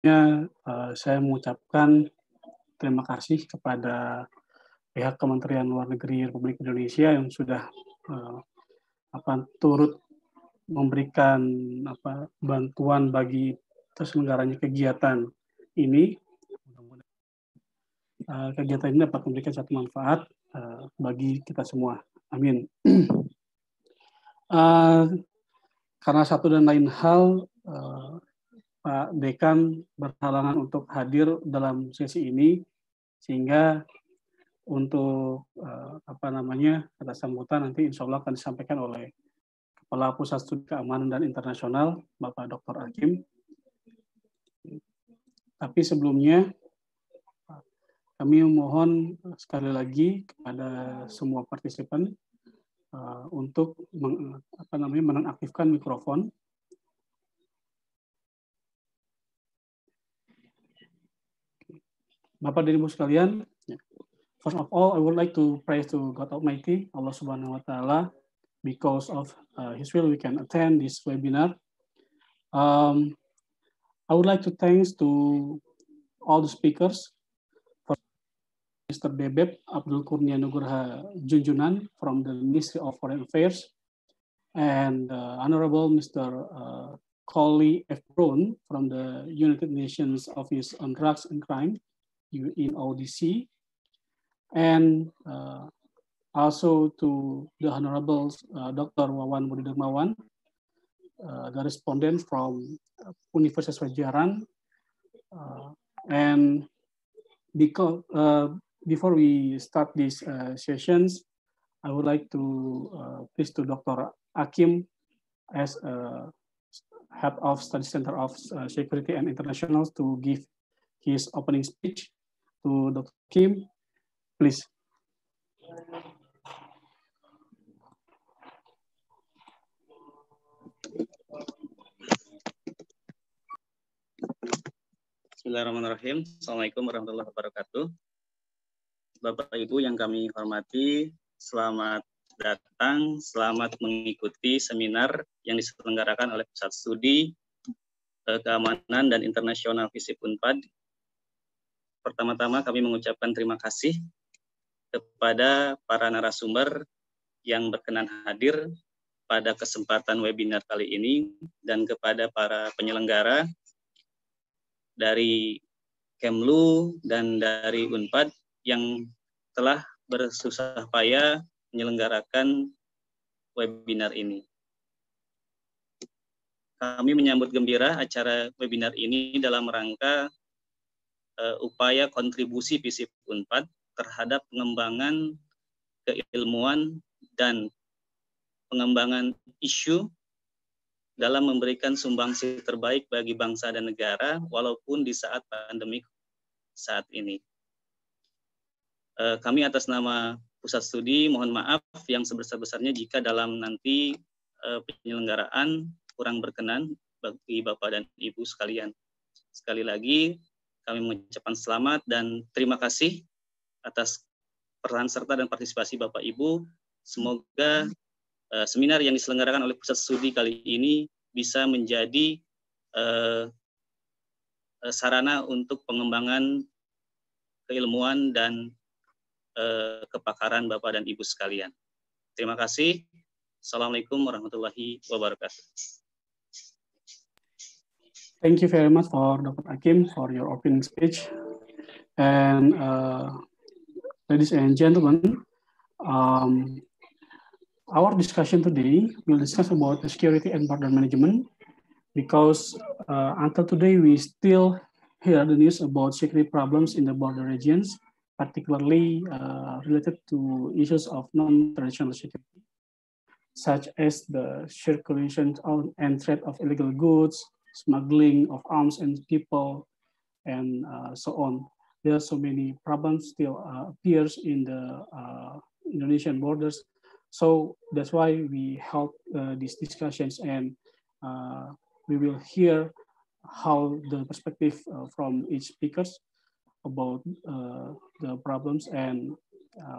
Sebelumnya eh, saya mengucapkan terima kasih kepada pihak Kementerian Luar Negeri Republik Indonesia yang sudah eh, apa turut memberikan apa bantuan bagi terselenggaranya kegiatan ini. Eh, kegiatan ini dapat memberikan satu manfaat bagi kita semua. Amin. karena satu dan lain hal Pak Dekan berhalangan untuk hadir dalam sesi ini sehingga untuk eh, apa namanya ada sambutan nanti insya Allah akan disampaikan oleh Kepala Pusat Studi Keamanan dan Internasional Bapak Dr. Hakim. Tapi sebelumnya kami mohon sekali lagi kepada semua partisipan eh, untuk apa namanya menonaktifkan mikrofon Bapak dan Ibu sekalian, ya. first of all, I would like to praise to God Almighty, Allah Subhanahu Wa Taala, because of uh, His will we can attend this webinar. Um, I would like to thanks to all the speakers, for Mr. Bebep Abdul Kurnia Nugraha Junjunan from the Ministry of Foreign Affairs, and uh, Honorable Mr. Uh, Coley F. Brown from the United Nations Office on Drugs and Crime, in ODC, and uh, also to the Honorable uh, Dr. Wawan Budidagmawan, uh, the respondent from uh, Universitas Pajajaran. Uh, and because uh, before we start these sessions, I would like to please to Dr. Akim as a head of Study Center of Security and Internationals to give his opening speech. to Dr. Kim, please. Bismillahirrahmanirrahim. Assalamualaikum warahmatullahi wabarakatuh. Bapak Ibu yang kami hormati, selamat datang, selamat mengikuti seminar yang diselenggarakan oleh Pusat Studi eh, Keamanan dan Internasional FISIP UNPAD pertama-tama kami mengucapkan terima kasih kepada para narasumber yang berkenan hadir pada kesempatan webinar kali ini dan kepada para penyelenggara dari Kemlu dan dari Unpad yang telah bersusah payah menyelenggarakan webinar ini. Kami menyambut gembira acara webinar ini dalam rangka Eh, upaya kontribusi FISIP UNPAD terhadap pengembangan keilmuan dan pengembangan isu dalam memberikan sumbangsi terbaik bagi bangsa dan negara walaupun di saat pandemi saat ini. Eh, kami atas nama pusat studi mohon maaf yang sebesar-besarnya jika dalam nanti eh, penyelenggaraan kurang berkenan bagi Bapak dan Ibu sekalian. Sekali lagi, kami mengucapkan selamat dan terima kasih atas peran serta dan partisipasi Bapak Ibu. Semoga uh, seminar yang diselenggarakan oleh pusat studi kali ini bisa menjadi uh, sarana untuk pengembangan keilmuan dan uh, kepakaran Bapak dan Ibu sekalian. Terima kasih. Assalamualaikum warahmatullahi wabarakatuh. Thank you very much for Dr. Akim for your opening speech. And uh, ladies and gentlemen, um, our discussion today will discuss about security and border management because uh, until today we still hear the news about security problems in the border regions, particularly uh, related to issues of non-traditional security, such as the circulation and threat of illegal goods, smuggling of arms and people, and uh, so on. There are so many problems still uh, appears in the uh, Indonesian borders. So that's why we help uh, these discussions and uh, we will hear how the perspective uh, from each speakers about the problems and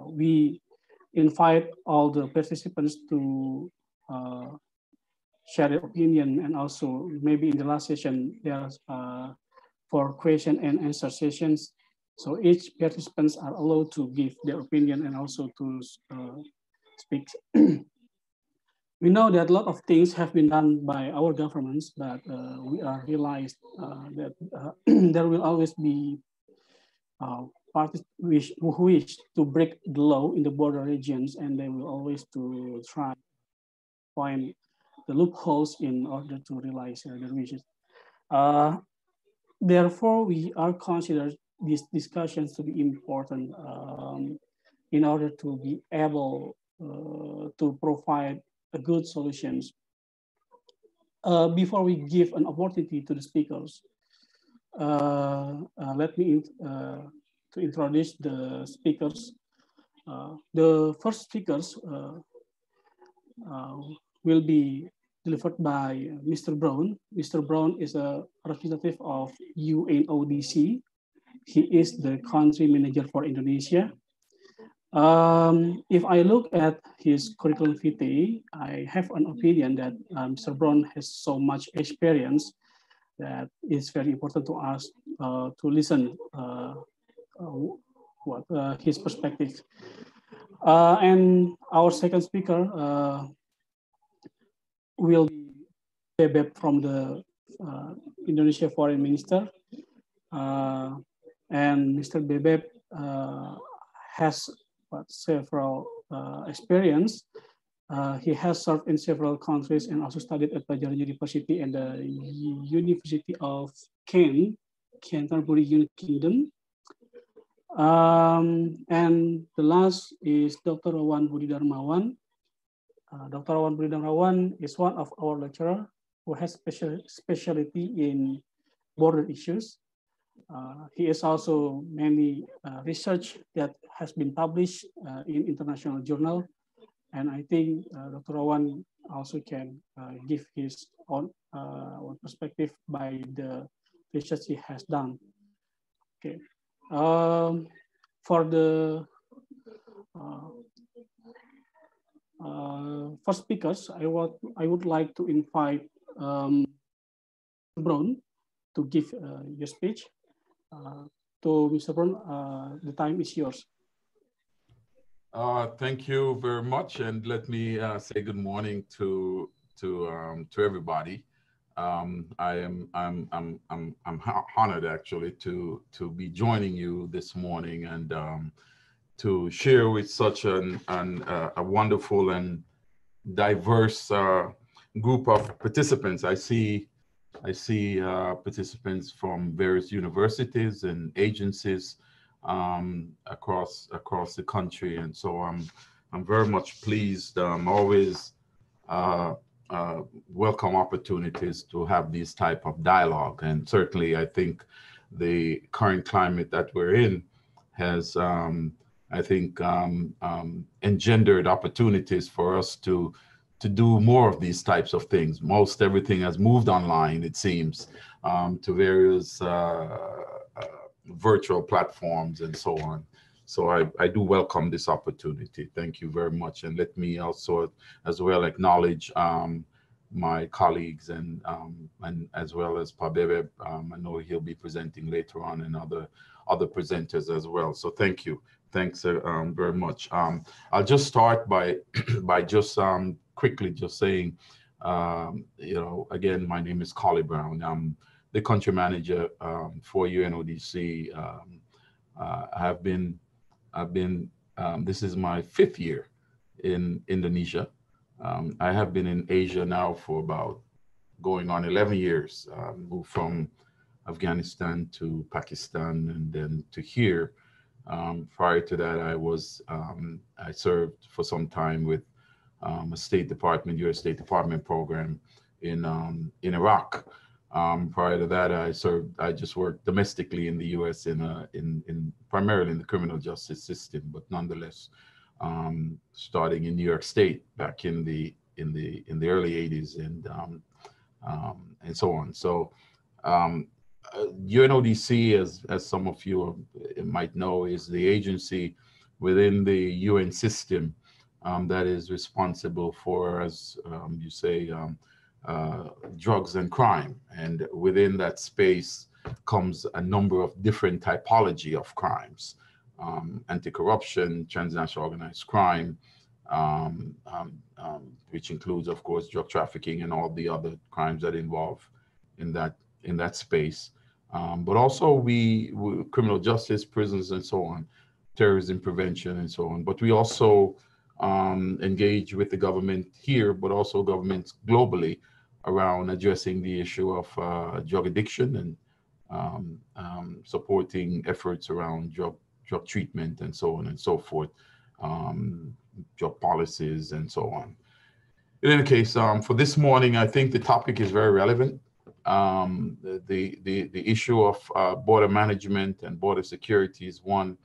we invite all the participants to share opinion and also maybe in the last session there's uh, for question and answer sessions. So each participants are allowed to give their opinion and also to uh, speak. we know that a lot of things have been done by our governments, but uh, we are realized uh, that uh, there will always be uh, parties wish, who wish to break the law in the border regions, and they will always to try find the loopholes in order to realize uh, the wishes. Uh, therefore, we are considered these discussions to be important um, in order to be able uh, to provide good solutions. Uh, before we give an opportunity to the speakers, uh, uh, let me uh, to introduce the speakers. the first speakers will be delivered by Mr. Brown. Mr. Brown is a representative of UNODC. He is the country manager for Indonesia. Um, if I look at his curriculum vitae, I have an opinion that um, uh, Mr. Brown has so much experience that it's very important to us uh, to listen uh, uh, what uh, his perspective. Uh, and our second speaker, will be Bebe from the uh, Indonesia Foreign Minister. Uh, and Mr. Bebe uh, has what, several uh, experience. Uh, he has served in several countries and also studied at Pelajaran University and the University of Kent, Canterbury Kingdom. Um, and the last is Dr. Rowan Budi Darmawan, Dr. Awan Bridam Rawan is one of our lecturer who has special specialty in border issues. Uh, he is also many uh, research that has been published uh, in international journal. And I think uh, Dr. Rawan also can uh, give his own, own, perspective by the research he has done. Okay. Um, for the uh, first speakers, I, I would like to invite um, Brown to give uh, your speech. Uh, to Mr. Brown, uh, the time is yours. Uh, thank you very much, and let me uh, say good morning to to um, to everybody. Um, I am I'm I'm I'm I'm honored actually to to be joining you this morning, and um, to share with such an, an uh, a wonderful and diverse uh, group of participants. I see I see uh, participants from various universities and agencies um, across across the country, and so I'm I'm very much pleased. I'm always uh, uh, welcome opportunities to have these type of dialogue, and certainly I think the current climate that we're in has um, I think, um, um, engendered opportunities for us to to do more of these types of things. Most everything has moved online, it seems, um, to various uh, uh, virtual platforms and so on. So I, I do welcome this opportunity. Thank you very much. And let me also as well acknowledge um, my colleagues and um, and as well as Pabebe. Um, I know he'll be presenting later on and other other presenters as well. So thank you. Thanks um, very much. Um, I'll just start by by just um, quickly just saying, um, you know, again, my name is Collie Brown. I'm the country manager um, for UNODC. Um, uh, I've been I've been this is my fifth year in Indonesia. I have been in Asia now for about going on 11 years. moved from Afghanistan to Pakistan and then to here. Um, prior to that, I was um, I served for some time with um, a State Department, U.S. State Department program in um, in Iraq. Um, prior to that, I served. I just worked domestically in the U.S. in a, in in primarily in the criminal justice system, but nonetheless, um, starting in New York State back in the in the in the early '80s and and so on. So uh, UNODC, as, as some of you uh, might know, is the agency within the UN system um, that is responsible for, as um, you say, um, uh, drugs and crime. And within that space comes a number of different typology of crimes, um, anti-corruption, transnational organized crime, um, um, which includes, of course, drug trafficking and all the other crimes that involve in that in that space. Um, but also we, we, criminal justice, prisons, and so on, terrorism prevention, and so on. But we also um, engage with the government here, but also governments globally around addressing the issue of uh, drug addiction and um, um supporting efforts around drug drug treatment and so on and so forth, um, drug policies and so on. In any case, um, for this morning, I think the topic is very relevant um, the, the, the issue of uh, border management and border security is one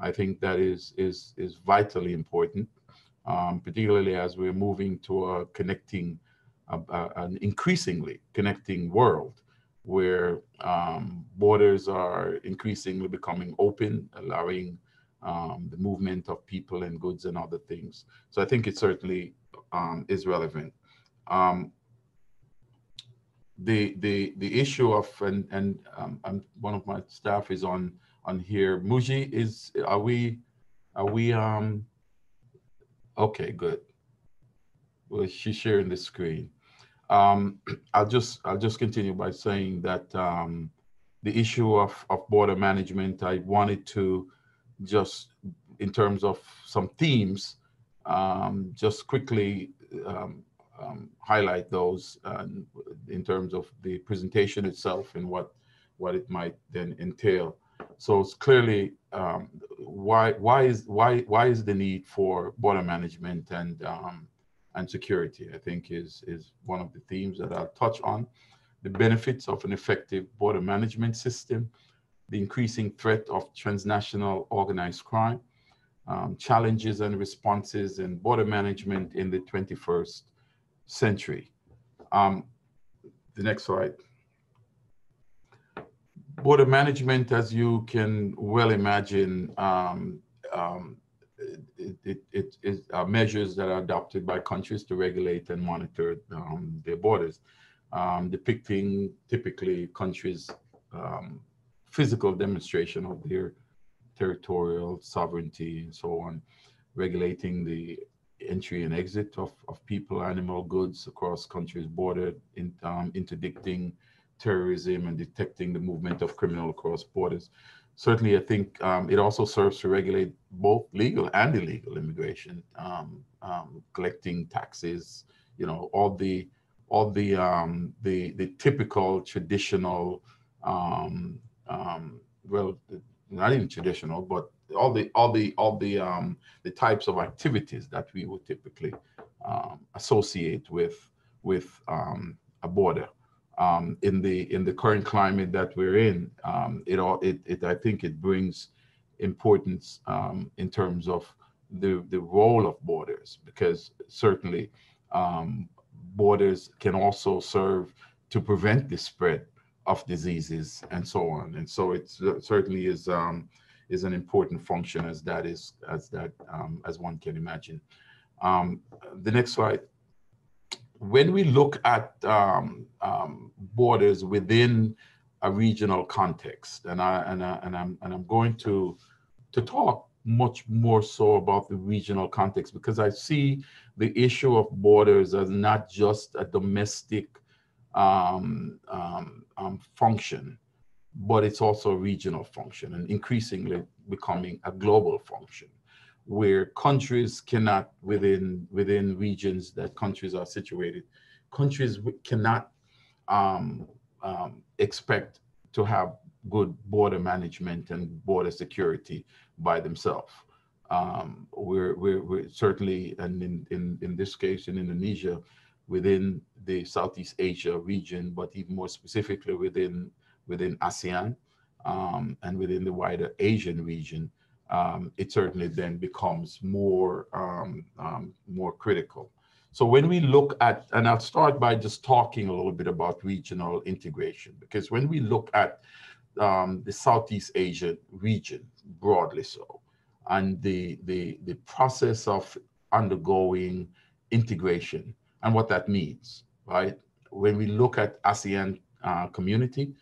I think that is, is, is vitally important, um, particularly as we're moving to a connecting, a, a, an increasingly connecting world where um, borders are increasingly becoming open, allowing um, the movement of people and goods and other things. So I think it certainly um, is relevant. Um, the the the issue of and and um, one of my staff is on on here. Muji is are we are we um okay good. Well, she's sharing the screen. Um, I'll just I'll just continue by saying that um, the issue of of border management. I wanted to just in terms of some themes, um, just quickly um, um, highlight those uh, in terms of the presentation itself and what what it might then entail. So it's clearly um, why why is why why is the need for border management and um, and security? I think is is one of the themes that I'll touch on. The benefits of an effective border management system, the increasing threat of transnational organized crime, um, challenges and responses, in border management in the 21st century. Um, the next slide. Border management, as you can well imagine, um, um, it, it, it, it uh, measures that are adopted by countries to regulate and monitor um, their borders, um, depicting typically countries' um, physical demonstration of their territorial sovereignty and so on, regulating the entry and exit of, of people, animal goods across countries' border, in, um, interdicting terrorism and detecting the movement of criminal across borders. Certainly, I think um, it also serves to regulate both legal and illegal immigration, um, um collecting taxes, you know, all the all the um, the the typical traditional, um, well, not even traditional, but all the all the all the um, the types of activities that we would typically um, associate with with um, a border. Um, in the in the current climate that we're in, um, it all it, it I think it brings importance um, in terms of the the role of borders because certainly borders can also serve to prevent the spread of diseases and so on. And so it certainly is um, is an important function as that is as that um, as one can imagine. Um, the next slide. When we look at um, um, borders within a regional context, and I and I, and I'm and I'm going to to talk much more so about the regional context because I see the issue of borders as not just a domestic um, um, um, function, but it's also a regional function and increasingly becoming a global function where countries cannot within within regions that countries are situated countries cannot um, um, expect to have good border management and border security by themselves um, we're, we're, we're, certainly and in, in in this case in indonesia within the Southeast Asia region, but even more specifically within, within ASEAN um, and within the wider Asian region, um, it certainly then becomes more, um, um, more critical. So when we look at, and I'll start by just talking a little bit about regional integration, because when we look at um, the Southeast Asian region, broadly so, and the, the, the process of undergoing integration, and what that means, right? When we look at ASEAN uh, community,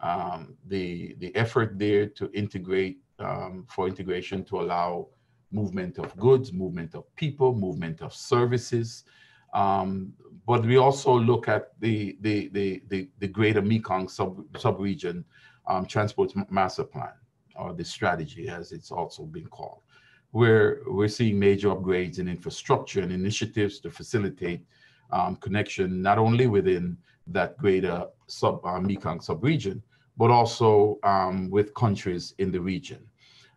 um, the the effort there to integrate um, for integration to allow movement of goods, movement of people, movement of services. Um, but we also look at the the the the, the greater Mekong sub subregion um, transport master plan or the strategy as it's also been called, where we're seeing major upgrades in infrastructure and initiatives to facilitate um, connection, not only within that greater sub uh, Mekong subregion, but also um, with countries in the region.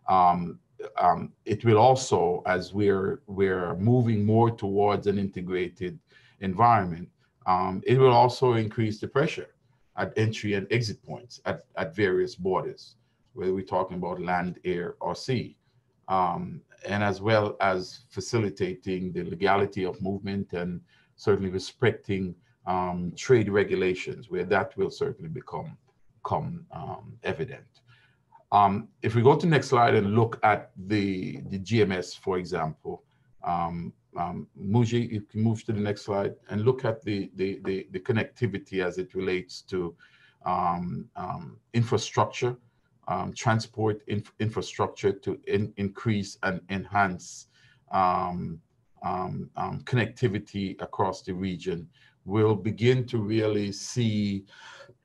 Um, um, it will also, as we're we're moving more towards an integrated environment, um, it will also increase the pressure at entry and exit points at, at various borders, whether we're talking about land, air, or sea, um, and as well as facilitating the legality of movement and certainly respecting um, trade regulations, where that will certainly become come um, evident. Um, if we go to the next slide and look at the, the GMS, for example, um, um Muji, if you move to the next slide and look at the, the, the, the connectivity as it relates to um, um, infrastructure, transport inf infrastructure to in, increase and enhance um, um, um, connectivity across the region, we'll begin to really see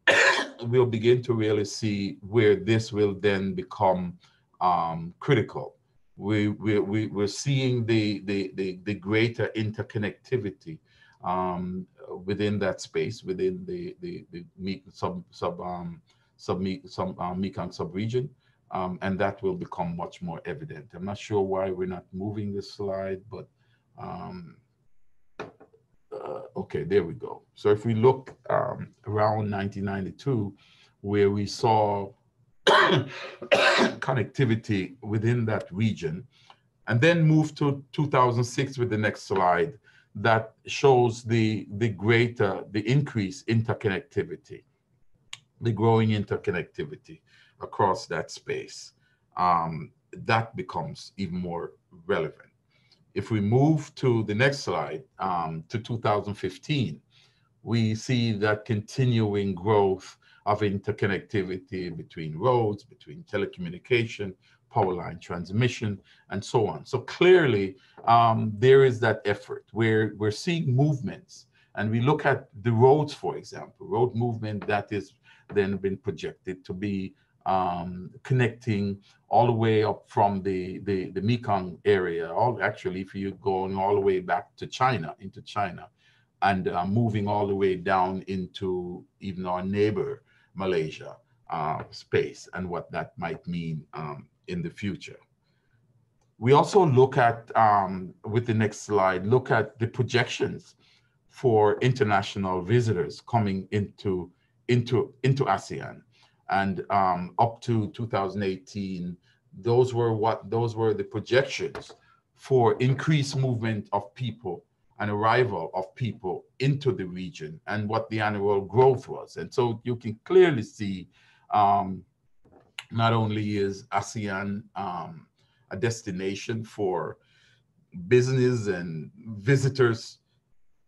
we'll begin to really see where this will then become um, critical. We, we, we, we're seeing the, the, the, the greater interconnectivity um, within that space, within the, the, the MEEK sub, sub, um, sub sub some, uh, subregion, um, and that will become much more evident. I'm not sure why we're not moving this slide, but um, uh, okay, there we go. So if we look um, around 1992, where we saw connectivity within that region, and then move to 2006 with the next slide that shows the, the greater, the increase interconnectivity, the growing interconnectivity across that space. Um, that becomes even more relevant if we move to the next slide um, to 2015, we see that continuing growth of interconnectivity between roads, between telecommunication, power line transmission, and so on. So clearly, um, there is that effort where we're seeing movements. And we look at the roads, for example, road movement that is then been projected to be um, connecting all the way up from the, the, the Mekong area, all, actually, if you're going all the way back to China, into China, and uh, moving all the way down into even our neighbor, Malaysia, uh, space, and what that might mean um, in the future. We also look at, um, with the next slide, look at the projections for international visitors coming into, into, into ASEAN and um, up to 2018, those were what those were the projections for increased movement of people and arrival of people into the region and what the annual growth was. And so you can clearly see um, not only is ASEAN um, a destination for business and visitors,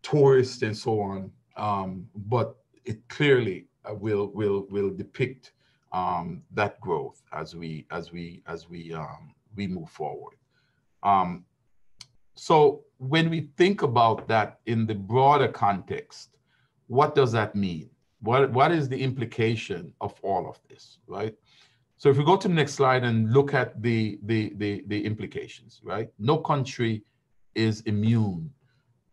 tourists, and so on, um, but it clearly uh, will will will depict um, that growth as we as we as we um, we move forward. Um, so when we think about that in the broader context, what does that mean? What what is the implication of all of this, right? So if we go to the next slide and look at the the the, the implications, right? No country is immune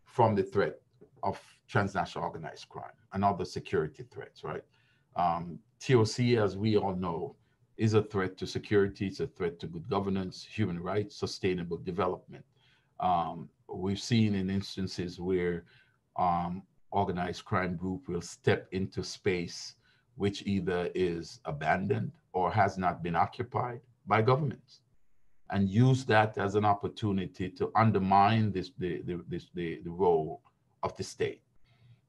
from the threat of transnational organized crime and other security threats, right? Um, TOC, as we all know, is a threat to security, it's a threat to good governance, human rights, sustainable development. Um, we've seen in instances where um, organized crime group will step into space which either is abandoned or has not been occupied by governments and use that as an opportunity to undermine this, the, the, this, the, the role of the state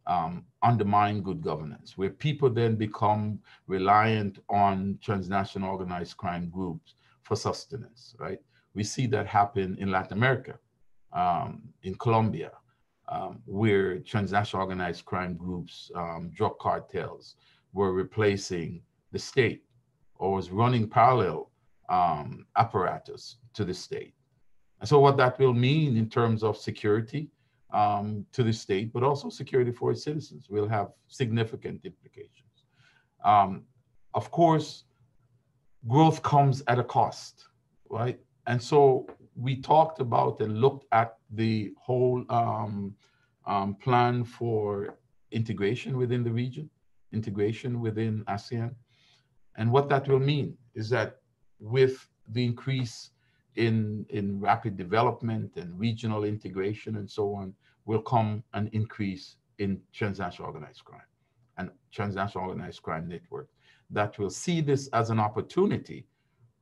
um, undermine good governance, where people then become reliant on transnational organized crime groups for sustenance, right? We see that happen in Latin America, um, in Colombia, um, where transnational organized crime groups, um, drug cartels, were replacing the state or was running parallel um, apparatus to the state. And so, what that will mean in terms of security um, to the state, but also security for its citizens will have significant implications. Um, of course, growth comes at a cost, right? And so we talked about and looked at the whole um, um plan for integration within the region, integration within ASEAN. And what that will mean is that with the increase in, in rapid development and regional integration and so on, will come an increase in transnational organized crime and transnational organized crime network that will see this as an opportunity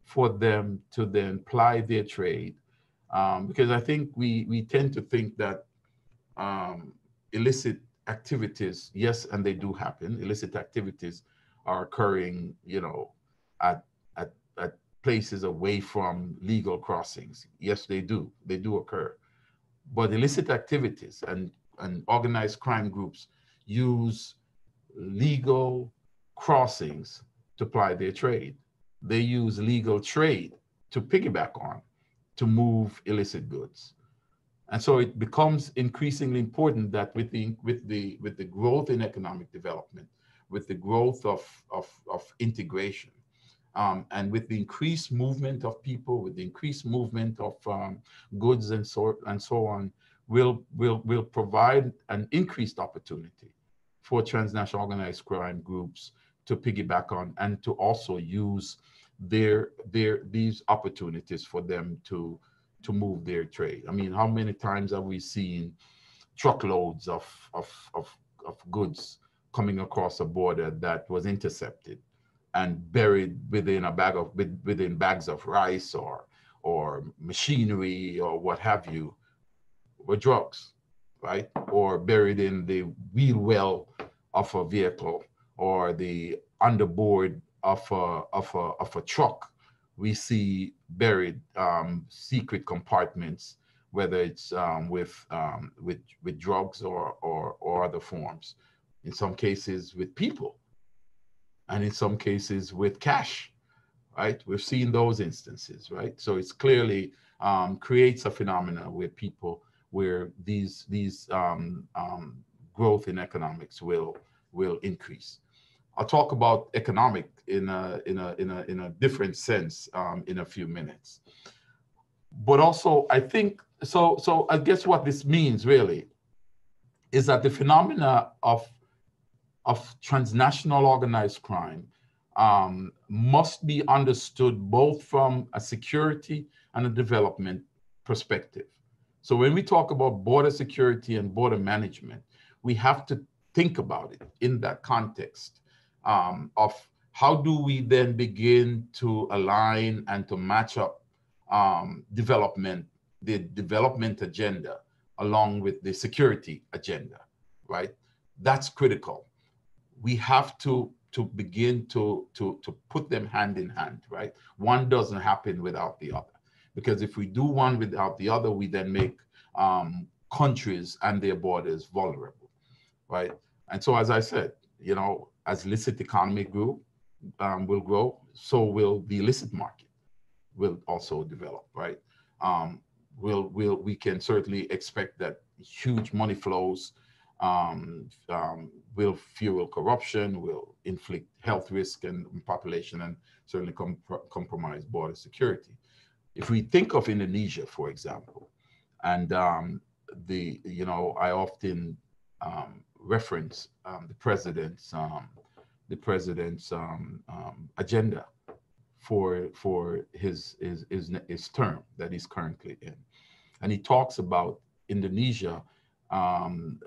for them to then ply their trade. Um, because I think we, we tend to think that um, illicit activities, yes, and they do happen, illicit activities are occurring, you know, at, at, at places away from legal crossings. Yes, they do. They do occur. But illicit activities and, and organized crime groups use legal crossings to ply their trade. They use legal trade to piggyback on to move illicit goods. And so it becomes increasingly important that with the, with the, with the growth in economic development, with the growth of, of, of integration, um, and with the increased movement of people, with the increased movement of um, goods and so, and so on, will will will provide an increased opportunity for transnational organized crime groups to piggyback on and to also use their their these opportunities for them to to move their trade. I mean, how many times have we seen truckloads of of of, of goods coming across a border that was intercepted? and buried within a bag of within bags of rice or or machinery or what have you were drugs, right? Or buried in the wheel well of a vehicle or the underboard of a of a of a truck. We see buried um, secret compartments, whether it's um, with um, with with drugs or or or other forms. In some cases, with people and in some cases with cash, right? We've seen those instances, right? So it's clearly um, creates a phenomena where people, where these these um, um, growth in economics will will increase. I'll talk about economic in a in a in a in a different sense um, in a few minutes. But also, I think so. So I guess what this means really is that the phenomena of of transnational organized crime um, must be understood both from a security and a development perspective. So when we talk about border security and border management, we have to think about it in that context um, of how do we then begin to align and to match up um, development, the development agenda along with the security agenda, right? That's critical we have to to begin to to to put them hand in hand right one doesn't happen without the other because if we do one without the other we then make um, countries and their borders vulnerable right and so as i said you know as illicit economy grew um, will grow so will the illicit market will also develop right um, will will we can certainly expect that huge money flows um, um, will fuel corruption, will inflict health risk and population, and certainly com compromise border security. If we think of Indonesia, for example, and um, the you know I often um, reference um, the president's um, the president's um, um, agenda for for his, his his his term that he's currently in, and he talks about Indonesia um,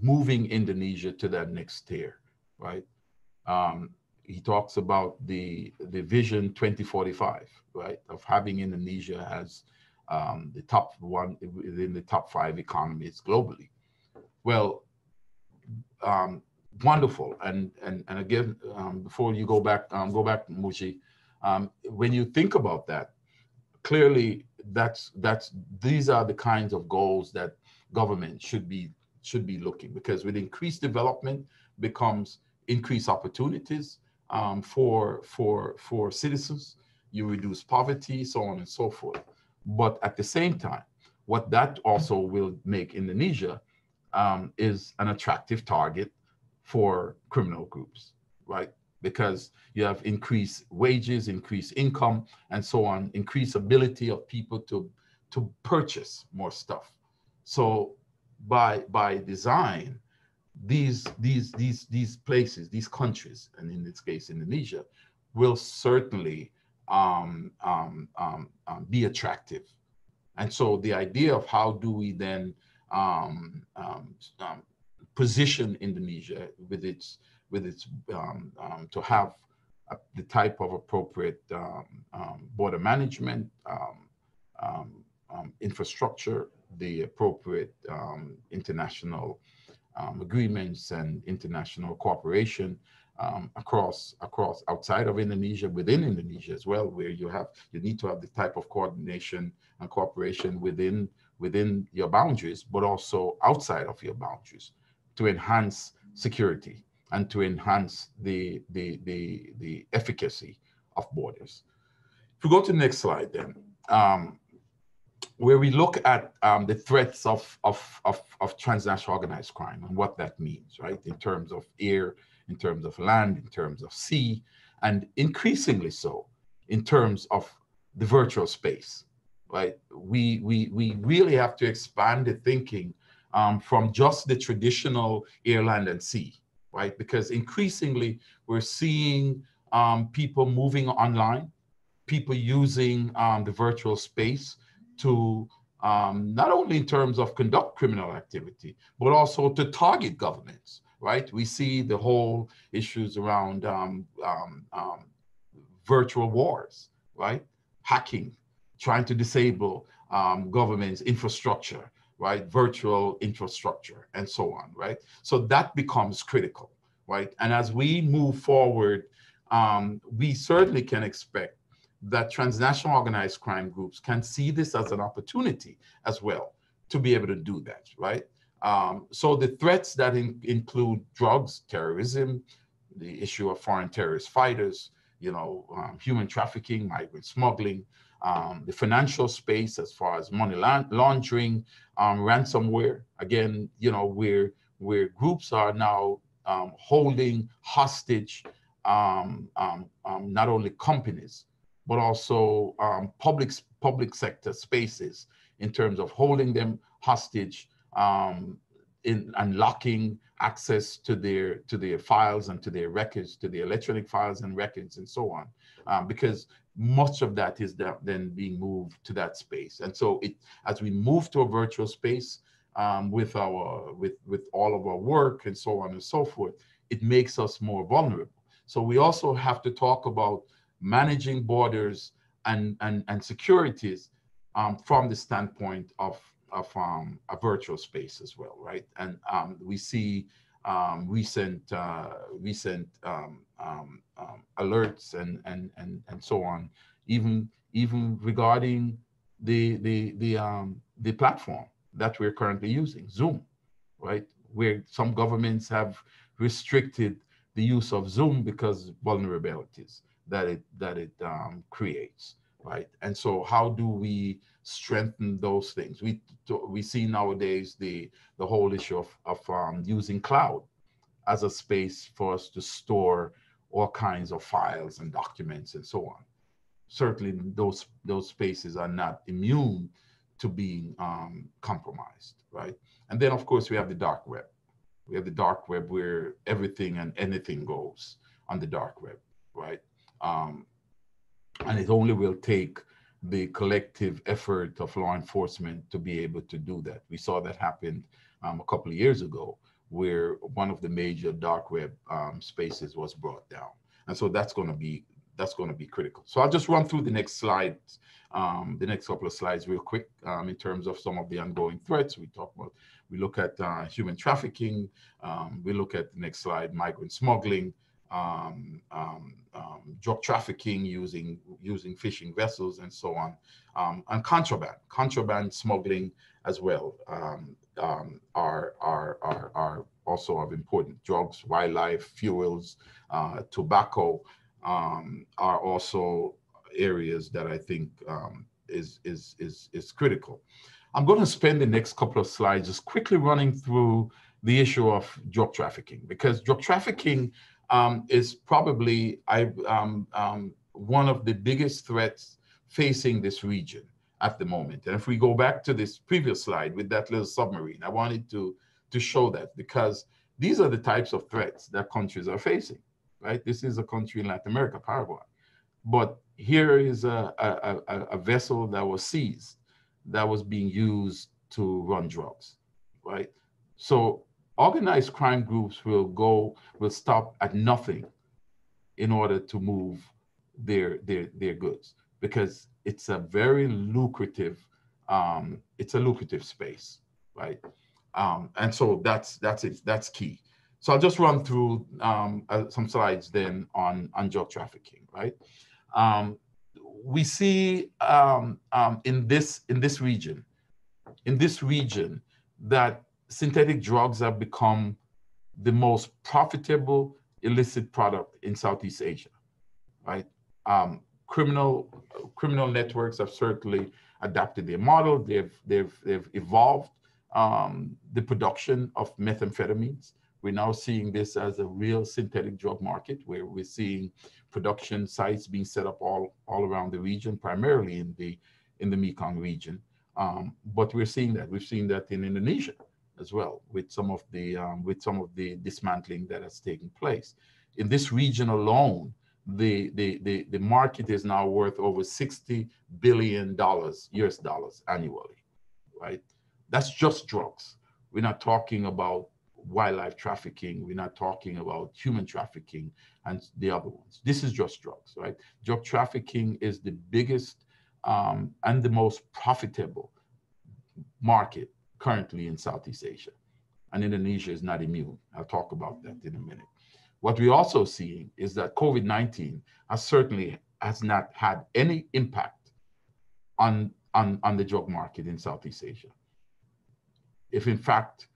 moving Indonesia to that next tier, right? Um, he talks about the the vision 2045, right, of having Indonesia as um, the top one within the top five economies globally. Well, um, wonderful, and and and again, um, before you go back, um, go back, Muji. Um, when you think about that, clearly that's that's these are the kinds of goals that government should be should be looking because with increased development becomes increased opportunities um, for, for, for citizens. You reduce poverty, so on and so forth. But at the same time, what that also will make Indonesia um, is an attractive target for criminal groups, right? Because you have increased wages, increased income, and so on, increased ability of people to, to purchase more stuff. So by by design these these these these places these countries and in this case indonesia will certainly um, um, um, um be attractive and so the idea of how do we then um, um, position indonesia with its with its to have a, uh, the type of appropriate border management infrastructure the appropriate um, international um, agreements and international cooperation um, across across outside of Indonesia, within Indonesia as well, where you have you need to have the type of coordination and cooperation within within your boundaries, but also outside of your boundaries to enhance security and to enhance the the the, the efficacy of borders. If we go to the next slide, then um, where we look at um, the threats of, of, of, of, transnational organized crime and what that means, right, in terms of air, in terms of land, in terms of sea, and increasingly so in terms of the virtual space, right? We, we, we really have to expand the thinking um, from just the traditional air, land, and sea, right? Because increasingly we're seeing um, people moving online, people using um, the virtual space to um, not only in terms of conduct criminal activity, but also to target governments, right? We see the whole issues around um, um, um virtual wars, right? Hacking, trying to disable um, governments' infrastructure, right? Virtual infrastructure, and so on, right? So that becomes critical, right? And as we move forward, um, we certainly can expect that transnational organized crime groups can see this as an opportunity as well to be able to do that, right? Um, so the threats that in, include drugs, terrorism, the issue of foreign terrorist fighters, you know, um, human trafficking, migrant smuggling, um, the financial space as far as money la laundering, um, ransomware. Again, you know, where where groups are now um, holding hostage um, not only companies but also um, public public sector spaces in terms of holding them hostage um, in unlocking access to their to their files and to their records, to the electronic files and records and so on, um, because much of that is then being moved to that space. And so it as we move to a virtual space um, with our with with all of our work and so on and so forth, it makes us more vulnerable. So we also have to talk about managing borders and, and, and securities um, from the standpoint of, of um, a virtual space as well, right? And um, we see um, recent, uh, recent um, um, alerts and, and, and, and so on, even, even regarding the, the, the, the platform that we're currently using, Zoom, right? Where some governments have restricted the use of Zoom because vulnerabilities that it that it um, creates, right? And so, how do we strengthen those things? We we see nowadays the the whole issue of of um, using cloud as a space for us to store all kinds of files and documents and so on. Certainly, those those spaces are not immune to being um, compromised, right? And then, of course, we have the dark web. We have the dark web where everything and anything goes on the dark web, right? Um, and it only will take the collective effort of law enforcement to be able to do that. We saw that happen um, a couple of years ago, where one of the major dark web um, spaces was brought down, and so that's going to be that's going to be critical. So I'll just run through the next slide, um, the next couple of slides real quick um, in terms of some of the ongoing threats. We talk about, we look at uh, human trafficking, um, we look at the next slide, migrant smuggling, um, um, um, drug trafficking using using fishing vessels and so on, um, and contraband, contraband smuggling as well um, are, are, are, are also of importance. Drugs, wildlife, fuels, uh, tobacco are also areas that I think is, is, is, is critical. I'm going to spend the next couple of slides just quickly running through the issue of drug trafficking because drug trafficking um, is probably I, um, um, one of the biggest threats facing this region at the moment. And if we go back to this previous slide with that little submarine, I wanted to, to show that because these are the types of threats that countries are facing, right? This is a country in Latin America, Paraguay. But here is a, a, a, vessel that was seized that was being used to run drugs, right? So organized crime groups will go will stop at nothing in order to move their their their goods because it's a very lucrative um, it's a lucrative space right um, and so that's that's it that's key so i'll just run through um, uh, some slides then on on drug trafficking right Um, we see um, um in this in this region in this region that synthetic drugs have become the most profitable illicit product in Southeast Asia, right? Um, criminal criminal networks have certainly adapted their model. They've they've they've evolved um, the production of methamphetamines. We're now seeing this as a real synthetic drug market, where we're seeing production sites being set up all all around the region, primarily in the in the Mekong region. Um, but we're seeing that. We've seen that in Indonesia, as well with some of the um, with some of the dismantling that has taken place. In this region alone, the, the, the, the market is now worth over $60 billion US dollars annually, right? That's just drugs. We're not talking about wildlife trafficking. We're not talking about human trafficking and the other ones. This is just drugs, right? Drug trafficking is the biggest um, and the most profitable market currently in Southeast Asia. And Indonesia is not immune. I'll talk about that in a minute. What we're also seeing is that COVID 19 has certainly has not had any impact on, on, on the drug market in Southeast Asia. If, in fact,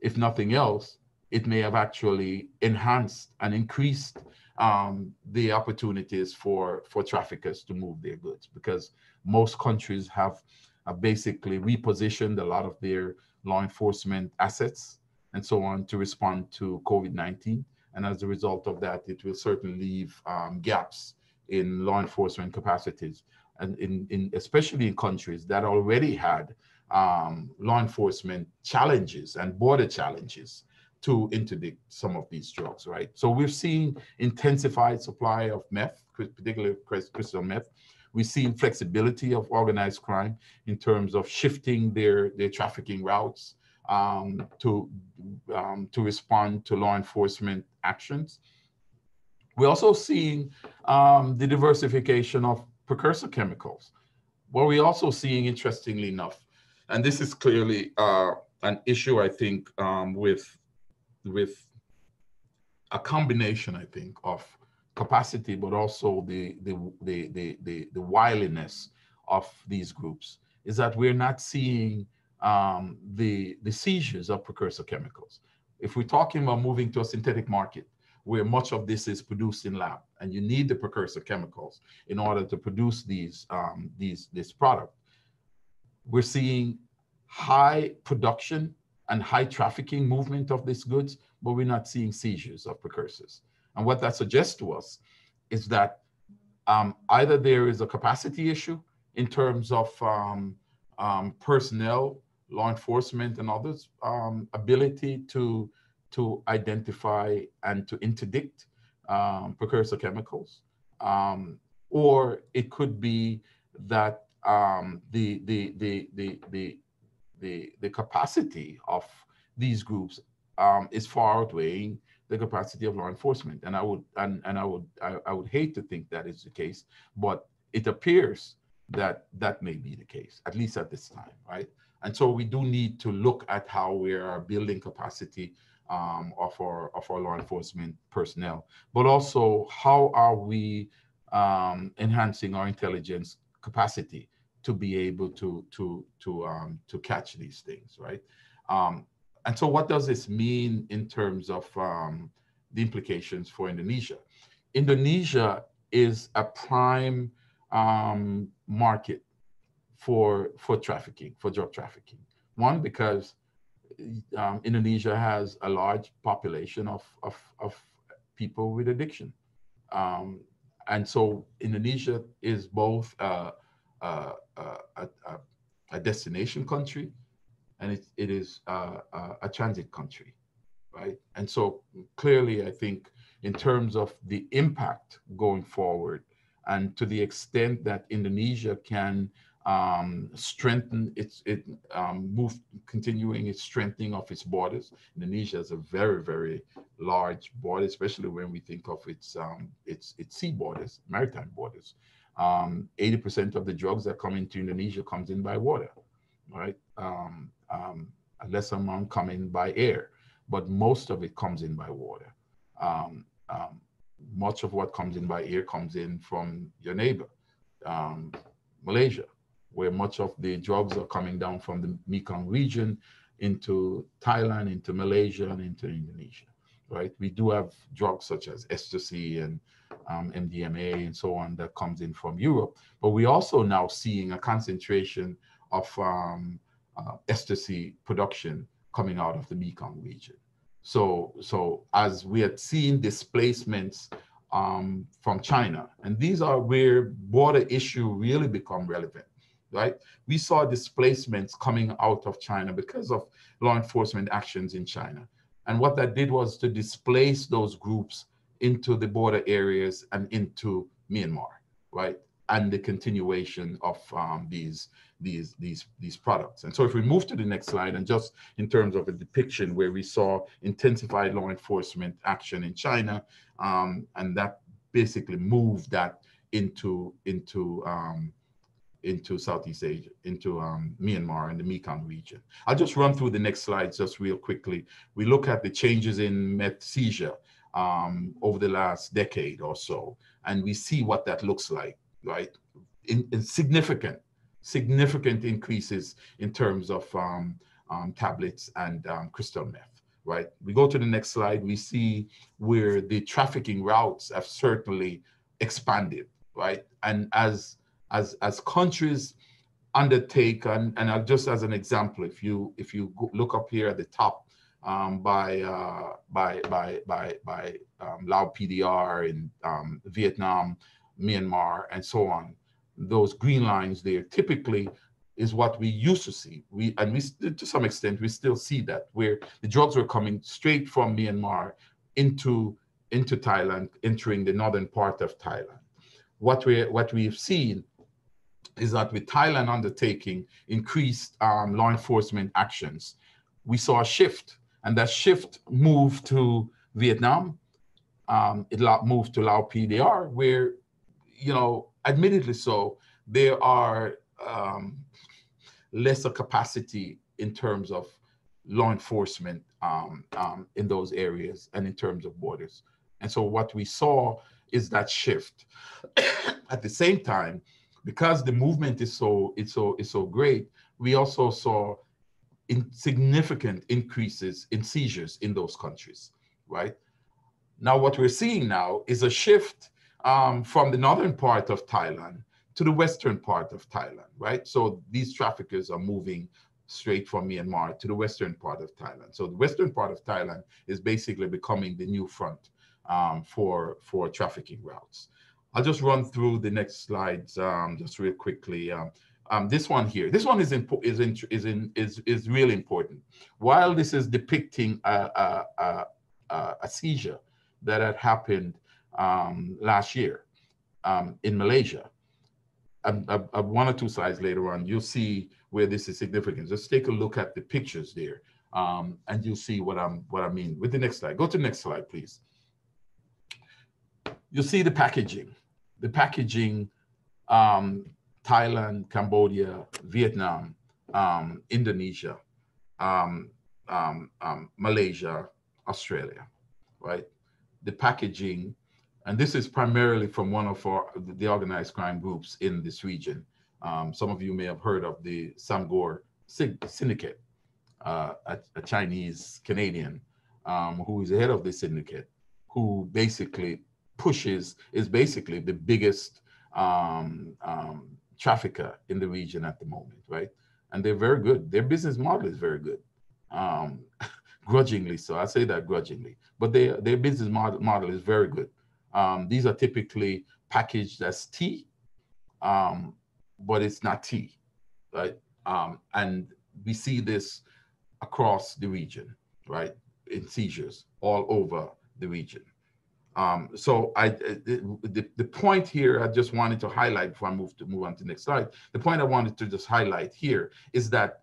if nothing else, it may have actually enhanced and increased um, the opportunities for, for traffickers to move their goods because most countries have uh, basically repositioned a lot of their law enforcement assets and so on to respond to COVID 19. And as a result of that, it will certainly leave um, gaps in law enforcement capacities, and in, in especially in countries that already had um, law enforcement challenges and border challenges to interdict some of these drugs, right? So we've seen intensified supply of meth, particularly crystal meth, we're seeing flexibility of organized crime in terms of shifting their, their trafficking routes um, to, um, to respond to law enforcement actions. We're also seeing um, the diversification of precursor chemicals. What we're also seeing, interestingly enough, and this is clearly uh, an issue, I think, um, with, with a combination, I think, of capacity, but also the, the, the, the, the, the wiliness of these groups is that we're not seeing um, the, the seizures of precursor chemicals. If we're talking about moving to a synthetic market, where much of this is produced in lab, and you need the precursor chemicals in order to produce these, um, these this product, we're seeing high production and high trafficking movement of these goods, but we're not seeing seizures of precursors. And what that suggests to us is that um, either there is a capacity issue in terms of um, um, personnel, law enforcement, and others' um, ability to to identify and to interdict um, precursor chemicals, um, or it could be that the, the, the the the the the capacity of these groups is far outweighing the capacity of law enforcement. And I would and, and I would I, I would hate to think that is the case, but it appears that that may be the case, at least at this time, right? And so we do need to look at how we are building capacity um, of our of our law enforcement personnel, but also how are we um, enhancing our intelligence capacity to be able to to to um, to catch these things, right? Um, and so what does this mean in terms of um, the implications for Indonesia? Indonesia is a prime um, market for, for trafficking, for drug trafficking. One, because um, Indonesia has a large population of, of, of people with addiction. Um, and so Indonesia is both a, a, destination country and it, it is uh, uh, a transit country, right? And so clearly, I think in terms of the impact going forward, and to the extent that Indonesia can um, strengthen its it um, move continuing its strengthening of its borders. Indonesia has a very very large border, especially when we think of its um, its its sea borders, maritime borders. Um, eighty percent of the drugs that come into Indonesia comes in by water, right? Um, um, a lesser amount come in by air, but most of it comes in by water. Um, um, much of what comes in by air comes in from your neighbor, um, Malaysia, where much of the drugs are coming down from the Mekong region into Thailand, into Malaysia, and into Indonesia, right? We do have drugs such as ecstasy and um, MDMA and so on that comes in from Europe, but we are also now seeing a concentration of um, uh, ecstasy production coming out of the Mekong region. So, so as we had seen displacements um, from China, and these are where border issue really become relevant, right? We saw displacements coming out of China because of law enforcement actions in China. And what that did was to displace those groups into the border areas and into Myanmar, right? and the continuation of um, these, these, these, these products. And so if we move to the next slide, and just in terms of a depiction where we saw intensified law enforcement action in China, um, and that basically moved that into, into, um, into Southeast Asia, into um, Myanmar and the Mekong region. I'll just run through the next slides just real quickly. We look at the changes in meth seizure um, over the last decade or so, and we see what that looks like right? In, in significant, significant increases in terms of um, um, tablets and um, crystal meth, right? We go to the next slide, we see where the trafficking routes have certainly expanded, right? And as as as countries undertake, and, and I'll just as an example, if you if you look up here at the top um, by, uh, by by by by by um, Lao PDR in um, Vietnam Myanmar, and so on. Those green lines there typically is what we used to see. We and we to some extent we still see that where the drugs were coming straight from Myanmar into into Thailand, entering the northern part of Thailand. What we what we've seen is that with Thailand undertaking increased um, law enforcement actions, we saw a shift, and that shift moved to Vietnam. Um, it moved to Lao PDR, where you know, admittedly so, there are um, lesser capacity in terms of law enforcement um, um, in those areas and in terms of borders. And so what we saw is that shift. At the same time, because the movement is so it's so it's so great, we also saw in significant increases in seizures in those countries, right? Now what we're seeing now is a shift um, from the northern part of Thailand to the western part of Thailand, right? So these traffickers are moving straight from Myanmar to the western part of Thailand. So the western part of Thailand is basically becoming the new front um, for, for trafficking routes. I'll just run through the next slides um, just real quickly. Um, um this one here, this one is, impo- is, in, is, in, is, is really important. While this is depicting a, a, a, a seizure that had happened um, last year um, in Malaysia. A, a, a one or two slides later on, you'll see where this is significant. Just take a look at the pictures there, um, and you'll see what I'm what I mean. With the next slide, go to the next slide, please. You'll see the packaging. The packaging, um, Thailand, Cambodia, Vietnam, um, Indonesia, um, Malaysia, Australia, right? The packaging and this is primarily from one of our, the organized crime groups in this region. Um, some of you may have heard of the Samgor Syndicate, uh, a, a, Chinese Canadian um, who is the head of the syndicate, who basically pushes, is basically the biggest um, um trafficker in the region at the moment, right? And they're very good. Their business model is very good. Um, grudgingly so i say that grudgingly but they, their business model, model is very good um, these are typically packaged as tea, um, but it's not tea, right? Um, and we see this across the region, right? In seizures all over the region. Um, so I, uh, the, the point here I just wanted to highlight before I move to move on to the next slide. The point I wanted to just highlight here is that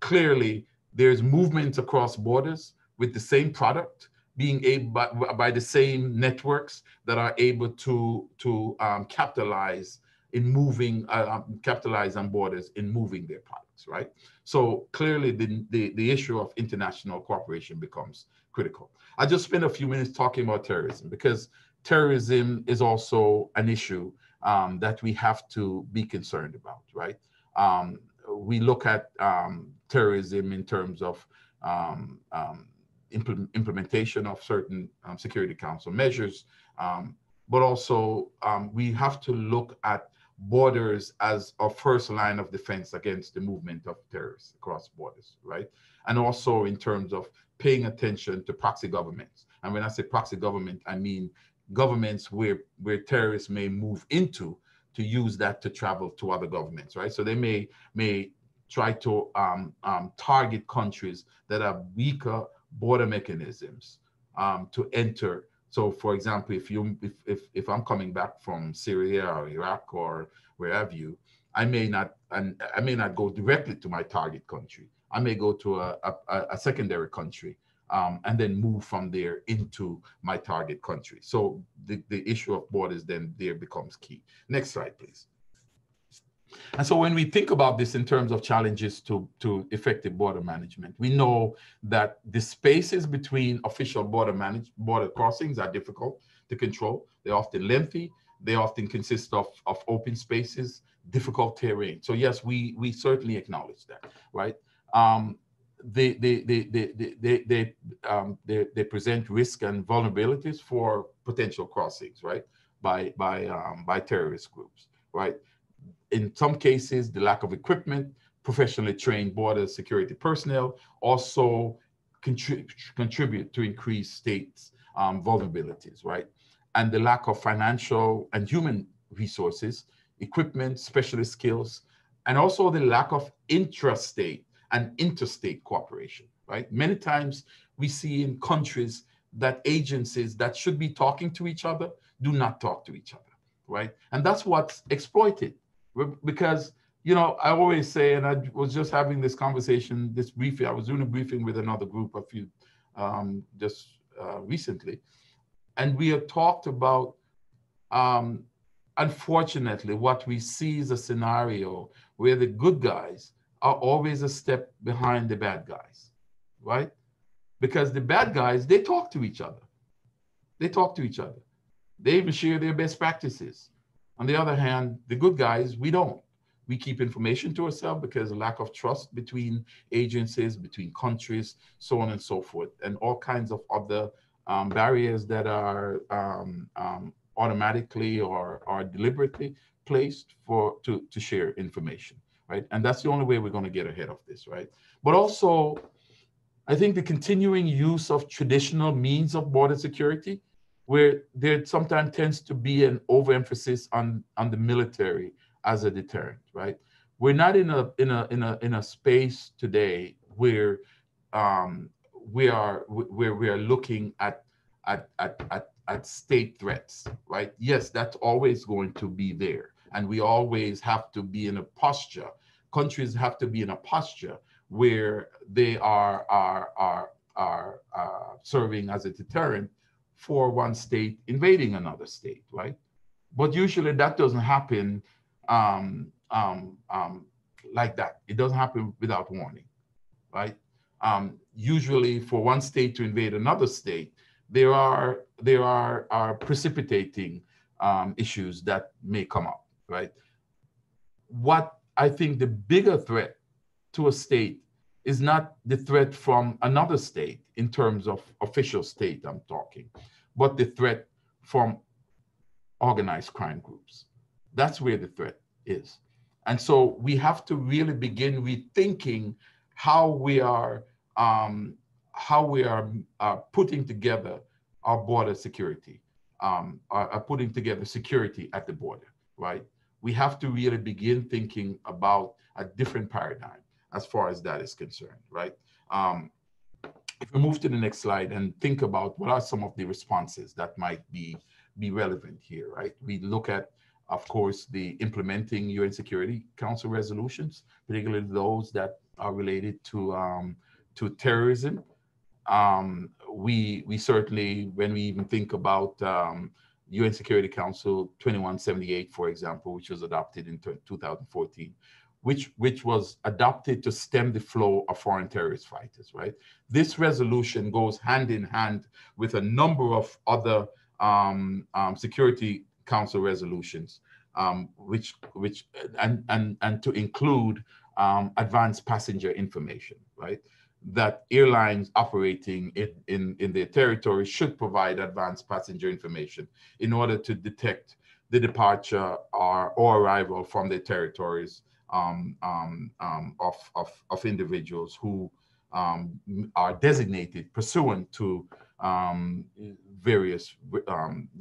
clearly there's movement across borders with the same product being able by, by the same networks that are able to to um, capitalize in moving uh, um, capitalize on borders in moving their products right so clearly the, the, the issue of international cooperation becomes critical i just spent a few minutes talking about terrorism because terrorism is also an issue um, that we have to be concerned about right um, we look at um, terrorism in terms of um, implement, implementation of certain um, Security Council measures, um, but also um, we have to look at borders as our first line of defense against the movement of terrorists across borders, right? And also in terms of paying attention to proxy governments. And when I say proxy government, I mean governments where, where terrorists may move into to use that to travel to other governments, right? So they may may try to um, um, target countries that are weaker border mechanisms um, to enter. So, for example, if you if, if if I'm coming back from Syria or Iraq or wherever you, I may not and I may not go directly to my target country. I may go to a, a, a secondary country um, and then move from there into my target country. So the, the issue of borders then there becomes key. Next slide, please. And so when we think about this in terms of challenges to, to effective border management, we know that the spaces between official border manage, border crossings are difficult to control. They're often lengthy. They often consist of, of open spaces, difficult terrain. So yes, we, we certainly acknowledge that, right? Um, they, they, they, they, they, they, um, they, they present risk and vulnerabilities for potential crossings, right? By, by, um, by terrorist groups, right? in some cases, the lack of equipment, professionally trained border security personnel also contrib contribute to increased states' um, vulnerabilities, right? And the lack of financial and human resources, equipment, specialist skills, and also the lack of intrastate and interstate cooperation, right? Many times we see in countries that agencies that should be talking to each other do not talk to each other, right? And that's what's exploited because you know I always say, and I was just having this conversation, this briefing. I was doing a briefing with another group a few um, just uh, recently, and we have talked about. Um, unfortunately, what we see is a scenario where the good guys are always a step behind the bad guys, right? Because the bad guys, they talk to each other. They talk to each other. They even share their best practices. On the other hand, the good guys, we don't. We keep information to ourselves because lack of trust between agencies, between countries, so on and so forth, and all kinds of other um, barriers that are um, um, automatically or are deliberately placed for to, to share information, right? And that's the only way we're going to get ahead of this, right? But also, I think the continuing use of traditional means of border security where there sometimes tends to be an overemphasis on, on the military as a deterrent, right? We're not in a in a in a in a space today where um, we are where we are looking at at at at, at state threats, right? Yes, that's always going to be there, and we always have to be in a posture. Countries have to be in a posture where they are are are are uh, serving as a deterrent for one state invading another state, right? But usually that doesn't happen um, um, um, like that. It doesn't happen without warning, right? Um, usually for one state to invade another state, there are, there are, are precipitating um, issues that may come up, right? What I think the bigger threat to a state is not the threat from another state, in terms of official state I'm talking, but the threat from organized crime groups. That's where the threat is. And so we have to really begin rethinking how we are um, how we are uh, putting together our border security, um, are, uh, are uh, putting together security at the border, right? We have to really begin thinking about a different paradigm as far as that is concerned, right? Um, if we move to the next slide and think about what are some of the responses that might be, be relevant here, right? We look at, of course, the implementing UN Security Council resolutions, particularly those that are related to, um, to terrorism. Um, we, we certainly, when we even think about um, UN Security Council 2178, for example, which was adopted in 2014, which, which was adopted to stem the flow of foreign terrorist fighters, right? This resolution goes hand in hand with a number of other um, um, Security Council resolutions, um, which, which and, and, and to include um, advanced passenger information, right? That airlines operating in, in, in their territory should provide advanced passenger information in order to detect the departure or, or arrival from their territories um, um, um, of, of, of, individuals who um, are designated pursuant to um, various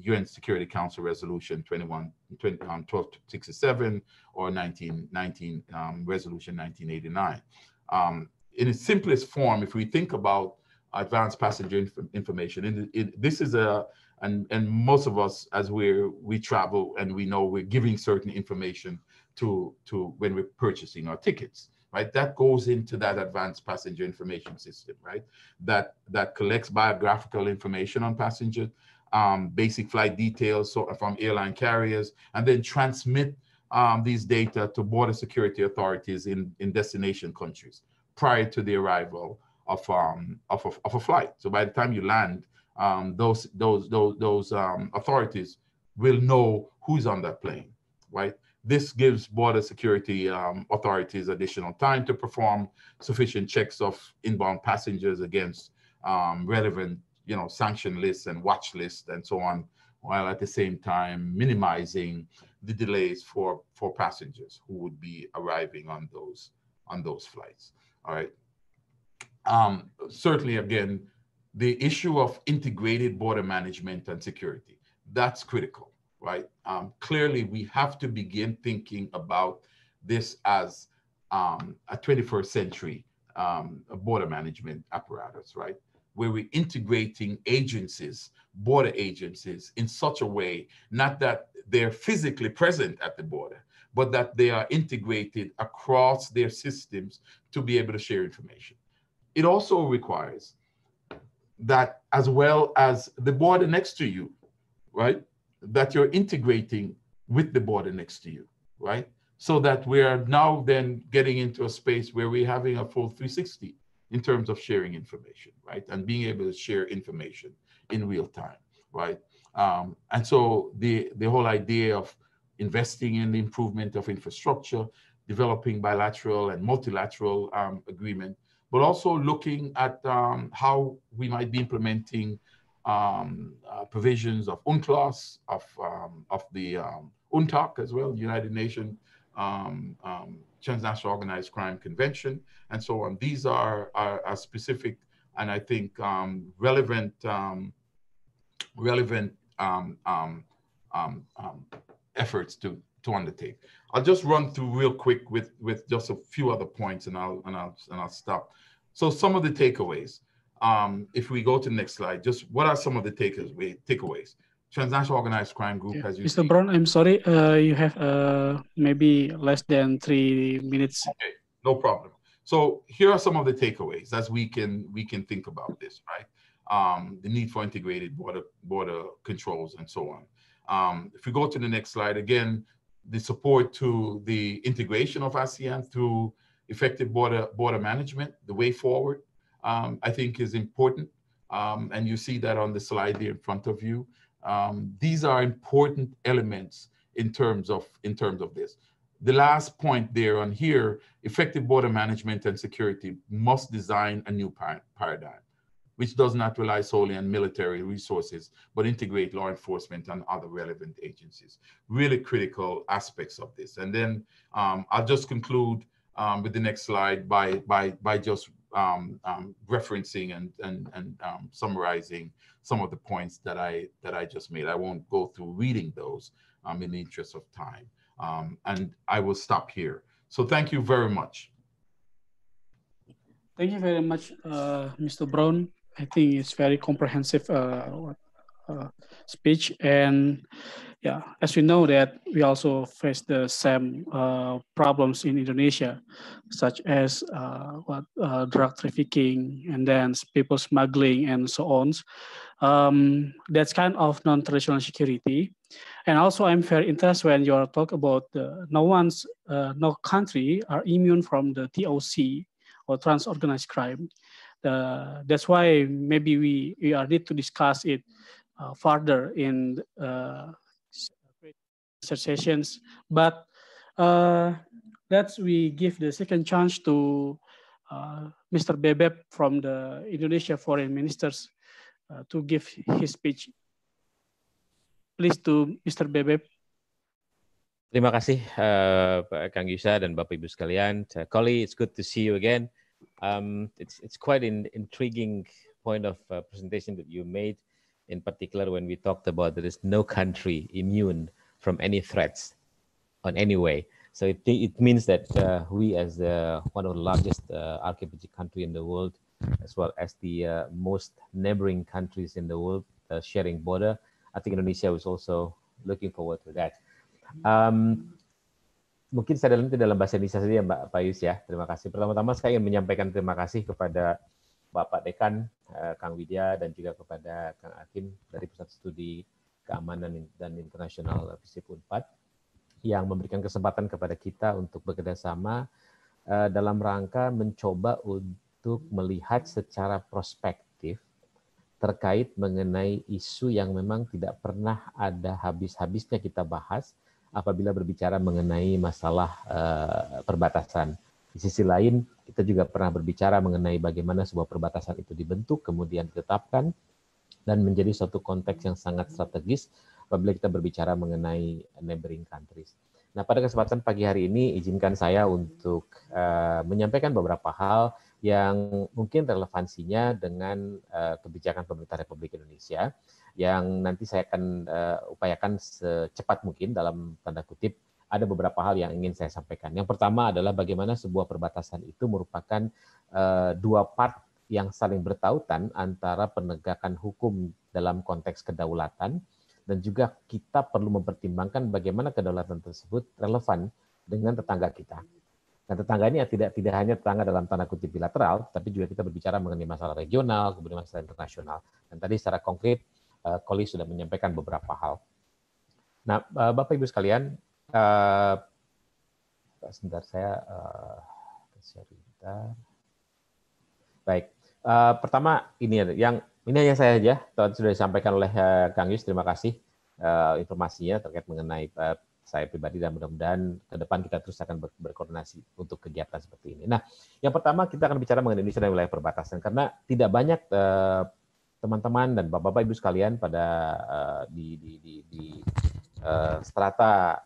UN Security Council Resolution 21, 20, 1267 or 19, 19 Resolution 1989. in its simplest form, if we think about advanced passenger inf information, in, in, this is a and and most of us as we we travel and we know we're giving certain information to, to when we're purchasing our tickets, right? That goes into that advanced passenger information system, right? That, that collects biographical information on passengers, um, basic flight details so, from airline carriers, and then transmit um, these data to border security authorities in, in destination countries prior to the arrival of, um, of, of, of a flight. So by the time you land, um, those, those, those, those um, authorities will know who's on that plane, right? This gives border security um, authorities additional time to perform sufficient checks of inbound passengers against um, relevant, you know, sanction lists and watch lists and so on, while at the same time minimizing the delays for for passengers who would be arriving on those on those flights. All right. Um, certainly, again, the issue of integrated border management and security that's critical right? Um, clearly, we have to begin thinking about this as um, a 21st century um, border management apparatus, right? Where we're integrating agencies, border agencies, in such a way, not that they're physically present at the border, but that they are integrated across their systems to be able to share information. It also requires that, as well as the border next to you, right? that you're integrating with the border next to you, right? So that we are now then getting into a space where we're having a full 360 in terms of sharing information, right? And being able to share information in real time, right? Um, and so the, the whole idea of investing in the improvement of infrastructure, developing bilateral and multilateral um, agreement, but also looking at um, how we might be implementing um, uh, provisions of UNCLOS, of, um, of the um, UNTOC as well, United Nations um, um, Transnational Organized Crime Convention, and so on. These are, are, are specific and I think um, relevant, relevant efforts to, to undertake. I'll just run through real quick with, with just a few other points and I'll, and, I'll, and I'll stop. So some of the takeaways um, if we go to the next slide, just what are some of the takeaways? takeaways? Transnational organized crime group yeah. as you Mr. See. Brown, I'm sorry, uh, you have uh, maybe less than three minutes. Okay, no problem. So here are some of the takeaways as we can we can think about this, right? Um, the need for integrated border border controls and so on. Um, if we go to the next slide again, the support to the integration of ASEAN through effective border border management, the way forward, um, I think is important. Um, and you see that on the slide there in front of you. Um, these are important elements in terms of in terms of this. The last point there on here, effective border management and security must design a new par paradigm, which does not rely solely on military resources, but integrate law enforcement and other relevant agencies. Really critical aspects of this. And then um, I'll just conclude um, with the next slide by, by, by just um, um, referencing and and, and um, summarizing some of the points that I that I just made. I won't go through reading those um, in the interest of time, um, and I will stop here. So thank you very much. Thank you very much, uh, Mr. Brown. I think it's very comprehensive uh, uh, speech and yeah, as we know that we also face the same uh, problems in Indonesia, such as uh, what uh, drug trafficking and then people smuggling and so on. Um, that's kind of non-traditional security. And also, I'm very interested when you are talk about no one's, uh, no country are immune from the TOC or trans-organized crime. that's why maybe we, we are need to discuss it uh, further in uh, research sessions. But uh, that's we give the second chance to uh, Mr. Bebep from the Indonesia Foreign Ministers uh, to give his speech. Please to Mr. Bebep. Terima kasih uh, Kang Yusa dan Bapak Ibu sekalian. Koli, uh, it's good to see you again. Um, it's it's quite an intriguing point of uh, presentation that you made, in particular when we talked about there is no country immune from any threats on any way. So it, it means that uh, we as uh, one of the largest uh, RPG country in the world, as well as the uh, most neighboring countries in the world uh, sharing border, I think Indonesia was also looking forward to that. Um, mungkin saya dalam dalam bahasa Indonesia saja ya, Mbak Payus ya. Terima kasih. Pertama-tama saya ingin menyampaikan terima kasih kepada Bapak Dekan, uh, Kang Widya, dan juga kepada Kang Akim dari Pusat Studi keamanan dan internasional visip Unpad yang memberikan kesempatan kepada kita untuk bekerja sama eh, dalam rangka mencoba untuk melihat secara prospektif terkait mengenai isu yang memang tidak pernah ada habis-habisnya kita bahas apabila berbicara mengenai masalah uh, perbatasan. Di sisi lain, kita juga pernah berbicara mengenai bagaimana sebuah perbatasan itu dibentuk, kemudian ditetapkan, dan menjadi suatu konteks yang sangat strategis apabila kita berbicara mengenai neighboring countries. Nah, pada kesempatan pagi hari ini izinkan saya untuk uh, menyampaikan beberapa hal yang mungkin relevansinya dengan uh, kebijakan pemerintah Republik Indonesia yang nanti saya akan uh, upayakan secepat mungkin dalam tanda kutip ada beberapa hal yang ingin saya sampaikan. Yang pertama adalah bagaimana sebuah perbatasan itu merupakan uh, dua part yang saling bertautan antara penegakan hukum dalam konteks kedaulatan dan juga kita perlu mempertimbangkan bagaimana kedaulatan tersebut relevan dengan tetangga kita. dan nah, tetangga ini ya tidak tidak hanya tetangga dalam tanda kutip bilateral, tapi juga kita berbicara mengenai masalah regional, kemudian masalah internasional. Dan tadi secara konkret, eh, Koli sudah menyampaikan beberapa hal. Nah, eh, Bapak Ibu sekalian, eh, sebentar saya uh, share Baik, Eh, pertama ini yang ini hanya saya aja sudah disampaikan oleh uh, Kang Yus. Terima kasih uh, informasinya terkait mengenai uh, saya pribadi dan mudah-mudahan ke depan kita terus akan ber berkoordinasi untuk kegiatan seperti ini. Nah, yang pertama kita akan bicara mengenai Indonesia dan wilayah perbatasan karena tidak banyak teman-teman uh, dan bapak-bapak ibu sekalian pada uh, di di di, di uh, strata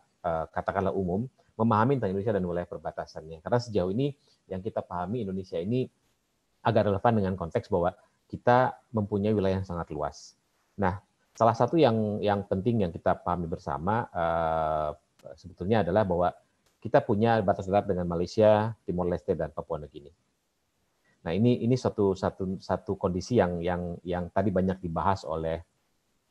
katakanlah umum memahami tentang Indonesia dan wilayah perbatasannya. Karena sejauh ini yang kita pahami Indonesia ini agak relevan dengan konteks bahwa kita mempunyai wilayah yang sangat luas. Nah, salah satu yang yang penting yang kita pahami bersama uh, sebetulnya adalah bahwa kita punya batas darat dengan Malaysia, Timor Leste dan Papua Nugini. Nah, ini ini satu satu satu kondisi yang yang yang tadi banyak dibahas oleh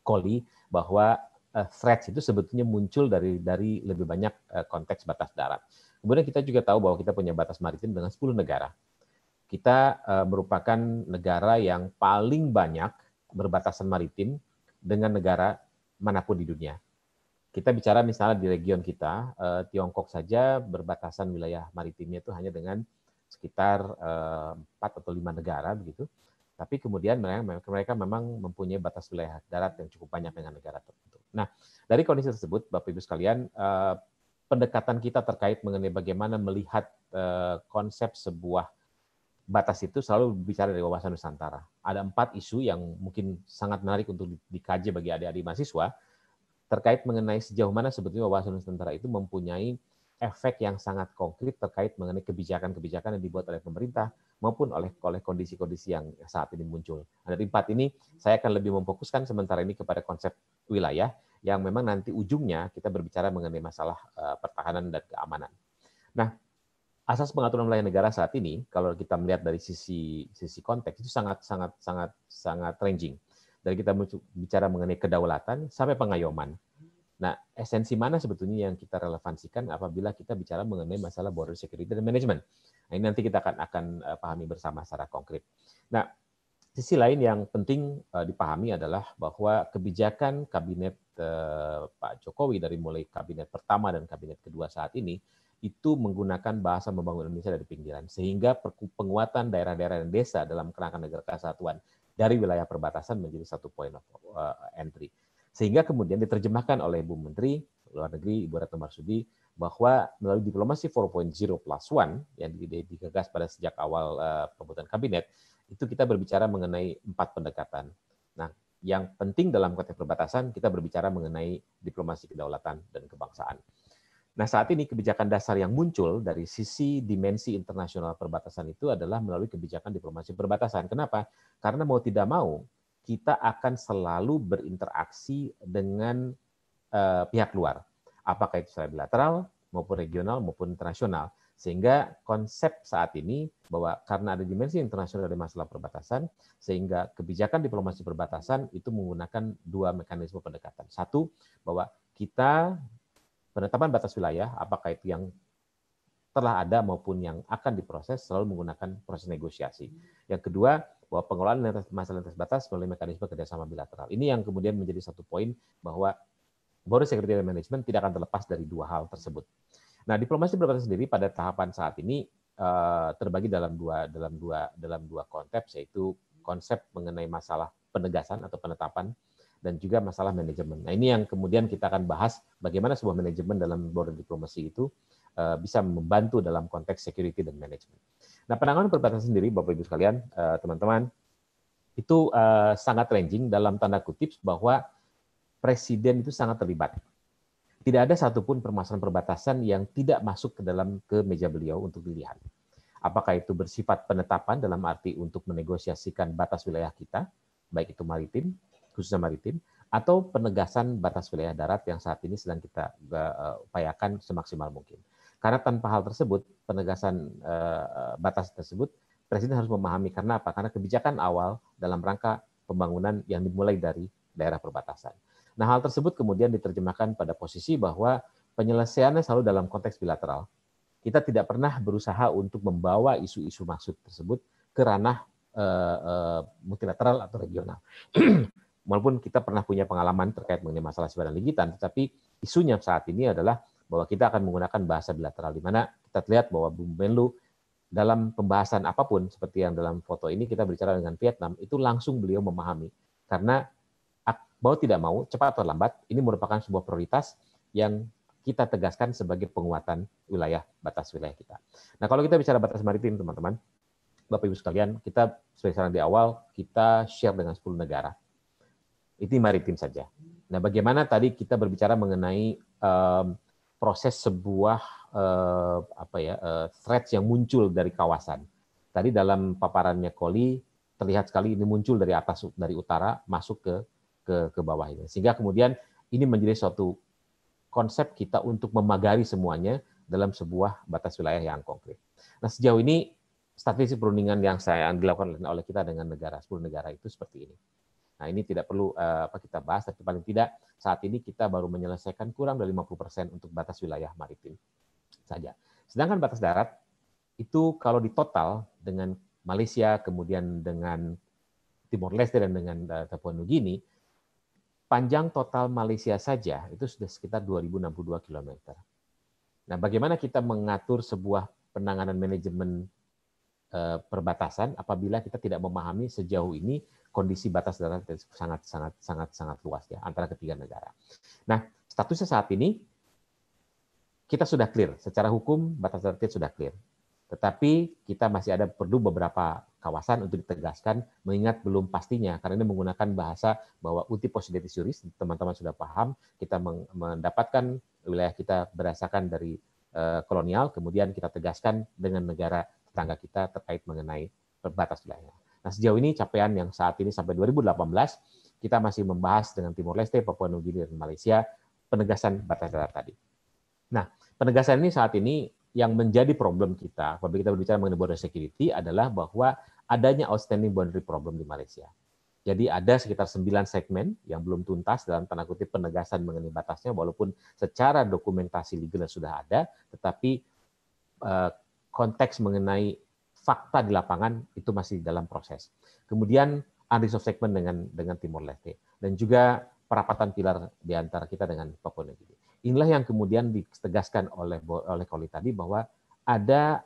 Koli bahwa uh, threats itu sebetulnya muncul dari dari lebih banyak uh, konteks batas darat. Kemudian kita juga tahu bahwa kita punya batas maritim dengan 10 negara kita eh, merupakan negara yang paling banyak berbatasan maritim dengan negara manapun di dunia. Kita bicara misalnya di region kita, eh, Tiongkok saja berbatasan wilayah maritimnya itu hanya dengan sekitar eh, empat atau lima negara begitu. Tapi kemudian mereka, mereka memang mempunyai batas wilayah darat yang cukup banyak dengan negara tertentu. Nah, dari kondisi tersebut, Bapak Ibu sekalian, pendekatan kita terkait mengenai bagaimana melihat konsep sebuah batas itu selalu bicara dari wawasan Nusantara. Ada empat isu yang mungkin sangat menarik untuk dikaji bagi adik-adik mahasiswa terkait mengenai sejauh mana sebetulnya wawasan Nusantara itu mempunyai efek yang sangat konkret terkait mengenai kebijakan-kebijakan yang dibuat oleh pemerintah maupun oleh oleh kondisi-kondisi yang saat ini muncul. Nah, dari empat ini saya akan lebih memfokuskan sementara ini kepada konsep wilayah yang memang nanti ujungnya kita berbicara mengenai masalah eh, pertahanan dan keamanan. Nah, asas pengaturan wilayah negara saat ini kalau kita melihat dari sisi sisi konteks itu sangat sangat sangat sangat ranging. Dari kita bicara mengenai kedaulatan sampai pengayoman. Nah, esensi mana sebetulnya yang kita relevansikan apabila kita bicara mengenai masalah border security dan management? Nah, ini nanti kita akan akan eh, pahami bersama secara konkret. Nah, sisi lain yang penting eh, dipahami adalah bahwa kebijakan kabinet eh, Pak Jokowi dari mulai kabinet pertama dan kabinet kedua saat ini itu menggunakan bahasa membangun Indonesia dari pinggiran sehingga penguatan daerah-daerah dan desa dalam kerangka negara kesatuan dari wilayah perbatasan menjadi satu point of eh, entry sehingga kemudian diterjemahkan oleh Bu Menteri Luar Negeri Ibu Retno Marsudi bahwa melalui diplomasi 4.0 plus 1 yang digagas pada sejak awal eh, pembentukan kabinet itu kita berbicara mengenai empat pendekatan. Nah, yang penting dalam konteks perbatasan kita berbicara mengenai diplomasi kedaulatan dan kebangsaan. Nah, saat ini kebijakan dasar yang muncul dari sisi dimensi internasional perbatasan itu adalah melalui kebijakan diplomasi perbatasan. Kenapa? Karena mau tidak mau, kita akan selalu berinteraksi dengan uh, pihak luar, apakah itu secara bilateral, maupun regional, maupun internasional. Sehingga konsep saat ini bahwa karena ada dimensi internasional dari masalah perbatasan, sehingga kebijakan diplomasi perbatasan itu menggunakan dua mekanisme pendekatan. Satu, bahwa kita penetapan batas wilayah, apakah itu yang telah ada maupun yang akan diproses selalu menggunakan proses negosiasi. Yang kedua, bahwa pengelolaan lintas, masalah lintas batas melalui mekanisme kerjasama bilateral. Ini yang kemudian menjadi satu poin bahwa boris Secretary Management tidak akan terlepas dari dua hal tersebut. Nah, diplomasi berbatas sendiri pada tahapan saat ini eh, terbagi dalam dua dalam dua dalam dua konsep yaitu konsep mengenai masalah penegasan atau penetapan dan juga masalah manajemen. Nah ini yang kemudian kita akan bahas bagaimana sebuah manajemen dalam border diplomasi itu eh, bisa membantu dalam konteks security dan manajemen. Nah penanganan perbatasan sendiri Bapak Ibu sekalian, eh, teman-teman, itu eh, sangat ranging dalam tanda kutip bahwa presiden itu sangat terlibat. Tidak ada satupun permasalahan perbatasan yang tidak masuk ke dalam ke meja beliau untuk dilihat. Apakah itu bersifat penetapan dalam arti untuk menegosiasikan batas wilayah kita, baik itu maritim khususnya maritim, atau penegasan batas wilayah darat yang saat ini sedang kita eh, eh, upayakan semaksimal mungkin. Karena tanpa hal tersebut, penegasan eh, batas tersebut, Presiden harus memahami karena apa? Karena kebijakan awal dalam rangka pembangunan yang dimulai dari daerah perbatasan. Nah, hal tersebut kemudian diterjemahkan pada posisi bahwa penyelesaiannya selalu dalam konteks bilateral. Kita tidak pernah berusaha untuk membawa isu-isu maksud tersebut ke ranah multilateral atau regional. walaupun kita pernah punya pengalaman terkait mengenai masalah sebaran gigitan, tetapi isunya saat ini adalah bahwa kita akan menggunakan bahasa bilateral, di mana kita terlihat bahwa Bung Menlu dalam pembahasan apapun, seperti yang dalam foto ini kita berbicara dengan Vietnam, itu langsung beliau memahami. Karena mau tidak mau, cepat atau lambat, ini merupakan sebuah prioritas yang kita tegaskan sebagai penguatan wilayah batas wilayah kita. Nah, kalau kita bicara batas maritim, teman-teman, Bapak Ibu sekalian, kita sebagai di awal, kita share dengan 10 negara itu maritim saja. Nah, bagaimana tadi kita berbicara mengenai um, proses sebuah uh, apa ya uh, threat yang muncul dari kawasan. Tadi dalam paparannya Koli terlihat sekali ini muncul dari atas dari utara masuk ke ke ke bawah ini. Sehingga kemudian ini menjadi suatu konsep kita untuk memagari semuanya dalam sebuah batas wilayah yang konkret. Nah, sejauh ini statistik perundingan yang saya dilakukan oleh kita dengan negara 10 negara itu seperti ini. Nah, ini tidak perlu eh, apa kita bahas, tapi paling tidak saat ini kita baru menyelesaikan kurang dari 50% untuk batas wilayah maritim saja. Sedangkan batas darat itu kalau ditotal dengan Malaysia, kemudian dengan Timor Leste dan dengan eh, Papua New Guinea, panjang total Malaysia saja itu sudah sekitar 2062 km. Nah, bagaimana kita mengatur sebuah penanganan manajemen eh, perbatasan apabila kita tidak memahami sejauh ini kondisi batas darat sangat sangat sangat sangat luas ya antara ketiga negara. Nah, statusnya saat ini kita sudah clear secara hukum batas kita sudah clear. Tetapi kita masih ada perlu beberapa kawasan untuk ditegaskan mengingat belum pastinya karena ini menggunakan bahasa bahwa uti possidetis juris teman-teman sudah paham kita mendapatkan wilayah kita berdasarkan dari eh, kolonial kemudian kita tegaskan dengan negara tetangga kita terkait mengenai batas wilayahnya. Nah, sejauh ini capaian yang saat ini sampai 2018 kita masih membahas dengan Timor Leste, Papua Nugini dan Malaysia penegasan batas darat tadi. Nah, penegasan ini saat ini yang menjadi problem kita apabila kita berbicara mengenai border security adalah bahwa adanya outstanding boundary problem di Malaysia. Jadi ada sekitar 9 segmen yang belum tuntas dalam tanda kutip penegasan mengenai batasnya walaupun secara dokumentasi legal sudah ada, tetapi eh, konteks mengenai fakta di lapangan itu masih dalam proses. Kemudian unresolved segment dengan dengan Timor Leste dan juga perapatan pilar di antara kita dengan Papua Nugini. Inilah yang kemudian ditegaskan oleh oleh Koli tadi bahwa ada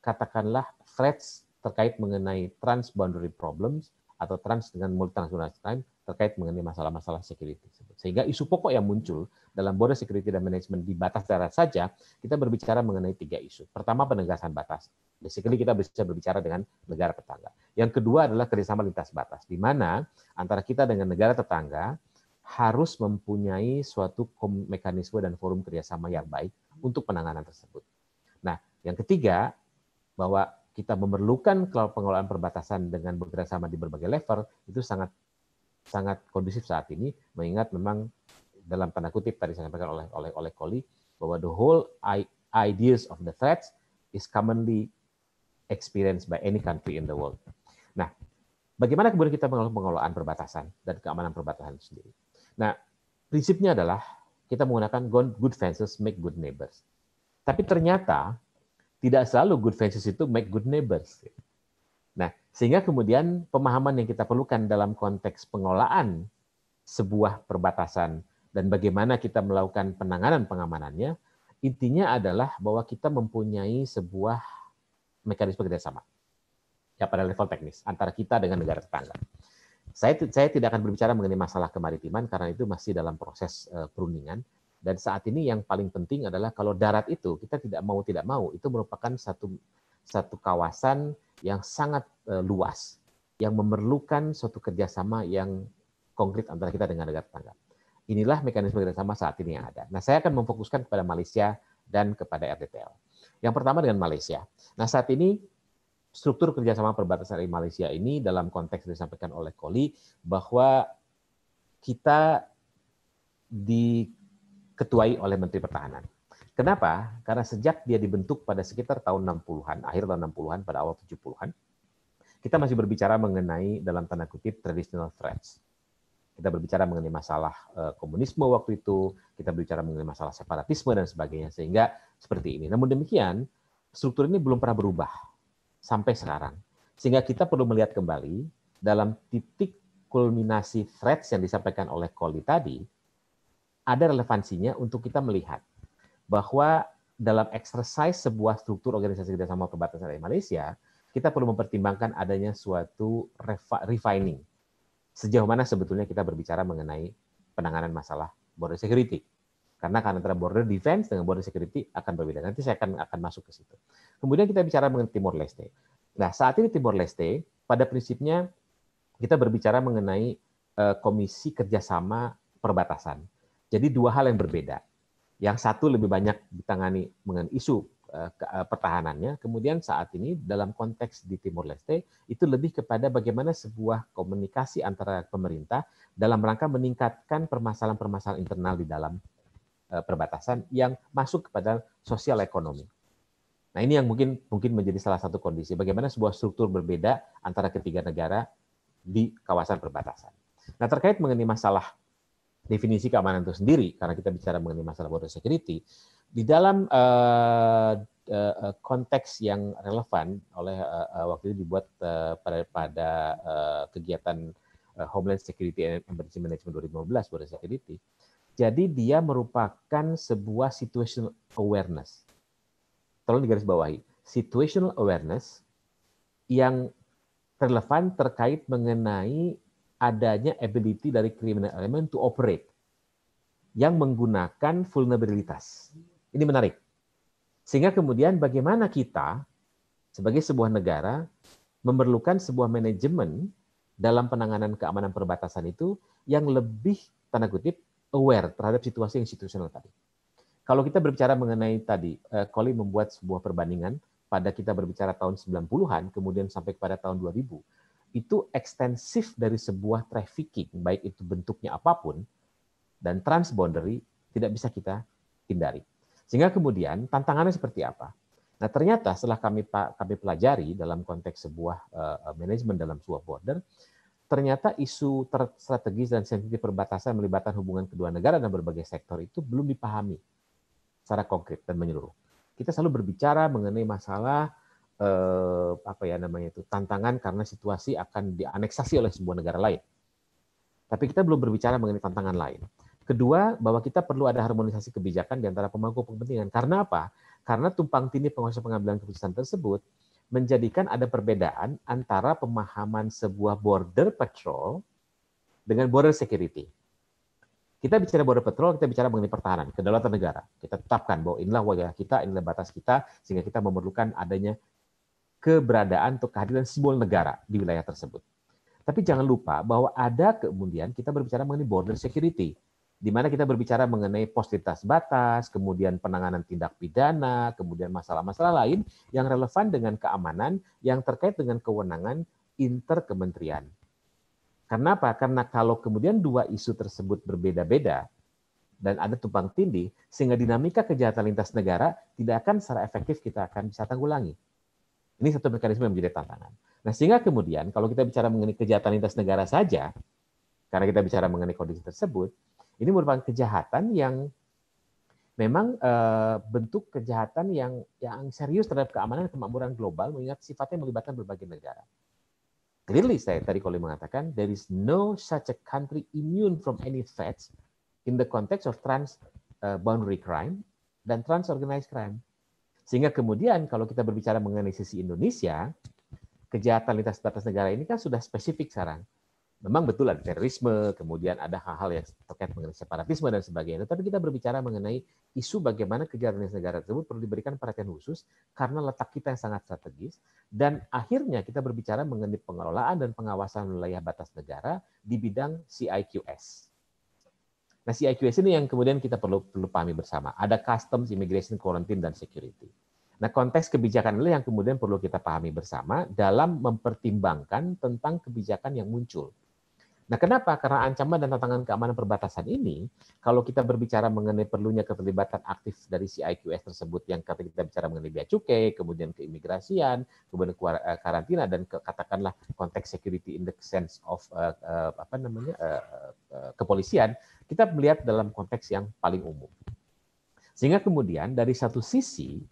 katakanlah threats terkait mengenai transboundary problems atau trans dengan multinational crime terkait mengenai masalah-masalah security. Sehingga isu pokok yang muncul dalam border security dan management di batas darat saja, kita berbicara mengenai tiga isu. Pertama, penegasan batas. Basically kita bisa berbicara dengan negara tetangga. Yang kedua adalah kerjasama lintas batas, di mana antara kita dengan negara tetangga harus mempunyai suatu mekanisme dan forum kerjasama yang baik untuk penanganan tersebut. Nah, yang ketiga, bahwa kita memerlukan kalau pengelolaan perbatasan dengan bekerja sama di berbagai level itu sangat sangat kondusif saat ini mengingat memang dalam tanda kutip tadi disampaikan oleh oleh oleh Koli bahwa the whole ideas of the threats is commonly experienced by any country in the world. Nah, bagaimana kemudian kita mengelola pengelolaan perbatasan dan keamanan perbatasan sendiri? Nah, prinsipnya adalah kita menggunakan good fences make good neighbors. Tapi ternyata tidak selalu good friends itu make good neighbors. Nah, sehingga kemudian pemahaman yang kita perlukan dalam konteks pengelolaan sebuah perbatasan dan bagaimana kita melakukan penanganan pengamanannya, intinya adalah bahwa kita mempunyai sebuah mekanisme kerjasama ya pada level teknis antara kita dengan negara tetangga. Saya, saya tidak akan berbicara mengenai masalah kemaritiman karena itu masih dalam proses uh, perundingan. Dan saat ini yang paling penting adalah kalau darat itu kita tidak mau tidak mau itu merupakan satu satu kawasan yang sangat eh, luas yang memerlukan suatu kerjasama yang konkret antara kita dengan negara tetangga. Inilah mekanisme kerjasama saat ini yang ada. Nah, saya akan memfokuskan kepada Malaysia dan kepada RTTL. Yang pertama dengan Malaysia. Nah, saat ini struktur kerjasama perbatasan dari Malaysia ini dalam konteks yang disampaikan oleh Koli bahwa kita di diketuai oleh Menteri Pertahanan. Kenapa? Karena sejak dia dibentuk pada sekitar tahun 60-an, akhir tahun 60-an, pada awal 70-an, kita masih berbicara mengenai dalam tanda kutip traditional threats. Kita berbicara mengenai masalah eh, komunisme waktu itu, kita berbicara mengenai masalah separatisme dan sebagainya, sehingga seperti ini. Namun demikian, struktur ini belum pernah berubah sampai sekarang. Sehingga kita perlu melihat kembali dalam titik kulminasi threats yang disampaikan oleh Koli tadi, ada relevansinya untuk kita melihat bahwa dalam exercise sebuah struktur organisasi kerjasama perbatasan dari Malaysia, kita perlu mempertimbangkan adanya suatu refining. Sejauh mana sebetulnya kita berbicara mengenai penanganan masalah border security. Karena antara border defense dengan border security akan berbeda. Nanti saya akan akan masuk ke situ. Kemudian kita bicara mengenai Timor Leste. Nah, saat ini Timor Leste pada prinsipnya kita berbicara mengenai eh, komisi kerjasama perbatasan jadi dua hal yang berbeda. Yang satu lebih banyak ditangani mengenai isu eh, eh, pertahanannya. Kemudian saat ini dalam konteks di Timur Leste itu lebih kepada bagaimana sebuah komunikasi antara pemerintah dalam rangka meningkatkan permasalahan-permasalahan internal di dalam eh, perbatasan yang masuk kepada sosial ekonomi. Nah ini yang mungkin mungkin menjadi salah satu kondisi bagaimana sebuah struktur berbeda antara ketiga negara di kawasan perbatasan. Nah terkait mengenai masalah definisi keamanan itu sendiri, karena kita bicara mengenai masalah border security, di dalam uh, uh, konteks yang relevan oleh uh, waktu itu dibuat uh, pada pada uh, kegiatan uh, Homeland Security and Emergency Management 2015 border security, jadi dia merupakan sebuah situational awareness. Tolong digarisbawahi, situational awareness yang relevan terkait mengenai adanya ability dari criminal element to operate yang menggunakan vulnerabilitas. Ini menarik. Sehingga kemudian bagaimana kita sebagai sebuah negara memerlukan sebuah manajemen dalam penanganan keamanan perbatasan itu yang lebih tanda kutip aware terhadap situasi institusional tadi. Kalau kita berbicara mengenai tadi, Koli eh, membuat sebuah perbandingan pada kita berbicara tahun 90-an, kemudian sampai pada tahun 2000, itu ekstensif dari sebuah trafficking, baik itu bentuknya apapun, dan transboundary tidak bisa kita hindari. Sehingga kemudian tantangannya seperti apa? Nah ternyata setelah kami kami pelajari dalam konteks sebuah uh, manajemen dalam sebuah border, ternyata isu strategis dan sensitif perbatasan melibatkan hubungan kedua negara dan berbagai sektor itu belum dipahami secara konkret dan menyeluruh. Kita selalu berbicara mengenai masalah eh, apa ya namanya itu tantangan karena situasi akan dianeksasi oleh sebuah negara lain. Tapi kita belum berbicara mengenai tantangan lain. Kedua, bahwa kita perlu ada harmonisasi kebijakan di antara pemangku kepentingan. Karena apa? Karena tumpang tindih penguasa pengambilan keputusan tersebut menjadikan ada perbedaan antara pemahaman sebuah border patrol dengan border security. Kita bicara border patrol, kita bicara mengenai pertahanan, kedaulatan negara. Kita tetapkan bahwa inilah wajah kita, inilah batas kita, sehingga kita memerlukan adanya keberadaan atau kehadiran simbol negara di wilayah tersebut. Tapi jangan lupa bahwa ada kemudian kita berbicara mengenai border security, di mana kita berbicara mengenai posibilitas batas, kemudian penanganan tindak pidana, kemudian masalah-masalah lain yang relevan dengan keamanan yang terkait dengan kewenangan interkementerian. Kenapa? Karena kalau kemudian dua isu tersebut berbeda-beda dan ada tumpang tindih, sehingga dinamika kejahatan lintas negara tidak akan secara efektif kita akan bisa tanggulangi. Ini satu mekanisme yang menjadi tantangan. Nah, sehingga kemudian kalau kita bicara mengenai kejahatan lintas negara saja, karena kita bicara mengenai kondisi tersebut, ini merupakan kejahatan yang memang e, bentuk kejahatan yang yang serius terhadap keamanan dan kemakmuran global mengingat sifatnya melibatkan berbagai negara. Clearly saya tadi kalau mengatakan there is no such a country immune from any threats in the context of trans eh, boundary crime dan trans organized crime. Sehingga kemudian kalau kita berbicara mengenai sisi Indonesia, kejahatan lintas batas negara ini kan sudah spesifik sekarang. Memang betul ada terorisme, kemudian ada hal-hal yang terkait mengenai separatisme dan sebagainya. Tapi kita berbicara mengenai isu bagaimana kejahatan lintas negara tersebut perlu diberikan perhatian khusus karena letak kita yang sangat strategis. Dan akhirnya kita berbicara mengenai pengelolaan dan pengawasan wilayah batas negara di bidang CIQS. Nah, CIQS ini yang kemudian kita perlu perlu pahami bersama. Ada customs, immigration, quarantine, dan security. Nah, konteks kebijakan ini yang kemudian perlu kita pahami bersama dalam mempertimbangkan tentang kebijakan yang muncul. Nah, kenapa? Karena ancaman dan tantangan keamanan perbatasan ini, kalau kita berbicara mengenai perlunya keterlibatan aktif dari CIQS tersebut yang kata kita bicara mengenai bea cukai, kemudian keimigrasian, kemudian eh, karantina dan ke, katakanlah konteks security in the sense of uh, uh, apa namanya uh, uh, kepolisian, kita melihat dalam konteks yang paling umum. Sehingga kemudian dari satu sisi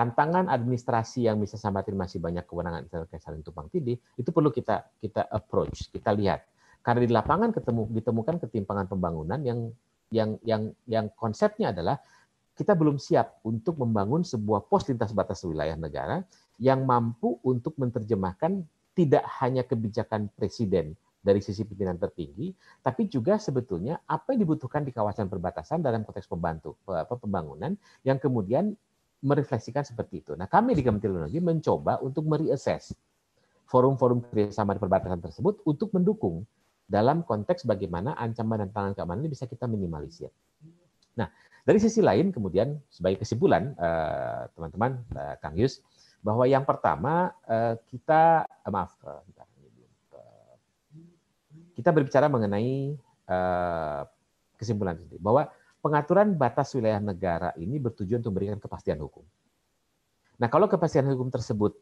tantangan administrasi yang bisa sambatin masih banyak kewenangan intelektual saling tumpang tindih itu perlu kita kita approach kita lihat karena di lapangan ketemu ditemukan ketimpangan pembangunan yang yang yang yang konsepnya adalah kita belum siap untuk membangun sebuah pos lintas batas wilayah negara yang mampu untuk menerjemahkan tidak hanya kebijakan presiden dari sisi pimpinan tertinggi, tapi juga sebetulnya apa yang dibutuhkan di kawasan perbatasan dalam konteks pembantu pembangunan yang kemudian merefleksikan seperti itu. Nah, kami di Kementerian Luar Negeri mencoba untuk mereassess forum-forum kerjasama di perbatasan tersebut untuk mendukung dalam konteks bagaimana ancaman dan tantangan keamanan ini bisa kita minimalisir. Nah, dari sisi lain kemudian sebagai kesimpulan eh, teman-teman eh, Kang Yus bahwa yang pertama eh, kita maaf kita berbicara mengenai kesimpulan sendiri bahwa Pengaturan batas wilayah negara ini bertujuan untuk memberikan kepastian hukum. Nah, kalau kepastian hukum tersebut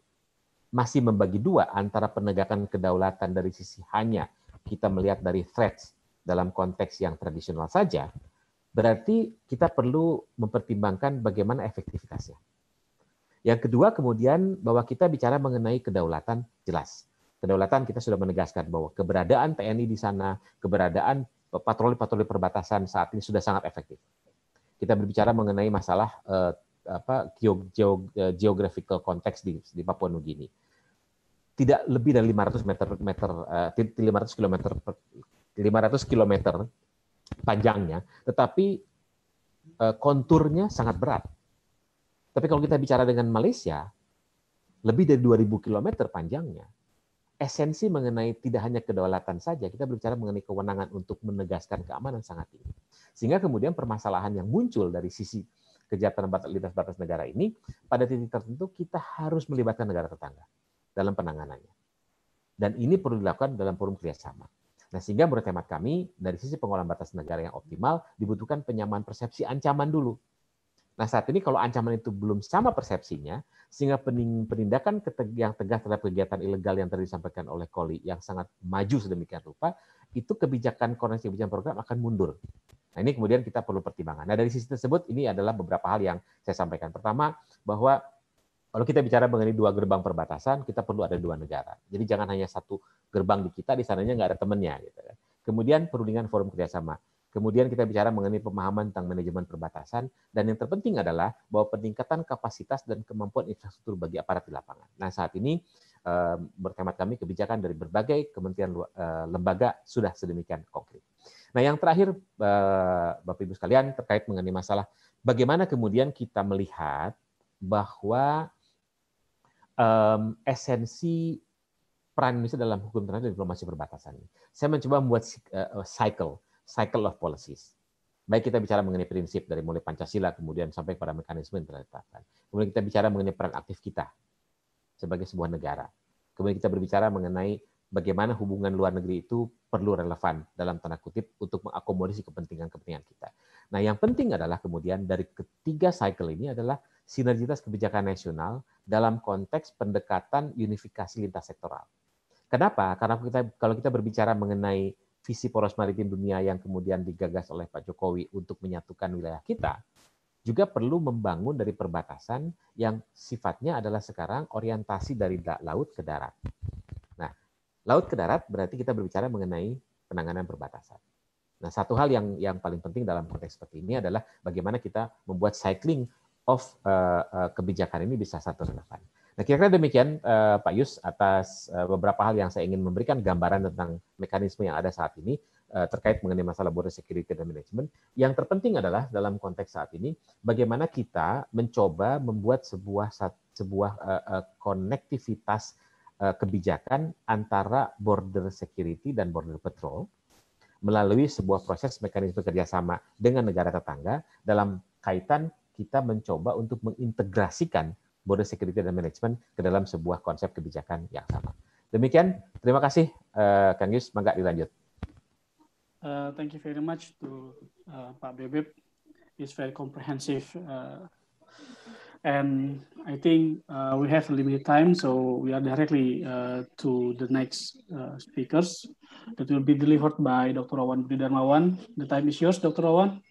masih membagi dua antara penegakan kedaulatan dari sisi hanya kita melihat dari threats dalam konteks yang tradisional saja, berarti kita perlu mempertimbangkan bagaimana efektivitasnya. Yang kedua kemudian bahwa kita bicara mengenai kedaulatan jelas. Kedaulatan kita sudah menegaskan bahwa keberadaan TNI di sana, keberadaan patroli-patroli perbatasan saat ini sudah sangat efektif. Kita berbicara mengenai masalah uh, apa eh, geographical konteks di, di Papua Nugini. Tidak lebih dari 500 meter meter uh, 500 km 500 km panjangnya, tetapi uh, konturnya sangat berat. Tapi kalau kita bicara dengan Malaysia, lebih dari 2000 km panjangnya, esensi mengenai tidak hanya kedaulatan saja, kita berbicara mengenai kewenangan untuk menegaskan keamanan sangat tinggi. Sehingga kemudian permasalahan yang muncul dari sisi kejahatan lintas batas negara ini, pada titik tertentu kita harus melibatkan negara tetangga dalam penanganannya. Dan ini perlu dilakukan dalam forum kerjasama. Nah, sehingga menurut hemat kami, dari sisi pengolahan batas negara yang optimal, dibutuhkan penyamaan persepsi ancaman dulu. Nah saat ini kalau ancaman itu belum sama persepsinya, sehingga penindakan yang tegas terhadap kegiatan ilegal yang tadi disampaikan oleh Koli yang sangat maju sedemikian rupa, itu kebijakan koordinasi kebijakan program akan mundur. Nah ini kemudian kita perlu pertimbangan. Nah dari sisi tersebut ini adalah beberapa hal yang saya sampaikan. Pertama bahwa kalau kita bicara mengenai dua gerbang perbatasan, kita perlu ada dua negara. Jadi jangan hanya satu gerbang di kita, di sananya nggak ada temennya. Gitu kan. Kemudian perundingan forum kerjasama. Kemudian kita bicara mengenai pemahaman tentang manajemen perbatasan dan yang terpenting adalah bahwa peningkatan kapasitas dan kemampuan infrastruktur bagi aparat di lapangan. Nah, saat ini ehm, berkemat kami kebijakan dari berbagai kementerian eh, lembaga sudah sedemikian konkret. Nah, yang terakhir eh, Bapak Ibu sekalian terkait mengenai masalah bagaimana kemudian kita melihat bahwa um, esensi peran Indonesia dalam hukum internasional dan diplomasi perbatasan. Saya mencoba membuat eh, cycle cycle of policies. Baik kita bicara mengenai prinsip dari mulai Pancasila kemudian sampai pada mekanisme yang telah ditetapkan. Kemudian kita bicara mengenai peran aktif kita sebagai sebuah negara. Kemudian kita berbicara mengenai bagaimana hubungan luar negeri itu perlu relevan dalam tanda kutip untuk mengakomodasi kepentingan-kepentingan kita. Nah, yang penting adalah kemudian dari ketiga cycle ini adalah sinergitas kebijakan nasional dalam konteks pendekatan unifikasi lintas sektoral. Kenapa? Karena kita, kalau kita berbicara mengenai visi poros maritim dunia yang kemudian digagas oleh Pak Jokowi untuk menyatukan wilayah kita, juga perlu membangun dari perbatasan yang sifatnya adalah sekarang orientasi dari laut ke darat. Nah, laut ke darat berarti kita berbicara mengenai penanganan perbatasan. Nah, satu hal yang yang paling penting dalam konteks seperti ini adalah bagaimana kita membuat cycling of uh, uh, kebijakan ini bisa satu relevan. Nah, kira-kira demikian uh, Pak Yus atas uh, beberapa hal yang saya ingin memberikan gambaran tentang mekanisme yang ada saat ini uh, terkait mengenai masalah border security dan management. Yang terpenting adalah dalam konteks saat ini bagaimana kita mencoba membuat sebuah sebuah uh, uh, konektivitas uh, kebijakan antara border security dan border patrol melalui sebuah proses mekanisme kerjasama dengan negara tetangga dalam kaitan kita mencoba untuk mengintegrasikan border security dan management ke dalam sebuah konsep kebijakan yang sama. Demikian, terima kasih uh, Kang Yus, mangga dilanjut. Uh, thank you very much to uh, Pak Bebep. It's very comprehensive uh, and I think uh, we have limited time, so we are directly uh, to the next uh, speakers that will be delivered by Dr. Awan Budi Darmawan. The time is yours, Dr. Awan.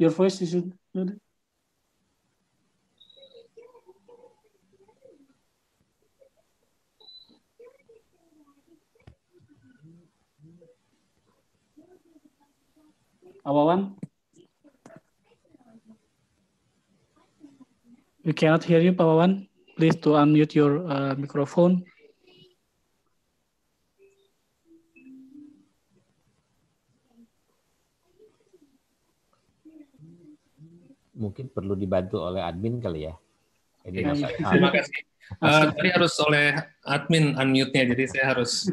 Your voice is muted. Awawan? We cannot hear you, Pawawan. Please to unmute your uh, microphone. mungkin perlu dibantu oleh admin kali ya. Ini ya, terima kasih. Uh, tadi harus oleh admin unmute-nya, jadi saya harus.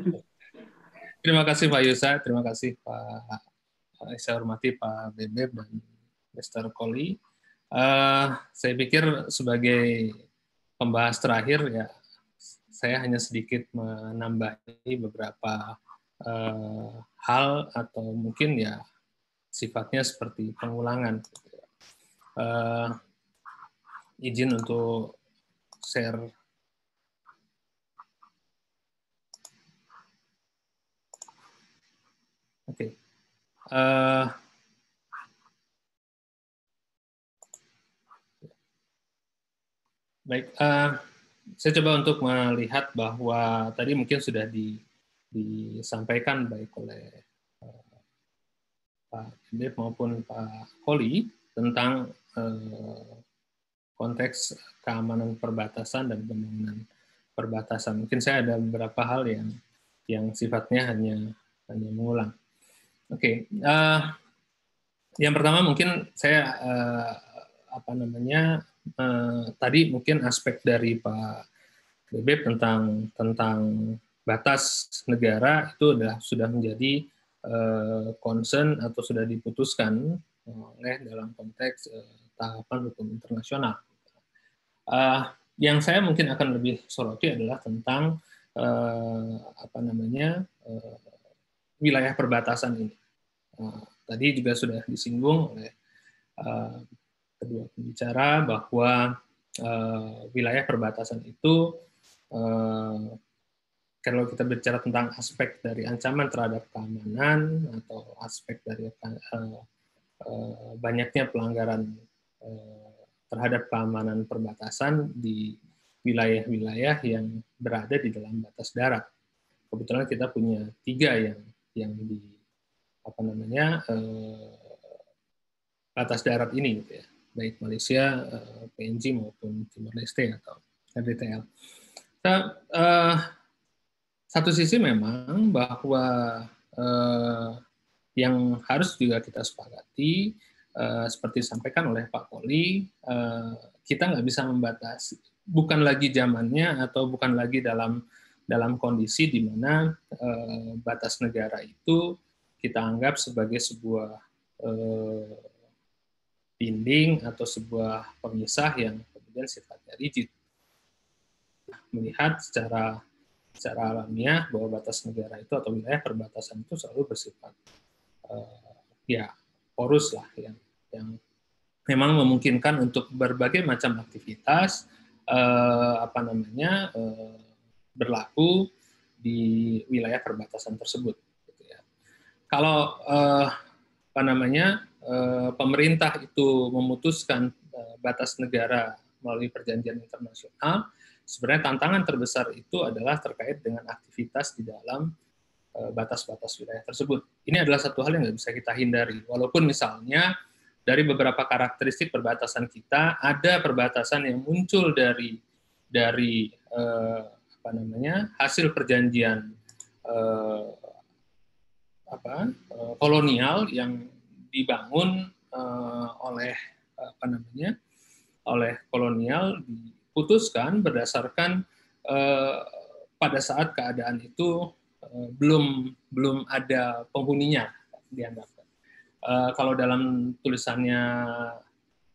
Terima kasih Pak Yusa, terima kasih Pak, saya hormati Pak Bebep dan Mr. Koli. Uh, saya pikir sebagai pembahas terakhir ya, saya hanya sedikit menambahi beberapa uh, hal atau mungkin ya sifatnya seperti pengulangan uh, izin untuk share Oke. Okay. Uh, eh, baik, uh, saya coba untuk melihat bahwa tadi mungkin sudah di, disampaikan baik oleh uh, Pak Dev maupun Pak Koli tentang eh, konteks keamanan perbatasan dan pembangunan perbatasan. Mungkin saya ada beberapa hal yang yang sifatnya hanya hanya mengulang. Oke, okay. uh, eh, yang pertama mungkin saya uh, apa namanya uh, tadi mungkin aspek dari Pak Bebep tentang tentang batas negara itu sudah sudah menjadi uh, concern atau sudah diputuskan oleh dalam konteks uh, tahapan hukum internasional. Uh, yang saya mungkin akan lebih soroti adalah tentang uh, apa namanya uh, wilayah perbatasan ini. Uh, tadi juga sudah disinggung oleh uh, kedua pembicara bahwa uh, wilayah perbatasan itu uh, kalau kita bicara tentang aspek dari ancaman terhadap keamanan atau aspek dari Eh, banyaknya pelanggaran eh, terhadap keamanan perbatasan di wilayah-wilayah yang berada di dalam batas darat. Kebetulan kita punya tiga yang yang di apa namanya eh, batas darat ini, gitu ya, baik Malaysia, PNG maupun Timor Leste atau RDTL. Nah, eh, satu sisi memang bahwa eh, yang harus juga kita sepakati eh, seperti disampaikan oleh Pak Koli eh, kita nggak bisa membatasi bukan lagi zamannya atau bukan lagi dalam dalam kondisi di mana eh, batas negara itu kita anggap sebagai sebuah dinding atau sebuah pemisah yang kemudian sifatnya rigid. Melihat secara secara alamiah bahwa batas negara itu atau wilayah perbatasan itu selalu bersifat Eh, ya porus lah yang yang memang memungkinkan untuk berbagai macam aktivitas eh, apa namanya eh, berlaku di wilayah perbatasan tersebut. Gitu ya. Kalau apa namanya pemerintah itu memutuskan batas negara melalui perjanjian internasional, sebenarnya tantangan terbesar itu adalah terkait dengan aktivitas di dalam Eh, batas-batas wilayah tersebut. Ini adalah satu hal yang nggak bisa kita hindari. Walaupun misalnya dari beberapa karakteristik perbatasan kita ada perbatasan yang muncul dari dari eh, apa namanya hasil perjanjian eh, apa eh, kolonial yang dibangun eh, oleh apa namanya oleh kolonial diputuskan berdasarkan eh, pada saat keadaan itu belum belum ada penghuninya dianggap. Uh, eh, kalau dalam tulisannya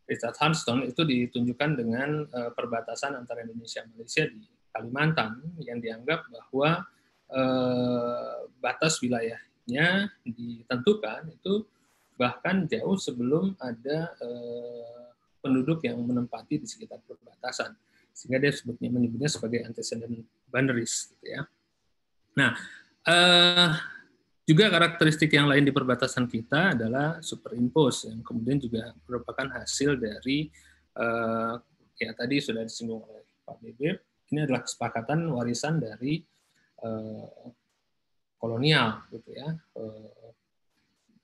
Richard Hanston itu ditunjukkan dengan uh, perbatasan antara Indonesia dan Malaysia di Kalimantan yang dianggap bahwa uh, batas wilayahnya ditentukan itu bahkan jauh sebelum ada uh, penduduk yang menempati di sekitar perbatasan sehingga dia sebutnya menyebutnya sebagai antecedent boundaries gitu ya. Nah, Uh, juga karakteristik yang lain di perbatasan kita adalah superimpos yang kemudian juga merupakan hasil dari uh, ya tadi sudah disinggung oleh Pak Beber Ini adalah kesepakatan warisan dari uh, kolonial gitu ya. Uh,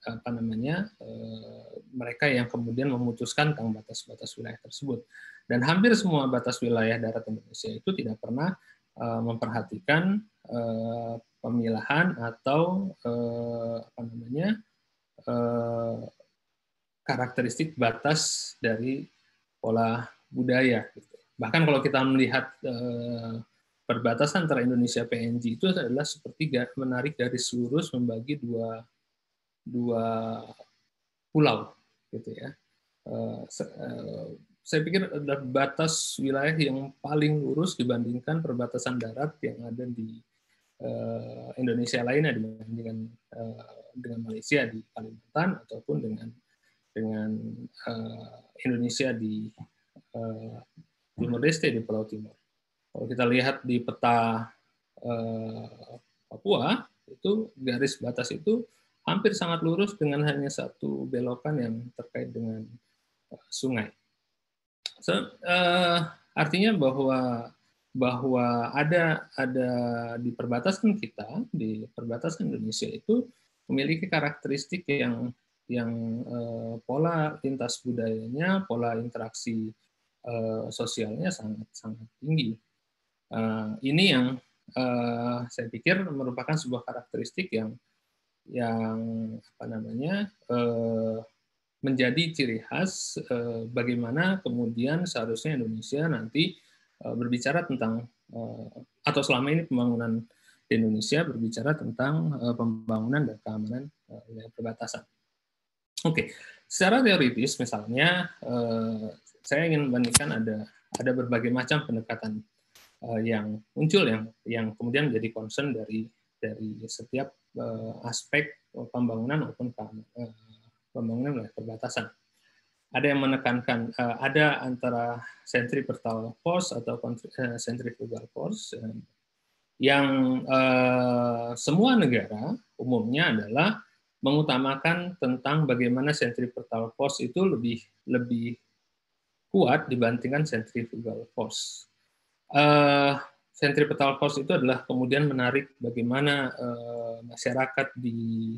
apa namanya uh, mereka yang kemudian memutuskan tentang batas-batas wilayah tersebut dan hampir semua batas wilayah darat Indonesia itu tidak pernah uh, memperhatikan uh, pemilahan atau eh, apa namanya eh, karakteristik batas dari pola budaya. Gitu. Bahkan kalau kita melihat eh, perbatasan antara Indonesia PNG itu adalah sepertiga menarik dari seluruh membagi dua dua pulau gitu ya. Eh, eh, saya pikir adalah batas wilayah yang paling lurus dibandingkan perbatasan darat yang ada di Eh, Indonesia lainnya dibandingkan eh, dengan Malaysia di Kalimantan ataupun dengan dengan eh, Indonesia di Timur Leste di Pulau Timur. Kalau kita lihat di peta Papua itu garis batas itu hampir sangat lurus dengan hanya satu belokan yang terkait dengan sungai. So, uh, artinya bahwa bahwa ada ada di perbatasan kita di perbatasan Indonesia itu memiliki karakteristik yang yang eh, pola lintas budayanya, pola interaksi eh, sosialnya sangat sangat tinggi. Eh, ini yang eh, saya pikir merupakan sebuah karakteristik yang yang apa namanya eh, menjadi ciri khas eh, bagaimana kemudian seharusnya Indonesia nanti Eh, berbicara tentang eh, atau selama ini pembangunan di Indonesia berbicara tentang eh, pembangunan dan keamanan wilayah perbatasan. Oke, secara teoritis misalnya saya ingin membandingkan ada ada berbagai macam pendekatan yang muncul yang yang kemudian menjadi concern dari dari setiap aspek pembangunan maupun pembangunan wilayah perbatasan ada yang menekankan uh, ada antara centripetal force atau centrifugal eh, force eh, yang uh, semua negara umumnya adalah mengutamakan tentang bagaimana centripetal force itu lebih lebih kuat dibandingkan centrifugal force. Uh, centripetal force itu adalah kemudian menarik bagaimana uh, masyarakat di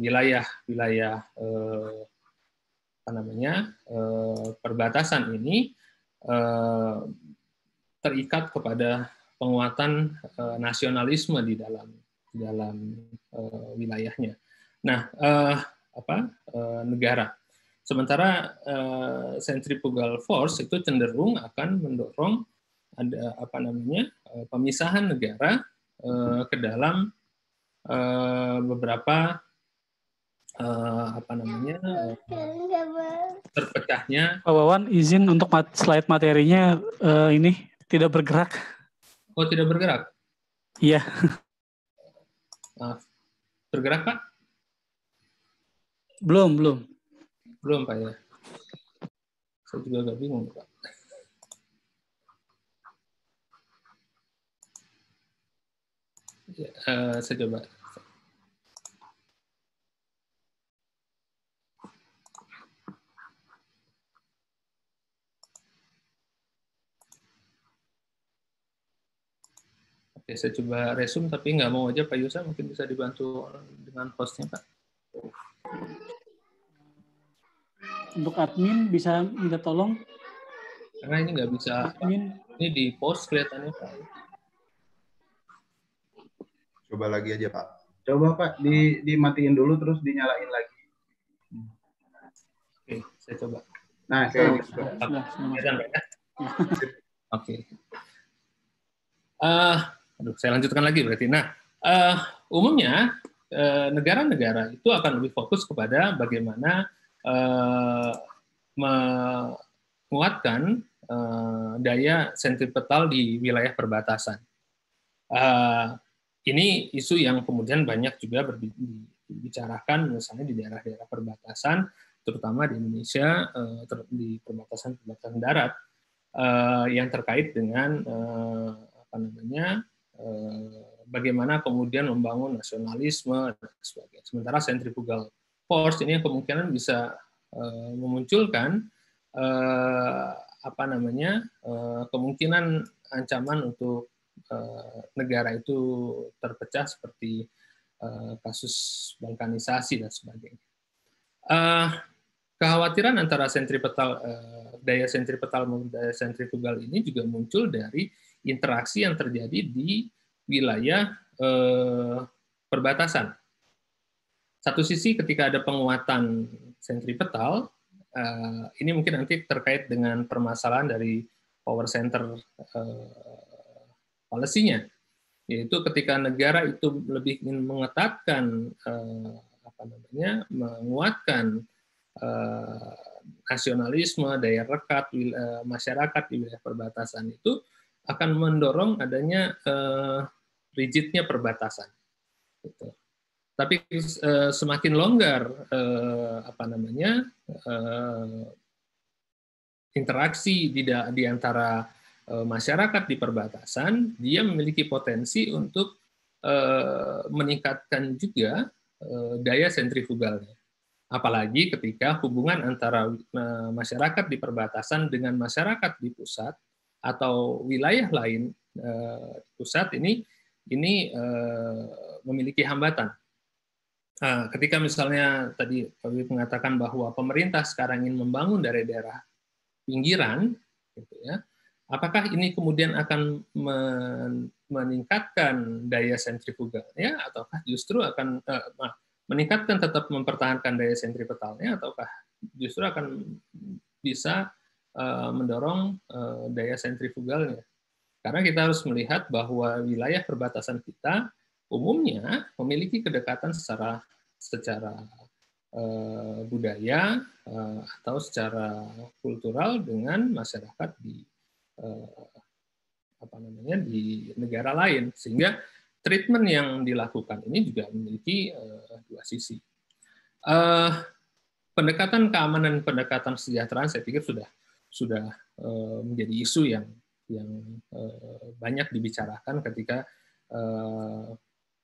wilayah-wilayah uh, uh, apa namanya eh, perbatasan ini eh, terikat kepada penguatan eh, nasionalisme di dalam di dalam wilayahnya. Nah, apa negara. Sementara eh, force itu cenderung akan mendorong ada apa namanya pemisahan negara ke dalam beberapa uh, apa namanya uh, terpecahnya. Pak Wawan izin untuk mat slide materinya uh, ini tidak bergerak. Oh tidak bergerak? Iya. uh, Bergerak Pak? Belum belum. Belum Pak ya. Saya juga agak bingung Pak. Ya, uh, saya coba. Oke, saya coba resume tapi nggak mau aja Pak Yusa mungkin bisa dibantu dengan hostnya Pak. Untuk admin bisa minta tolong? Karena ini nggak bisa. Admin. Ini di post kelihatannya Pak. Coba lagi aja Pak. Coba Pak di dimatiin dulu terus dinyalain lagi. Oke, saya coba. Nah, saya coba. Oke. Okay. Uh, Aduh, saya lanjutkan lagi berarti. Nah, uh, umumnya eh, negara-negara uh, itu akan lebih fokus kepada bagaimana uh, menguatkan uh, daya sentripetal di wilayah perbatasan. Uh, ini isu yang kemudian banyak juga dibicarakan misalnya di daerah-daerah perbatasan, terutama di Indonesia di perbatasan perbatasan darat yang terkait dengan apa namanya Eh, bagaimana kemudian membangun nasionalisme dan sebagainya. Sementara centrifugal force ini kemungkinan bisa eh, memunculkan eh, apa namanya kemungkinan ancaman untuk negara itu terpecah seperti kasus balkanisasi dan sebagainya. Kekhawatiran antara sentripetal daya sentripetal dan daya sentrifugal ini juga muncul dari interaksi yang terjadi di wilayah eh, perbatasan. Satu sisi ketika ada penguatan sentripetal, eh, ini mungkin nanti terkait dengan permasalahan dari power center eh, polesinya, yaitu ketika negara itu lebih ingin mengetatkan apa namanya, menguatkan nasionalisme, daya rekat masyarakat di wilayah perbatasan itu akan mendorong adanya uh, rigidnya perbatasan. Gitu. Tapi uh, semakin longgar uh, apa namanya uh, interaksi di, di antara uh, masyarakat di perbatasan, dia memiliki potensi untuk uh, meningkatkan juga uh, daya sentrifugalnya. Apalagi ketika hubungan antara masyarakat di perbatasan dengan masyarakat di pusat atau wilayah lain eh, pusat ini ini eh, memiliki hambatan. Nah, ketika misalnya tadi Pak mengatakan bahwa pemerintah sekarang ingin membangun dari daerah pinggiran, gitu ya, apakah ini kemudian akan meningkatkan daya sentrifugalnya, ataukah justru akan eh, meningkatkan tetap mempertahankan daya sentripetalnya, ataukah justru akan bisa Eh, mendorong eh, daya sentrifugalnya. Karena kita harus melihat bahwa wilayah perbatasan kita umumnya memiliki kedekatan secara secara eh, budaya atau secara kultural dengan masyarakat di apa namanya di negara lain sehingga treatment yang dilakukan ini juga memiliki dua sisi pendekatan keamanan pendekatan kesejahteraan saya pikir sudah sudah eh, menjadi isu yang yang eh, banyak dibicarakan ketika eh,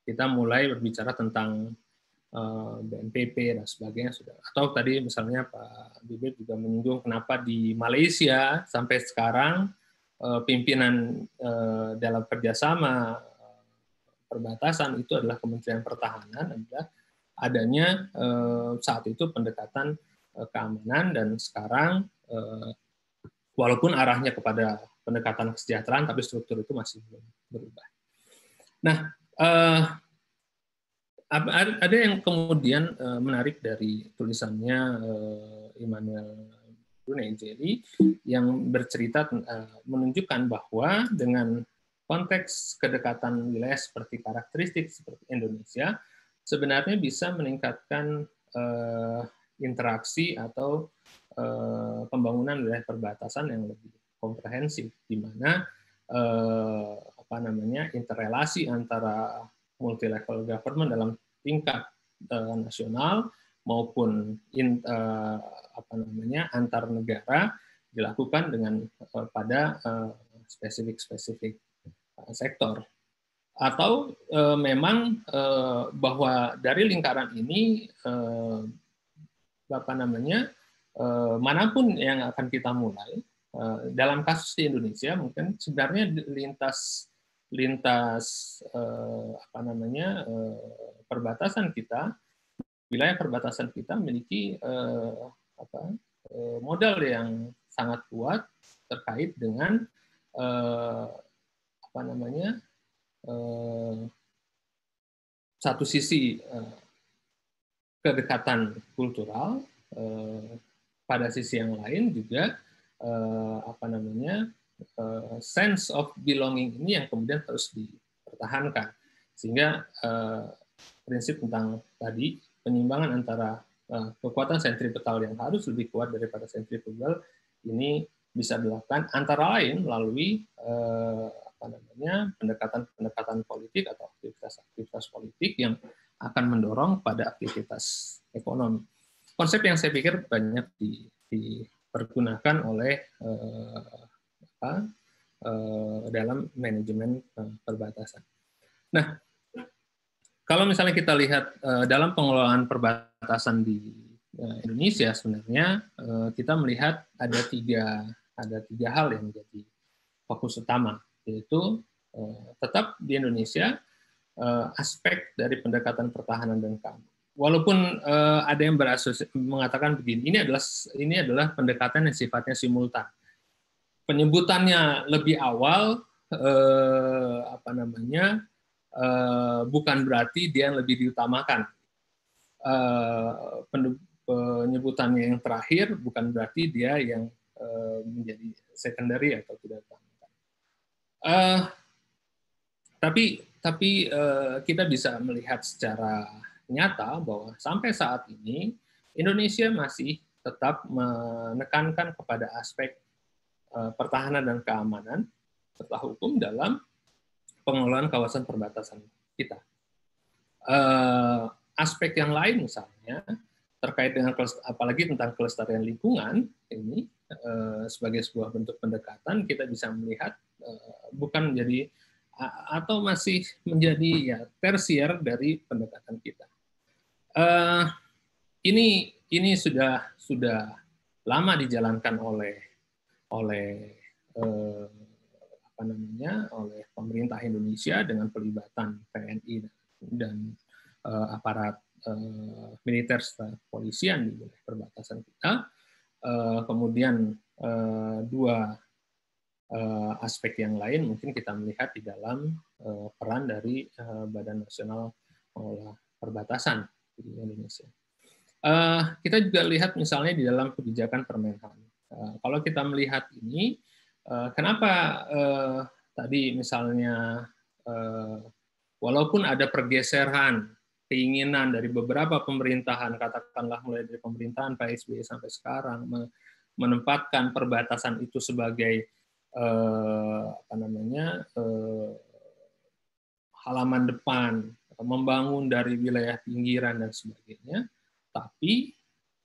kita mulai berbicara tentang BNPB BNPP dan sebagainya sudah atau tadi misalnya Pak Bibit juga menyinggung kenapa di Malaysia sampai sekarang pimpinan dalam kerjasama perbatasan itu adalah Kementerian Pertahanan adalah adanya saat itu pendekatan keamanan dan sekarang walaupun arahnya kepada pendekatan kesejahteraan, tapi struktur itu masih belum berubah. Nah, eh, ada yang kemudian eh, menarik dari tulisannya eh, Immanuel Brunelleschi yang bercerita eh, menunjukkan bahwa dengan konteks kedekatan wilayah seperti karakteristik seperti Indonesia sebenarnya bisa meningkatkan interaksi atau Eh, pembangunan wilayah perbatasan yang lebih komprehensif, di mana eh, apa namanya interrelasi antara multilevel government dalam tingkat eh, nasional maupun in, apa namanya antar negara dilakukan dengan pada spesifik-spesifik sektor atau memang bahwa dari lingkaran ini apa namanya Eh, manapun yang akan kita mulai eh, dalam kasus di Indonesia mungkin sebenarnya lintas lintas eh, apa namanya perbatasan kita wilayah perbatasan kita memiliki apa modal yang sangat kuat terkait dengan apa namanya satu sisi kedekatan kultural pada sisi yang lain juga uh, apa namanya uh, sense of belonging ini yang kemudian terus dipertahankan sehingga uh, prinsip tentang tadi penyimbangan antara uh, kekuatan sentripetal yang harus lebih kuat daripada sentripetal ini bisa dilakukan antara lain melalui uh, apa namanya pendekatan-pendekatan politik atau aktivitas-aktivitas politik yang akan mendorong pada aktivitas ekonomi konsep yang saya pikir banyak di, dipergunakan oleh uh, apa, uh, dalam manajemen eh, perbatasan. Nah, kalau misalnya kita lihat uh, dalam pengelolaan perbatasan di uh, Indonesia sebenarnya uh, kita melihat ada tiga ada tiga hal yang menjadi fokus utama yaitu uh, tetap di Indonesia uh, aspek dari pendekatan pertahanan dan keamanan walaupun uh, ada yang mengatakan begini, ini adalah ini adalah pendekatan yang sifatnya simultan. Penyebutannya lebih awal uh, apa namanya? Uh, bukan berarti dia yang lebih diutamakan. Uh, penyebutannya yang terakhir bukan berarti dia yang uh, menjadi secondary atau tidak utamakan. Uh, tapi tapi uh, kita bisa melihat secara nyata bahwa sampai saat ini Indonesia masih tetap menekankan kepada aspek eh, pertahanan dan keamanan serta hukum dalam pengelolaan kawasan perbatasan kita. Eh, aspek yang lain misalnya terkait dengan apalagi tentang kelestarian lingkungan ini eh, sebagai sebuah bentuk pendekatan kita bisa melihat bukan menjadi atau masih menjadi ya tersier dari pendekatan kita uh, ini ini sudah sudah lama dijalankan oleh oleh uh, apa namanya oleh pemerintah Indonesia dengan pelibatan TNI dan uh, aparat uh, militer serta kepolisian di wilayah perbatasan kita. uh, kemudian uh, dua aspek yang lain mungkin kita melihat di dalam peran dari Badan Nasional Pengelola Perbatasan di Indonesia. Uh, kita juga lihat misalnya di dalam kebijakan Permenhan. Uh, kalau kita melihat ini, uh, kenapa uh, tadi misalnya uh, walaupun ada pergeseran keinginan dari beberapa pemerintahan, katakanlah mulai dari pemerintahan Pak SBY sampai sekarang, menempatkan perbatasan itu sebagai uh, apa namanya uh, halaman depan membangun dari wilayah pinggiran dan sebagainya. Tapi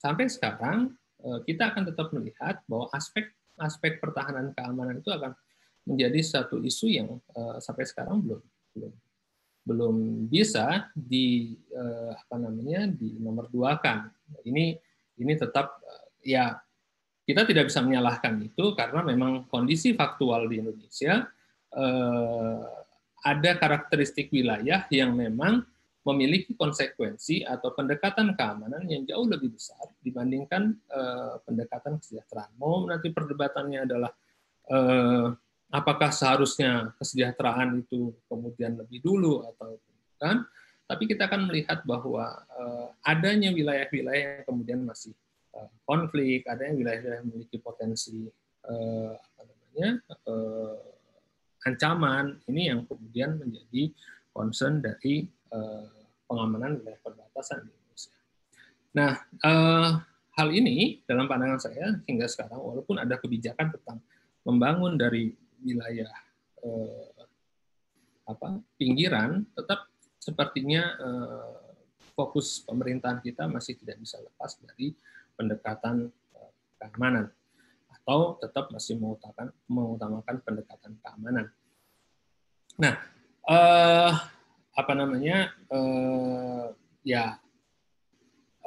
sampai sekarang eh, kita akan tetap melihat bahwa aspek aspek pertahanan keamanan itu akan menjadi satu isu yang eh, sampai sekarang belum belum belum bisa di eh, apa namanya di nomor dua kan ini ini tetap ya kita tidak bisa menyalahkan itu karena memang kondisi faktual di Indonesia ada karakteristik wilayah yang memang memiliki konsekuensi atau pendekatan keamanan yang jauh lebih besar dibandingkan uh, pendekatan kesejahteraan. Mau nanti perdebatannya adalah uh, apakah seharusnya kesejahteraan itu kemudian lebih dulu atau bukan, tapi kita akan melihat bahwa uh, adanya wilayah-wilayah yang kemudian masih uh, konflik, adanya wilayah-wilayah yang memiliki potensi uh, apa namanya uh, ancaman ini yang kemudian menjadi concern dari eh, pengamanan wilayah perbatasan di Indonesia. Nah, eh, hal ini dalam pandangan saya hingga sekarang walaupun ada kebijakan tentang membangun dari wilayah eh, apa pinggiran tetap sepertinya fokus pemerintahan kita masih tidak bisa lepas dari pendekatan keamanan atau tetap masih mengutamakan, mengutamakan pendekatan keamanan. Nah, eh, apa namanya? Eh, ya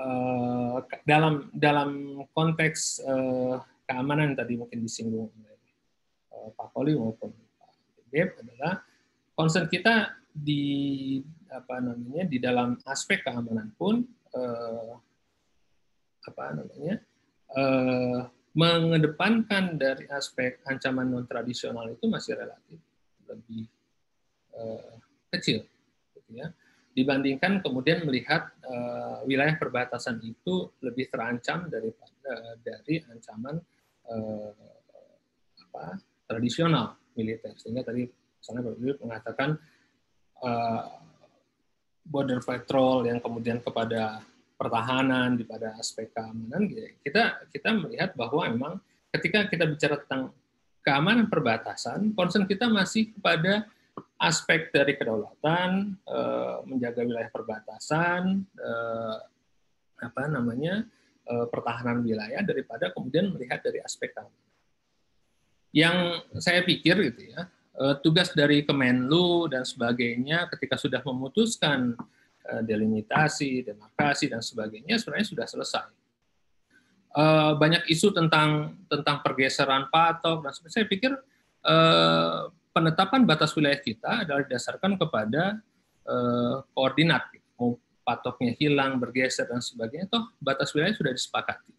eh, dalam dalam konteks eh, keamanan tadi mungkin disinggung oleh eh, Pak Koli maupun Pak Deb adalah concern kita di apa namanya di dalam aspek keamanan pun eh, apa namanya eh, mengedepankan dari aspek ancaman non tradisional itu masih relatif lebih uh, kecil, gitu ya, dibandingkan kemudian melihat uh, wilayah perbatasan itu lebih terancam daripada dari ancaman uh, apa, tradisional militer. Sehingga tadi misalnya Bapak mengatakan border patrol yang kemudian kepada pertahanan, daripada pada aspek keamanan, ya, kita kita melihat bahwa memang ketika kita bicara tentang keamanan perbatasan, concern kita masih kepada aspek dari kedaulatan, eh, menjaga wilayah perbatasan, eh, apa namanya eh, pertahanan wilayah daripada kemudian melihat dari aspek keamanan. Yang saya pikir gitu ya, tugas dari Kemenlu dan sebagainya ketika sudah memutuskan Eh, delimitasi, demarkasi dan sebagainya sebenarnya sudah selesai. Eh, banyak isu tentang tentang pergeseran patok dan sebagainya. Saya pikir eh, penetapan batas wilayah kita adalah didasarkan kepada koordinat. Mau patoknya hilang, bergeser dan sebagainya, toh batas wilayah sudah disepakati.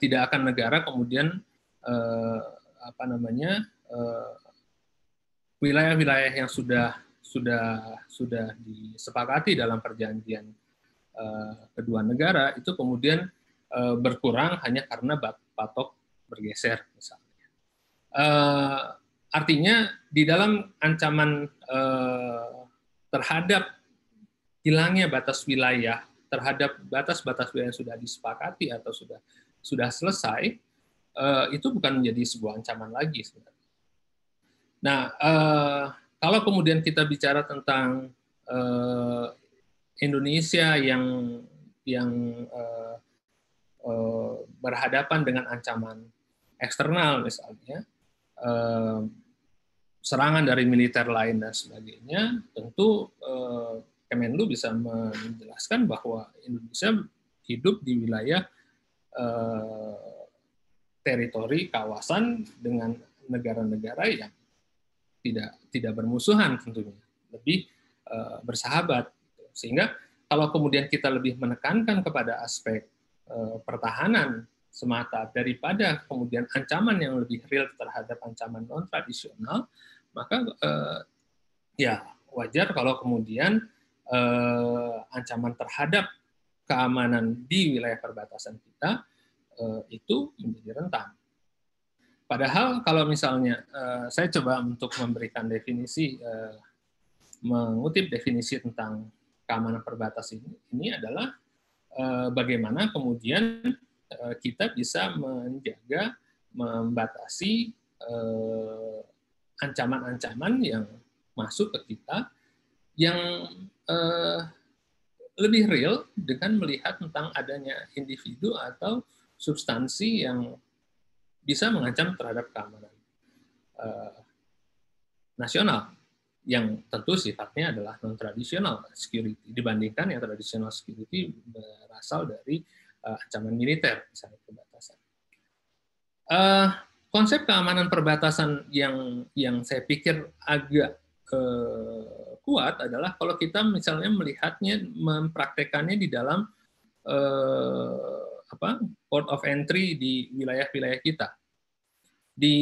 Tidak akan negara kemudian apa namanya wilayah-wilayah yang sudah sudah sudah disepakati dalam perjanjian uh, kedua negara itu kemudian uh, berkurang hanya karena patok bergeser misalnya. Uh, artinya di dalam ancaman uh, terhadap hilangnya batas wilayah terhadap batas-batas wilayah yang sudah disepakati atau sudah sudah selesai uh, itu bukan menjadi sebuah ancaman lagi sebenarnya. Nah, uh, kalau kemudian kita bicara tentang uh, Indonesia yang yang uh, uh, berhadapan dengan ancaman eksternal misalnya uh, serangan dari militer lain dan sebagainya, tentu uh, Kemenlu bisa menjelaskan bahwa Indonesia hidup di wilayah eh, teritori kawasan dengan negara-negara yang tidak tidak bermusuhan tentunya, lebih e, bersahabat. Sehingga kalau kemudian kita lebih menekankan kepada aspek e, pertahanan semata daripada kemudian ancaman yang lebih real terhadap ancaman non tradisional, maka e, ya wajar kalau kemudian e, ancaman terhadap keamanan di wilayah perbatasan kita e, itu menjadi rentan. Padahal kalau misalnya eh, saya coba untuk memberikan definisi, eh, mengutip definisi tentang keamanan perbatasan ini, ini adalah eh, bagaimana kemudian kita bisa menjaga, membatasi ancaman-ancaman yang masuk ke kita yang lebih real dengan melihat tentang adanya individu atau substansi yang bisa mengancam terhadap keamanan uh, nasional yang tentu sifatnya adalah non tradisional security dibandingkan yang tradisional security berasal dari uh, ancaman militer misalnya perbatasan. Uh, konsep keamanan perbatasan yang yang saya pikir agak uh, kuat adalah kalau kita misalnya melihatnya mempraktekannya di dalam uh, apa port of entry di wilayah-wilayah kita. Di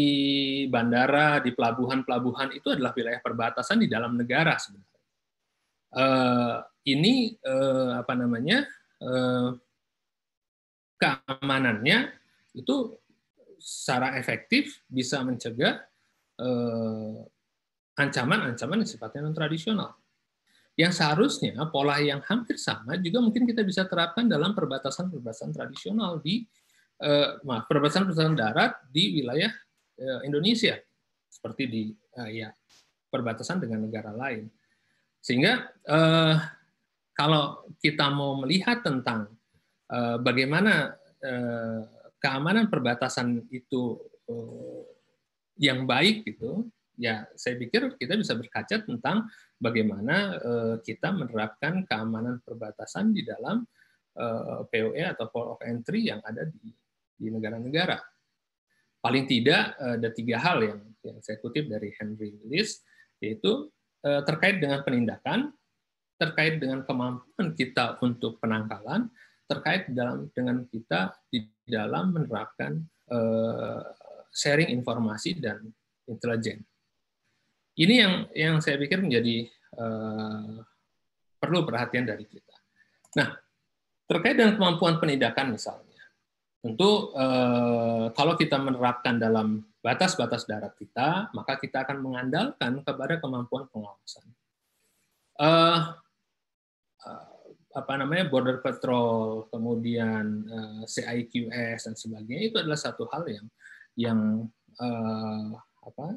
bandara, di pelabuhan-pelabuhan itu adalah wilayah perbatasan di dalam negara sebenarnya. Uh, ini uh, apa namanya uh, keamanannya itu secara efektif bisa mencegah ancaman-ancaman yang sifatnya non tradisional yang seharusnya pola yang hampir sama juga mungkin kita bisa terapkan dalam perbatasan-perbatasan tradisional di eh, maaf, perbatasan-perbatasan darat di wilayah eh, Indonesia seperti di eh, ya perbatasan dengan negara lain. Sehingga eh, kalau kita mau melihat tentang eh, bagaimana eh, keamanan perbatasan itu eh, yang baik gitu, ya saya pikir kita bisa berkaca tentang bagaimana eh, kita menerapkan keamanan perbatasan di dalam eh, POE atau Port of Entry yang ada di di negara-negara. Paling tidak eh, ada tiga hal yang yang saya kutip dari Henry Willis yaitu terkait dengan penindakan, terkait dengan kemampuan kita untuk penangkalan, terkait dalam dengan kita di dalam menerapkan sharing informasi dan intelijen. Ini yang yang saya pikir menjadi uh, perlu perhatian dari kita. Nah, terkait dengan kemampuan penindakan misalnya, tentu uh, kalau kita menerapkan dalam batas-batas darat kita, maka kita akan mengandalkan kepada kemampuan pengawasan. Uh, apa namanya border patrol, kemudian uh, CIQS dan sebagainya itu adalah satu hal yang yang uh, apa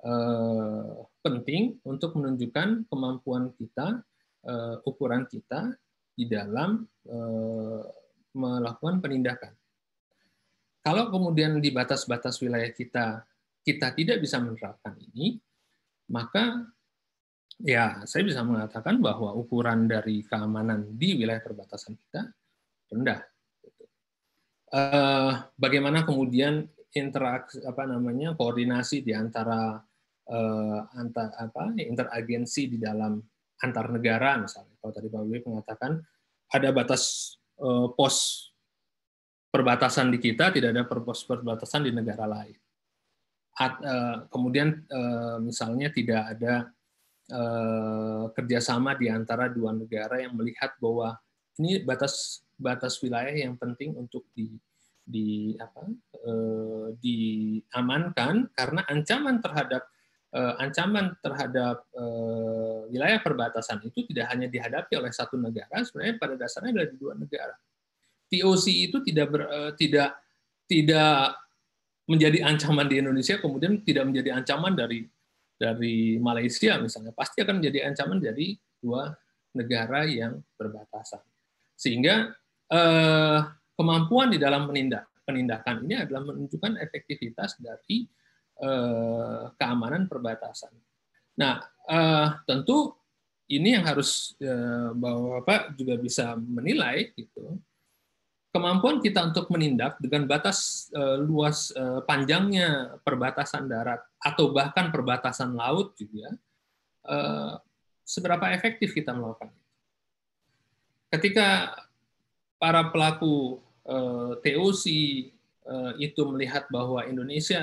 Eh, penting untuk menunjukkan kemampuan kita, eh, ukuran kita di dalam eh, melakukan penindakan. Kalau kemudian di batas-batas wilayah kita kita tidak bisa menerapkan ini, maka ya saya bisa mengatakan bahwa ukuran dari keamanan di wilayah perbatasan kita rendah. Gitu. Eh, bagaimana kemudian interaksi apa namanya koordinasi di antara uh, antar apa interagensi di dalam antar negara misalnya. Kalau tadi Pak Wiwi mengatakan ada batas uh, pos perbatasan di kita, tidak ada pos perbatasan di negara lain. At, uh, kemudian uh, misalnya tidak ada uh, kerjasama di antara dua negara yang melihat bahwa ini batas batas wilayah yang penting untuk di di apa uh, diamankan karena ancaman terhadap Eh, ancaman terhadap eh, wilayah perbatasan itu tidak hanya dihadapi oleh satu negara, sebenarnya pada dasarnya adalah di dua negara. TOC itu tidak ber, eh, tidak tidak menjadi ancaman di Indonesia kemudian tidak menjadi ancaman dari dari Malaysia misalnya pasti akan menjadi ancaman dari dua negara yang berbatasan sehingga eh, kemampuan di dalam penindak, penindakan ini adalah menunjukkan efektivitas dari Eh, keamanan perbatasan. Nah, uh, tentu ini yang harus uh, Bapak juga bisa menilai gitu. Kemampuan kita untuk menindak dengan batas uh, luas uh, panjangnya perbatasan darat atau bahkan perbatasan laut juga uh, seberapa efektif kita melakukan Ketika para pelaku uh, TOC itu melihat bahwa Indonesia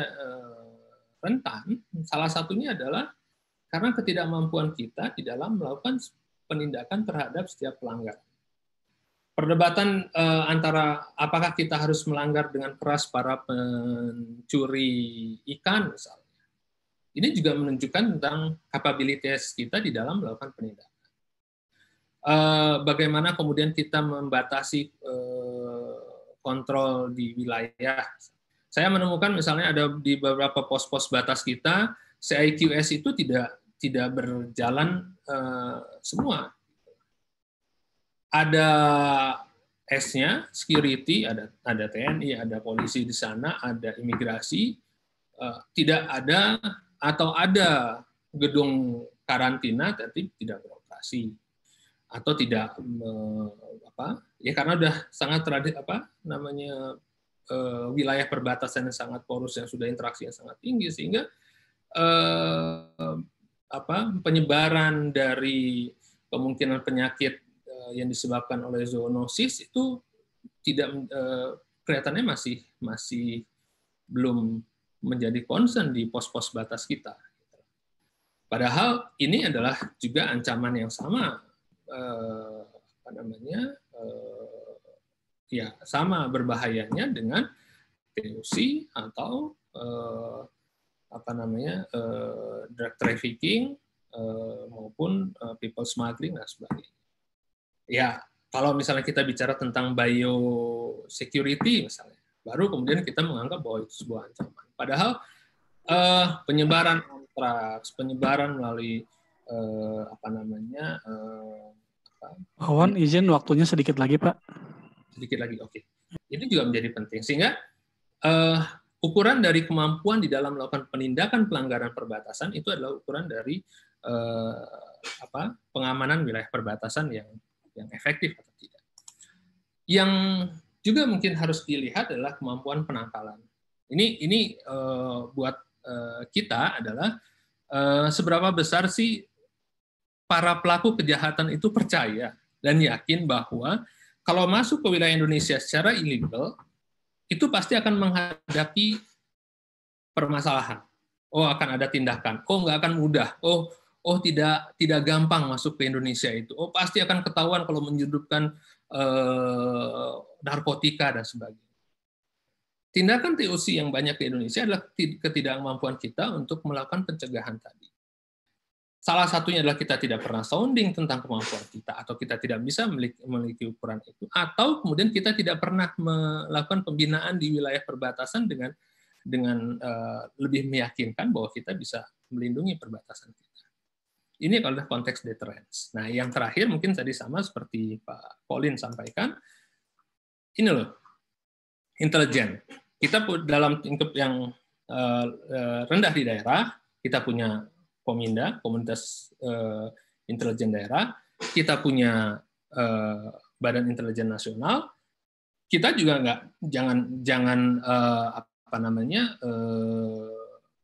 rentan, salah satunya adalah karena ketidakmampuan kita di dalam melakukan penindakan terhadap setiap pelanggar. Perdebatan eh, antara apakah kita harus melanggar dengan keras para pencuri ikan misalnya, ini juga menunjukkan tentang kapabilitas kita di dalam melakukan penindakan. Eh, bagaimana kemudian kita membatasi eh, kontrol di wilayah, saya menemukan misalnya ada di beberapa pos-pos batas kita, CIQS itu tidak tidak berjalan uh, semua. Ada S-nya, security, ada ada TNI, ada polisi di sana, ada imigrasi, uh, tidak ada atau ada gedung karantina tapi tidak beroperasi atau tidak apa ya karena sudah sangat tradisi apa namanya uh, wilayah perbatasan yang sangat poros yang sudah interaksi yang sangat tinggi sehingga uh, apa penyebaran dari kemungkinan penyakit uh, yang disebabkan oleh zoonosis itu tidak uh, kelihatannya masih masih belum menjadi concern di pos-pos batas kita. Padahal ini adalah juga ancaman yang sama eh, apa namanya eh, ya sama berbahayanya dengan POC atau eh, apa namanya eh, drug trafficking eh, maupun eh, people smuggling dan sebagainya. Ya kalau misalnya kita bicara tentang bio security misalnya, baru kemudian kita menganggap bahwa itu sebuah ancaman. Padahal eh, penyebaran antraks, penyebaran melalui eh, apa namanya eh, apa? izin waktunya sedikit lagi Pak sedikit lagi, oke. Okay. Itu juga menjadi penting sehingga uh, ukuran dari kemampuan di dalam melakukan penindakan pelanggaran perbatasan itu adalah ukuran dari uh, apa pengamanan wilayah perbatasan yang yang efektif atau tidak. Yang juga mungkin harus dilihat adalah kemampuan penangkalan. Ini ini uh, buat uh, kita adalah uh, seberapa besar sih para pelaku kejahatan itu percaya dan yakin bahwa kalau masuk ke wilayah Indonesia secara illegal, itu pasti akan menghadapi permasalahan. Oh, akan ada tindakan. Oh, nggak akan mudah. Oh, oh tidak tidak gampang masuk ke Indonesia itu. Oh, pasti akan ketahuan kalau menyudutkan eh, narkotika dan sebagainya. Tindakan TOC yang banyak di Indonesia adalah ketidakmampuan kita untuk melakukan pencegahan tadi. Salah satunya adalah kita tidak pernah sounding tentang kemampuan kita, atau kita tidak bisa memiliki ukuran itu, atau kemudian kita tidak pernah melakukan pembinaan di wilayah perbatasan dengan dengan eh, lebih meyakinkan bahwa kita bisa melindungi perbatasan kita. Ini adalah konteks deterrence. Nah, yang terakhir mungkin tadi sama seperti Pak Colin sampaikan, ini loh, intelijen. Kita dalam lingkup yang eh, eh, rendah di daerah, kita punya Kominda, Komunitas uh, Intelijen Daerah, kita punya uh, Badan Intelijen Nasional, kita juga nggak jangan jangan uh, apa namanya uh,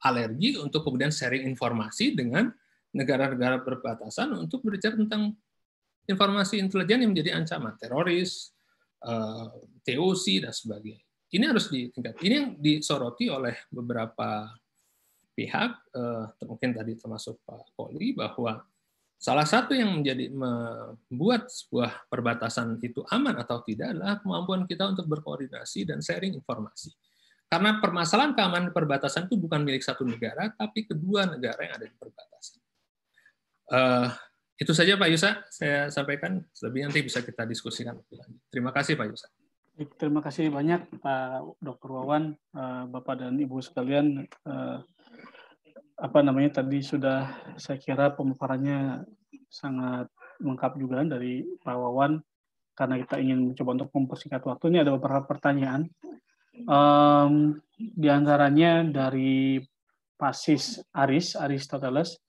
alergi untuk kemudian sharing informasi dengan negara-negara berbatasan untuk berbicara tentang informasi intelijen yang menjadi ancaman teroris, uh, TOC dan sebagainya. Ini harus ditingkat. Ini yang disoroti oleh beberapa pihak, eh, mungkin tadi termasuk Pak Koli, bahwa salah satu yang menjadi membuat sebuah perbatasan itu aman atau tidak adalah kemampuan kita untuk berkoordinasi dan sharing informasi. Karena permasalahan keamanan perbatasan itu bukan milik satu negara, tapi kedua negara yang ada di perbatasan. Eh, itu saja Pak Yusa, saya sampaikan. Lebih nanti bisa kita diskusikan lebih lanjut. Terima kasih Pak Yusa. Terima kasih banyak Pak Dr. Wawan, eh, Bapak dan Ibu sekalian. Eh, apa namanya tadi sudah saya kira pemaparannya sangat lengkap juga kan dari Pak Wawan karena kita ingin mencoba untuk mempersingkat waktu ini ada beberapa pertanyaan um, di antaranya dari Pasis Aris Aristoteles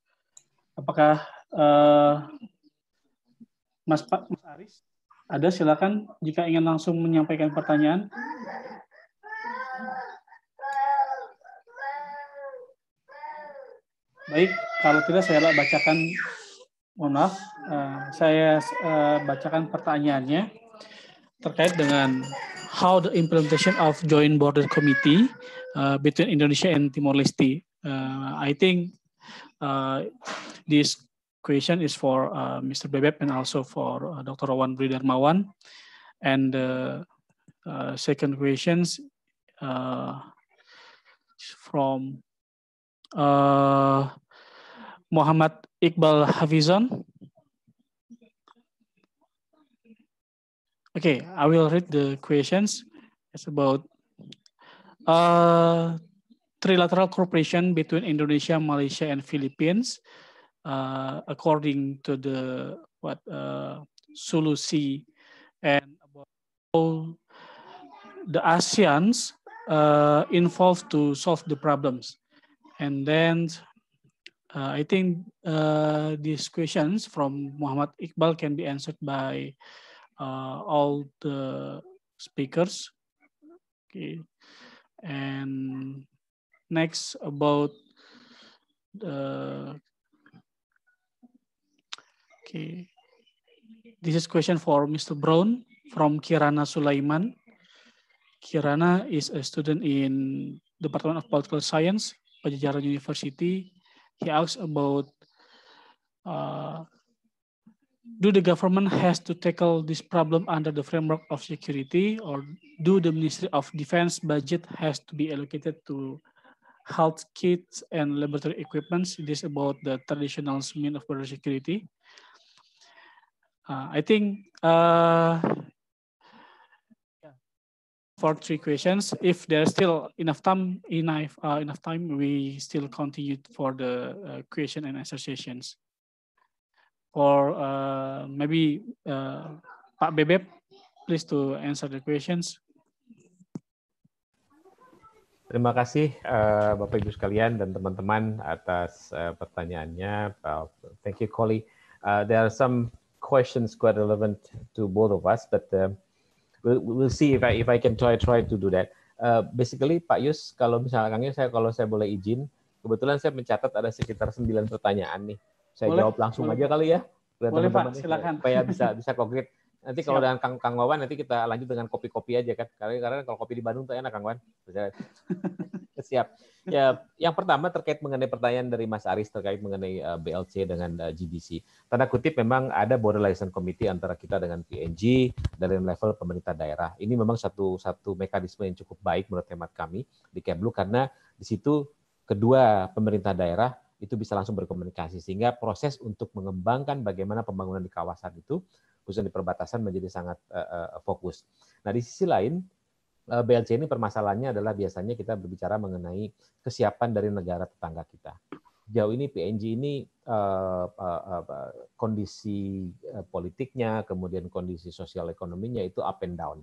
apakah uh, Mas Pak Mas Aris ada silakan jika ingin langsung menyampaikan pertanyaan Baik, kalau tidak saya bacakan, mohon maaf, eh, saya eh, bacakan pertanyaannya terkait dengan how the implementation of joint border committee uh, between Indonesia and Timor Leste. Uh, I think uh, this question is for uh, Mr. Bebep and also for uh, Dr. Rowan Bridermawan. And the uh, uh, second questions uh, from uh, Muhammad Iqbal Hafizon. Okay, I will read the questions. It's about uh, trilateral cooperation between Indonesia, Malaysia, and Philippines, uh, according to the what uh, Sulusi and about how the ASEAN's uh, involved to solve the problems. And then uh, I think uh, these questions from Muhammad Iqbal can be answered by uh, all the speakers. Okay. And next about the, uh, okay. This is question for Mr. Brown from Kirana Sulaiman. Kirana is a student in Department of Political Science, Pajajaran University, he asks about uh, do the government has to tackle this problem under the framework of security or do the Ministry of Defense budget has to be allocated to health kits and laboratory equipments? It is about the traditional means of border security. Uh, I think uh, for three questions. If there's still enough time, enough uh, enough time, we still continue for the uh, question and answer sessions. Or uh, maybe uh, Pak Bebep, please to answer the questions. Terima kasih uh, Bapak Ibu sekalian dan teman-teman atas uh, pertanyaannya. Uh, thank you, Koli. Uh, there are some questions quite relevant to both of us, but uh, we'll, we'll see if I if I can try try to do that. Uh, basically Pak Yus, kalau misalnya Kang saya kalau saya boleh izin, kebetulan saya mencatat ada sekitar 9 pertanyaan nih. Saya boleh? jawab langsung boleh. aja kali ya. Boleh teman -teman Pak, silakan. Supaya bisa bisa konkret. Nanti kalau dengan Kang, Kang Wawan nanti kita lanjut dengan kopi-kopi aja kan. Karena, karena kalau kopi di Bandung tuh enak Kang Wawan. Siap. Ya, yang pertama terkait mengenai pertanyaan dari Mas Aris terkait mengenai uh, eh, BLC dengan uh, eh, GBC. Tanda kutip memang ada border liaison committee antara kita dengan PNG dari level pemerintah daerah. Ini memang satu satu mekanisme yang cukup baik menurut hemat kami di Kemlu karena di situ kedua pemerintah daerah itu bisa langsung berkomunikasi sehingga proses untuk mengembangkan bagaimana pembangunan di kawasan itu khususnya di perbatasan menjadi sangat uh, fokus. Nah di sisi lain eh, BLC ini permasalahannya adalah biasanya kita berbicara mengenai kesiapan dari negara tetangga kita. Jauh ini PNG ini uh, uh, uh, kondisi politiknya, kemudian kondisi sosial ekonominya itu up and down.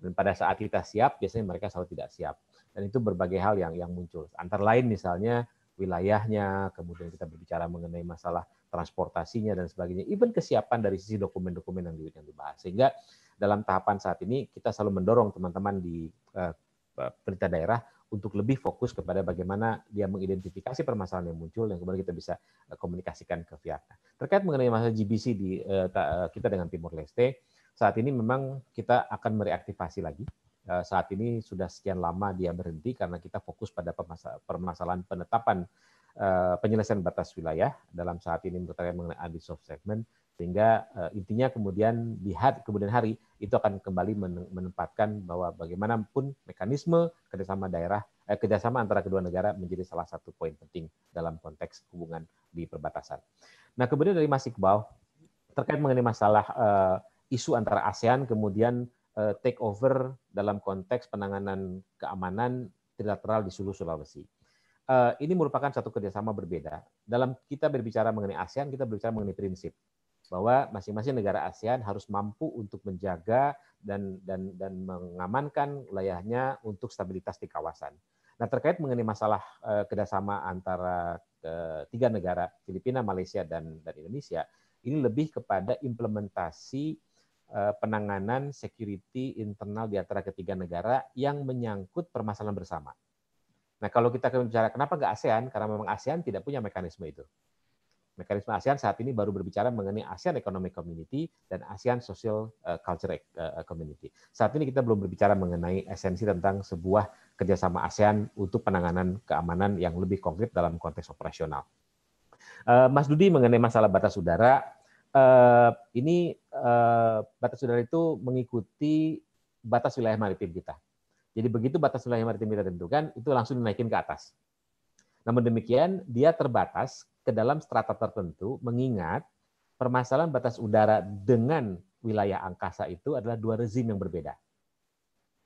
Dan pada saat kita siap, biasanya mereka selalu tidak siap. Dan itu berbagai hal yang yang muncul. Antara lain misalnya wilayahnya, kemudian kita berbicara mengenai masalah transportasinya dan sebagainya, even kesiapan dari sisi dokumen-dokumen yang, yang dibahas. Sehingga dalam tahapan saat ini kita selalu mendorong teman-teman di eh, eh, pemerintah perintah daerah untuk lebih fokus kepada bagaimana dia mengidentifikasi permasalahan yang muncul dan kemudian kita bisa eh, komunikasikan ke pihak. Terkait mengenai masalah GBC di uh, kita dengan Timur Leste, saat ini memang kita akan mereaktivasi lagi Eh, saat ini sudah sekian lama dia berhenti karena kita fokus pada permasalahan penetapan eh, penyelesaian batas wilayah dalam saat ini terkait mengenai anti segment sehingga eh, intinya kemudian lihat kemudian hari itu akan kembali menempatkan bahwa bagaimanapun mekanisme kerjasama daerah eh, kerjasama antara kedua negara menjadi salah satu poin penting dalam konteks hubungan di perbatasan. Nah kemudian dari Mas Iqbal terkait mengenai masalah eh, isu antara ASEAN kemudian Eh, take over dalam konteks penanganan keamanan trilateral di Sulu Sulawesi. Eh, ini merupakan satu kerjasama berbeda. Dalam kita berbicara mengenai ASEAN, kita berbicara mengenai prinsip bahwa masing-masing negara ASEAN harus mampu untuk menjaga dan dan dan mengamankan wilayahnya untuk stabilitas di kawasan. Nah terkait mengenai masalah uh, kerjasama antara tiga negara Filipina, Malaysia dan dan Indonesia ini lebih kepada implementasi Eh, penanganan security internal di antara ketiga negara yang menyangkut permasalahan bersama. Nah, kalau kita bicara kenapa nggak ASEAN, karena memang ASEAN tidak punya mekanisme itu. Mekanisme ASEAN saat ini baru berbicara mengenai ASEAN Economic Community dan ASEAN Social eh, Culture eh, Community. Saat ini kita belum berbicara mengenai esensi tentang sebuah kerjasama ASEAN untuk penanganan keamanan yang lebih konkret dalam konteks operasional. Mas Dudi mengenai masalah batas udara, ini Eh, batas udara itu mengikuti batas wilayah maritim kita. Jadi begitu batas wilayah maritim kita tentukan, itu langsung dinaikin ke atas. Namun demikian, dia terbatas ke dalam strata tertentu mengingat permasalahan batas udara dengan wilayah angkasa itu adalah dua rezim yang berbeda.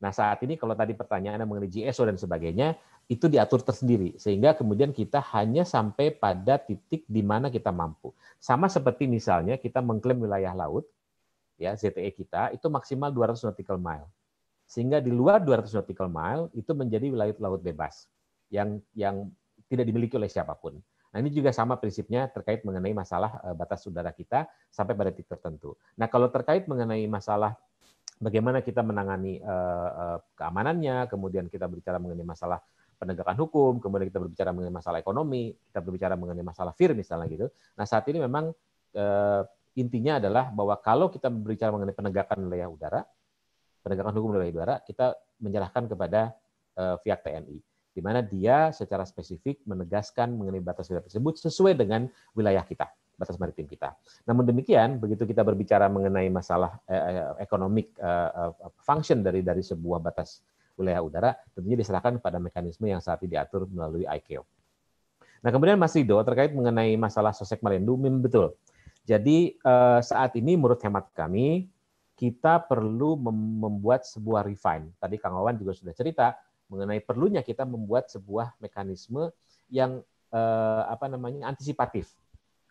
Nah saat ini kalau tadi pertanyaan mengenai GSO dan sebagainya, itu diatur tersendiri. Sehingga kemudian kita hanya sampai pada titik di mana kita mampu. Sama seperti misalnya kita mengklaim wilayah laut, ya ZTE kita itu maksimal 200 nautical mile. Sehingga di luar 200 nautical mile itu menjadi wilayah laut bebas yang yang tidak dimiliki oleh siapapun. Nah, ini juga sama prinsipnya terkait mengenai masalah eh, batas udara kita sampai pada titik tertentu. Nah, kalau terkait mengenai masalah bagaimana kita menangani eh, eh, keamanannya, kemudian kita berbicara mengenai masalah penegakan hukum, kemudian kita berbicara mengenai masalah ekonomi, kita berbicara mengenai masalah fir misalnya gitu. Nah, saat ini memang intinya adalah bahwa kalau kita berbicara mengenai penegakan wilayah udara, penegakan hukum wilayah udara, kita menyerahkan kepada uh, pihak TNI, di mana dia secara spesifik menegaskan mengenai batas wilayah tersebut sesuai dengan wilayah kita, batas maritim kita. Namun demikian, begitu kita berbicara mengenai masalah eh, eh, economic ekonomik uh, function dari dari sebuah batas wilayah udara, tentunya diserahkan pada mekanisme yang saat ini diatur melalui ICAO. Nah, kemudian Mas Rido terkait mengenai masalah sosek memang betul jadi eh, saat ini menurut hemat kami kita perlu membuat sebuah refine. Tadi Kang Wawan juga sudah cerita mengenai perlunya kita membuat sebuah mekanisme yang eh, apa namanya antisipatif,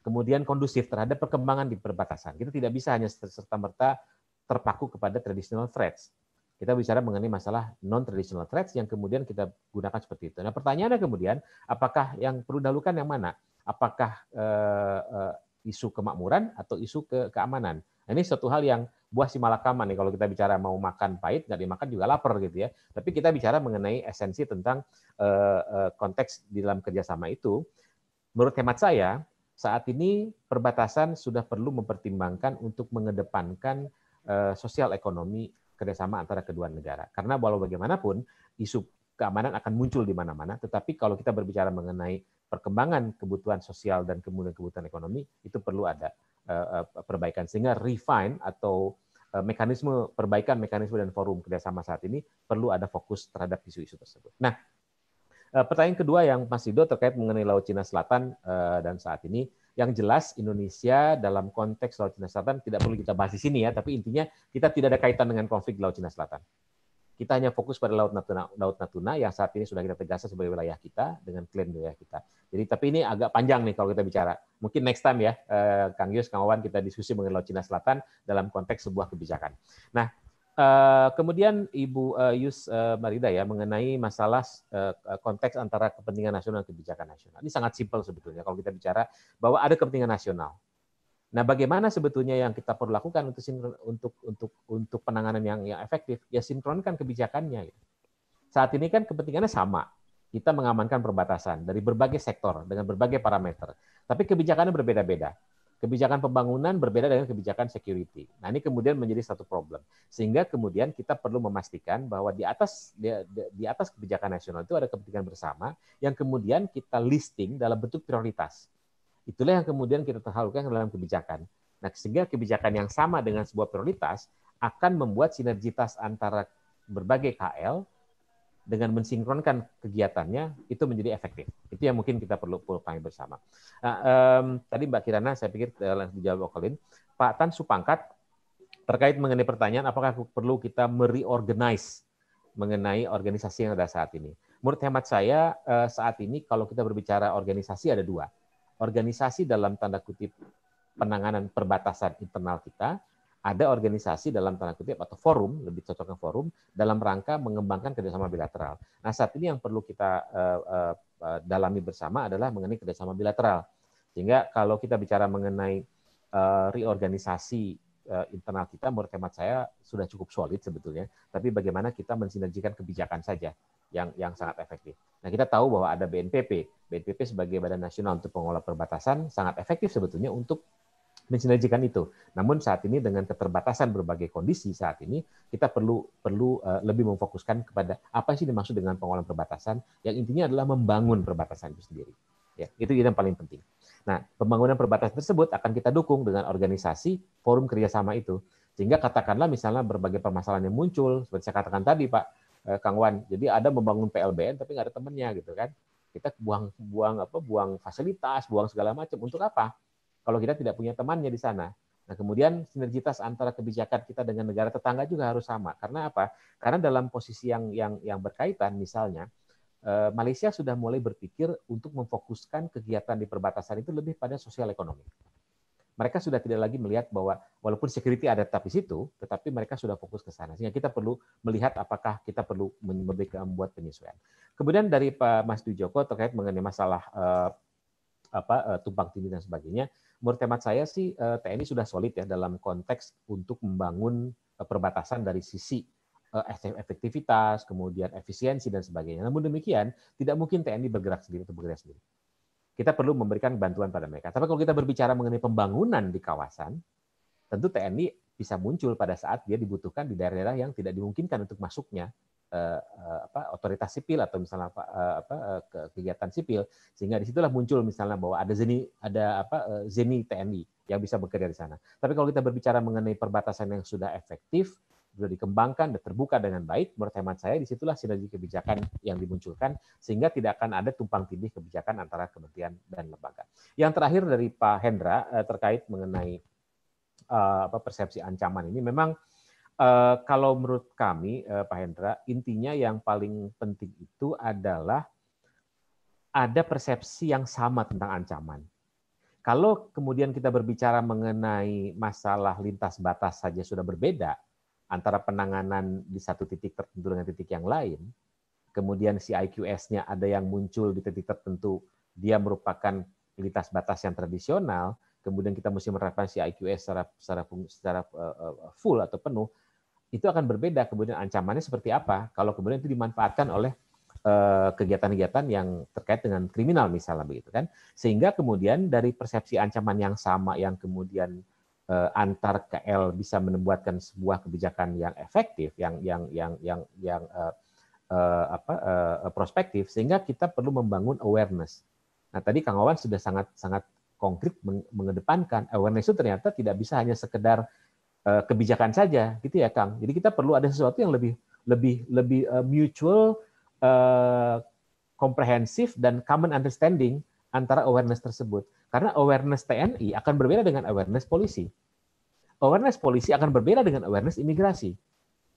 kemudian kondusif terhadap perkembangan di perbatasan. Kita tidak bisa hanya serta merta terpaku kepada traditional threats. Kita bicara mengenai masalah non traditional threats yang kemudian kita gunakan seperti itu. Nah pertanyaannya kemudian, apakah yang perlu dahulukan yang mana? Apakah eh, eh, isu kemakmuran atau isu ke keamanan. Nah, ini satu hal yang buah si malakaman nih kalau kita bicara mau makan pahit nggak dimakan juga lapar gitu ya. Tapi kita bicara mengenai esensi tentang uh, konteks di dalam kerjasama itu. Menurut hemat saya saat ini perbatasan sudah perlu mempertimbangkan untuk mengedepankan uh, sosial ekonomi kerjasama antara kedua negara. Karena walau bagaimanapun isu keamanan akan muncul di mana-mana. Tetapi kalau kita berbicara mengenai perkembangan kebutuhan sosial dan kemudian kebutuhan ekonomi itu perlu ada eh, eh, perbaikan sehingga refine atau eh, mekanisme perbaikan mekanisme dan forum kerjasama saat ini perlu ada fokus terhadap isu-isu tersebut. Nah, pertanyaan kedua yang Mas Yudo terkait mengenai Laut Cina Selatan dan saat ini yang jelas Indonesia dalam konteks Laut Cina Selatan tidak perlu kita bahas di sini ya, tapi intinya kita tidak ada kaitan dengan konflik Laut Cina Selatan. Kita hanya fokus pada Laut Natuna, Laut Natuna yang saat ini sudah kita tegaskan sebagai wilayah kita dengan klaim wilayah kita. Jadi tapi ini agak panjang nih kalau kita bicara. Mungkin next time ya, eh, Kang Yus, Kang Wan kita diskusi mengenai Laut Cina Selatan dalam konteks sebuah kebijakan. Nah, eh, kemudian Ibu eh, Yus eh, Marida ya mengenai masalah eh, konteks antara kepentingan nasional dan kebijakan nasional. Ini sangat simpel sebetulnya kalau kita bicara bahwa ada kepentingan nasional. Nah, bagaimana sebetulnya yang kita perlu lakukan untuk untuk untuk untuk penanganan yang yang efektif? Ya sinkronkan kebijakannya. Ya. Saat ini kan kepentingannya sama. Kita mengamankan perbatasan dari berbagai sektor dengan berbagai parameter. Tapi kebijakannya berbeda-beda. Kebijakan pembangunan berbeda dengan kebijakan security. Nah, ini kemudian menjadi satu problem. Sehingga kemudian kita perlu memastikan bahwa di atas di, di atas kebijakan nasional itu ada kepentingan bersama yang kemudian kita listing dalam bentuk prioritas Itulah yang kemudian kita terhalukan dalam kebijakan. Nah, sehingga kebijakan yang sama dengan sebuah prioritas akan membuat sinergitas antara berbagai KL dengan mensinkronkan kegiatannya itu menjadi efektif. Itu yang mungkin kita perlu pahami bersama. Nah, um, tadi Mbak Kirana saya pikir dalam eh, dijawab Okolin, Pak Tan Supangkat terkait mengenai pertanyaan apakah perlu kita mereorganize mengenai organisasi yang ada saat ini. Menurut hemat saya eh, saat ini kalau kita berbicara organisasi ada dua organisasi dalam tanda kutip penanganan perbatasan internal kita, ada organisasi dalam tanda kutip atau forum, lebih cocoknya forum, dalam rangka mengembangkan kerjasama bilateral. Nah saat ini yang perlu kita uh, uh, dalami bersama adalah mengenai kerjasama bilateral. Sehingga kalau kita bicara mengenai uh, reorganisasi uh, internal kita, menurut hemat saya sudah cukup solid sebetulnya. Tapi bagaimana kita mensinergikan kebijakan saja yang yang sangat efektif. Nah, kita tahu bahwa ada BNPP. BNPP sebagai Badan Nasional untuk Pengelola Perbatasan sangat efektif sebetulnya untuk mensinergikan itu. Namun saat ini dengan keterbatasan berbagai kondisi saat ini kita perlu perlu eh, lebih memfokuskan kepada apa sih dimaksud dengan pengelolaan perbatasan yang intinya adalah membangun perbatasan itu sendiri. Ya, itu yang paling penting. Nah, pembangunan perbatasan tersebut akan kita dukung dengan organisasi forum kerjasama itu. Sehingga katakanlah misalnya berbagai permasalahan yang muncul, seperti saya katakan tadi Pak, Eh, Kang Wan. Jadi ada membangun PLBN tapi nggak ada temennya gitu kan. Kita buang buang apa buang fasilitas, buang segala macam untuk apa? Kalau kita tidak punya temannya di sana. Nah, kemudian sinergitas antara kebijakan kita dengan negara tetangga juga harus sama. Karena apa? Karena dalam posisi yang yang yang berkaitan misalnya eh, Malaysia sudah mulai berpikir untuk memfokuskan kegiatan di perbatasan itu lebih pada sosial ekonomi mereka sudah tidak lagi melihat bahwa walaupun security ada tetap di situ, tetapi mereka sudah fokus ke sana. Sehingga kita perlu melihat apakah kita perlu membuat penyesuaian. Kemudian dari Pak eh, Mas Dujoko terkait mengenai masalah eh, apa eh, tumpang tindih dan sebagainya, menurut hemat saya sih eh, TNI sudah solid ya dalam konteks untuk membangun eh, perbatasan dari sisi eh, efektivitas, kemudian efisiensi dan sebagainya. Namun demikian, tidak mungkin TNI bergerak sendiri atau bergerak sendiri kita perlu memberikan bantuan pada mereka. Tapi kalau kita berbicara mengenai pembangunan di kawasan, tentu TNI bisa muncul pada saat dia dibutuhkan di daerah-daerah yang tidak dimungkinkan untuk masuknya eh, eh apa, otoritas sipil atau misalnya apa, eh, apa, eh, kegiatan sipil sehingga disitulah muncul misalnya bahwa ada zeni ada apa zeni TNI yang bisa bekerja di sana. Tapi kalau kita berbicara mengenai perbatasan yang sudah efektif, sudah dikembangkan, dan terbuka dengan baik, menurut hemat saya disitulah sinergi kebijakan yang dimunculkan sehingga tidak akan ada tumpang tindih kebijakan antara kementerian dan lembaga. Yang terakhir dari Pak Hendra eh, terkait mengenai eh, apa persepsi ancaman ini memang eh, kalau menurut kami Pak Hendra intinya yang paling penting itu adalah ada persepsi yang sama tentang ancaman. Kalau kemudian kita berbicara mengenai masalah lintas batas saja sudah berbeda, antara penanganan di satu titik tertentu dengan titik yang lain, kemudian si IQS-nya ada yang muncul di titik tertentu, dia merupakan lintas batas yang tradisional, kemudian kita mesti menerapkan si IQS secara secara secara eh, eh, full atau penuh, itu akan berbeda kemudian ancamannya seperti apa kalau kemudian itu dimanfaatkan oleh eh, kegiatan-kegiatan yang terkait dengan kriminal misalnya begitu kan sehingga kemudian dari persepsi ancaman yang sama yang kemudian Eh, antar KL bisa menembuatkan sebuah kebijakan yang efektif, yang yang yang yang yang uh, uh, apa uh, prospektif, sehingga kita perlu membangun awareness. Nah tadi Kang Wawan sudah sangat sangat konkret mengedepankan awareness itu ternyata tidak bisa hanya sekedar uh, kebijakan saja, gitu ya Kang. Jadi kita perlu ada sesuatu yang lebih lebih lebih uh, mutual, uh, komprehensif dan common understanding antara awareness tersebut. Karena awareness TNI akan berbeda dengan awareness polisi. Awareness polisi akan berbeda dengan awareness imigrasi.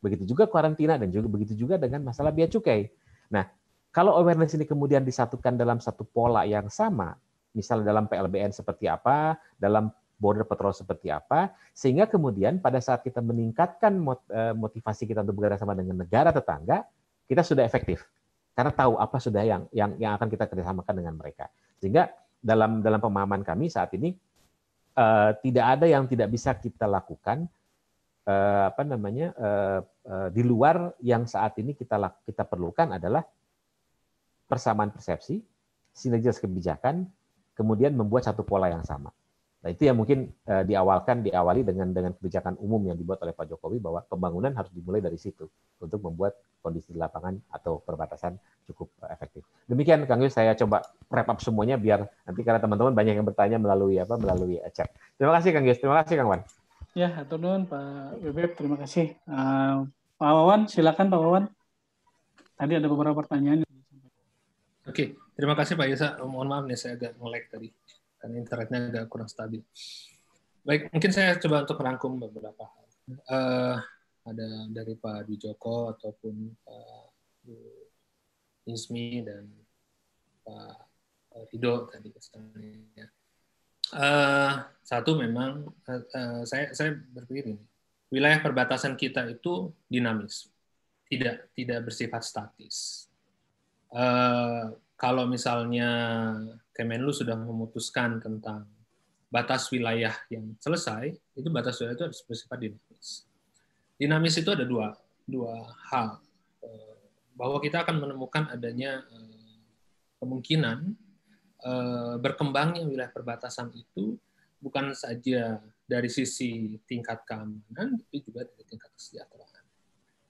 Begitu juga karantina dan juga begitu juga dengan masalah biaya cukai. Nah, kalau awareness ini kemudian disatukan dalam satu pola yang sama, misalnya dalam PLBN seperti apa, dalam border patrol seperti apa, sehingga kemudian pada saat kita meningkatkan e, motivasi kita untuk bekerja sama dengan negara tetangga, kita sudah efektif karena tahu apa sudah yang yang yang akan kita kerjasamakan dengan mereka. Sehingga dalam dalam pemahaman kami saat ini eh, tidak ada yang tidak bisa kita lakukan eh, apa namanya eh, di luar yang saat ini kita kita perlukan adalah persamaan persepsi, sinergis kebijakan, kemudian membuat satu pola yang sama. Nah itu yang mungkin uh, diawalkan diawali dengan dengan kebijakan umum yang dibuat oleh Pak Jokowi bahwa pembangunan harus dimulai dari situ untuk membuat kondisi di lapangan atau perbatasan cukup eh, efektif. Demikian Kang Yus saya coba wrap up semuanya biar nanti karena teman-teman banyak yang bertanya melalui apa melalui eh, chat. Terima kasih Kang Yus, terima kasih Kang Wan. Ya, atur Pak Bebep, terima kasih. Uh, Pak Wawan, silakan Pak Wawan. Tadi ada beberapa pertanyaan. Oke, terima kasih Pak Yusa. Mohon maaf nih saya agak ngelag tadi dan internetnya agak kurang stabil. Baik, mungkin saya coba untuk merangkum beberapa hal. Uh, ada dari Pak Dwi Joko ataupun Pak eh, Ismi dan Pak Rido tadi kesannya. Uh, satu memang uh, uh, saya saya berpikir ini wilayah perbatasan kita itu dinamis, tidak tidak bersifat statis. Uh, kalau misalnya Kemenlu sudah memutuskan tentang batas wilayah yang selesai, itu batas wilayah itu harus bersifat dinamis. Dinamis itu ada dua, dua hal. Eh, bahwa kita akan menemukan adanya eh, kemungkinan eh, berkembangnya wilayah perbatasan itu bukan saja dari sisi tingkat keamanan, tapi juga dari tingkat kesejahteraan.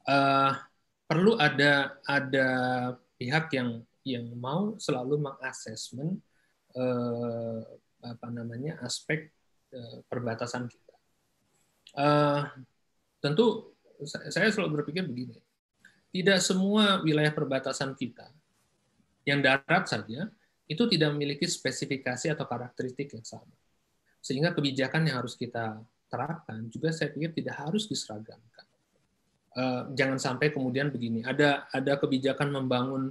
Uh, perlu ada ada pihak yang yang mau selalu mengasesmen eh, apa namanya aspek eh, perbatasan kita. Eh, tentu saya selalu berpikir begini, tidak semua wilayah perbatasan kita yang darat saja itu tidak memiliki spesifikasi atau karakteristik yang sama. Sehingga kebijakan yang harus kita terapkan juga saya pikir tidak harus diseragamkan. Eh, jangan sampai kemudian begini, ada ada kebijakan membangun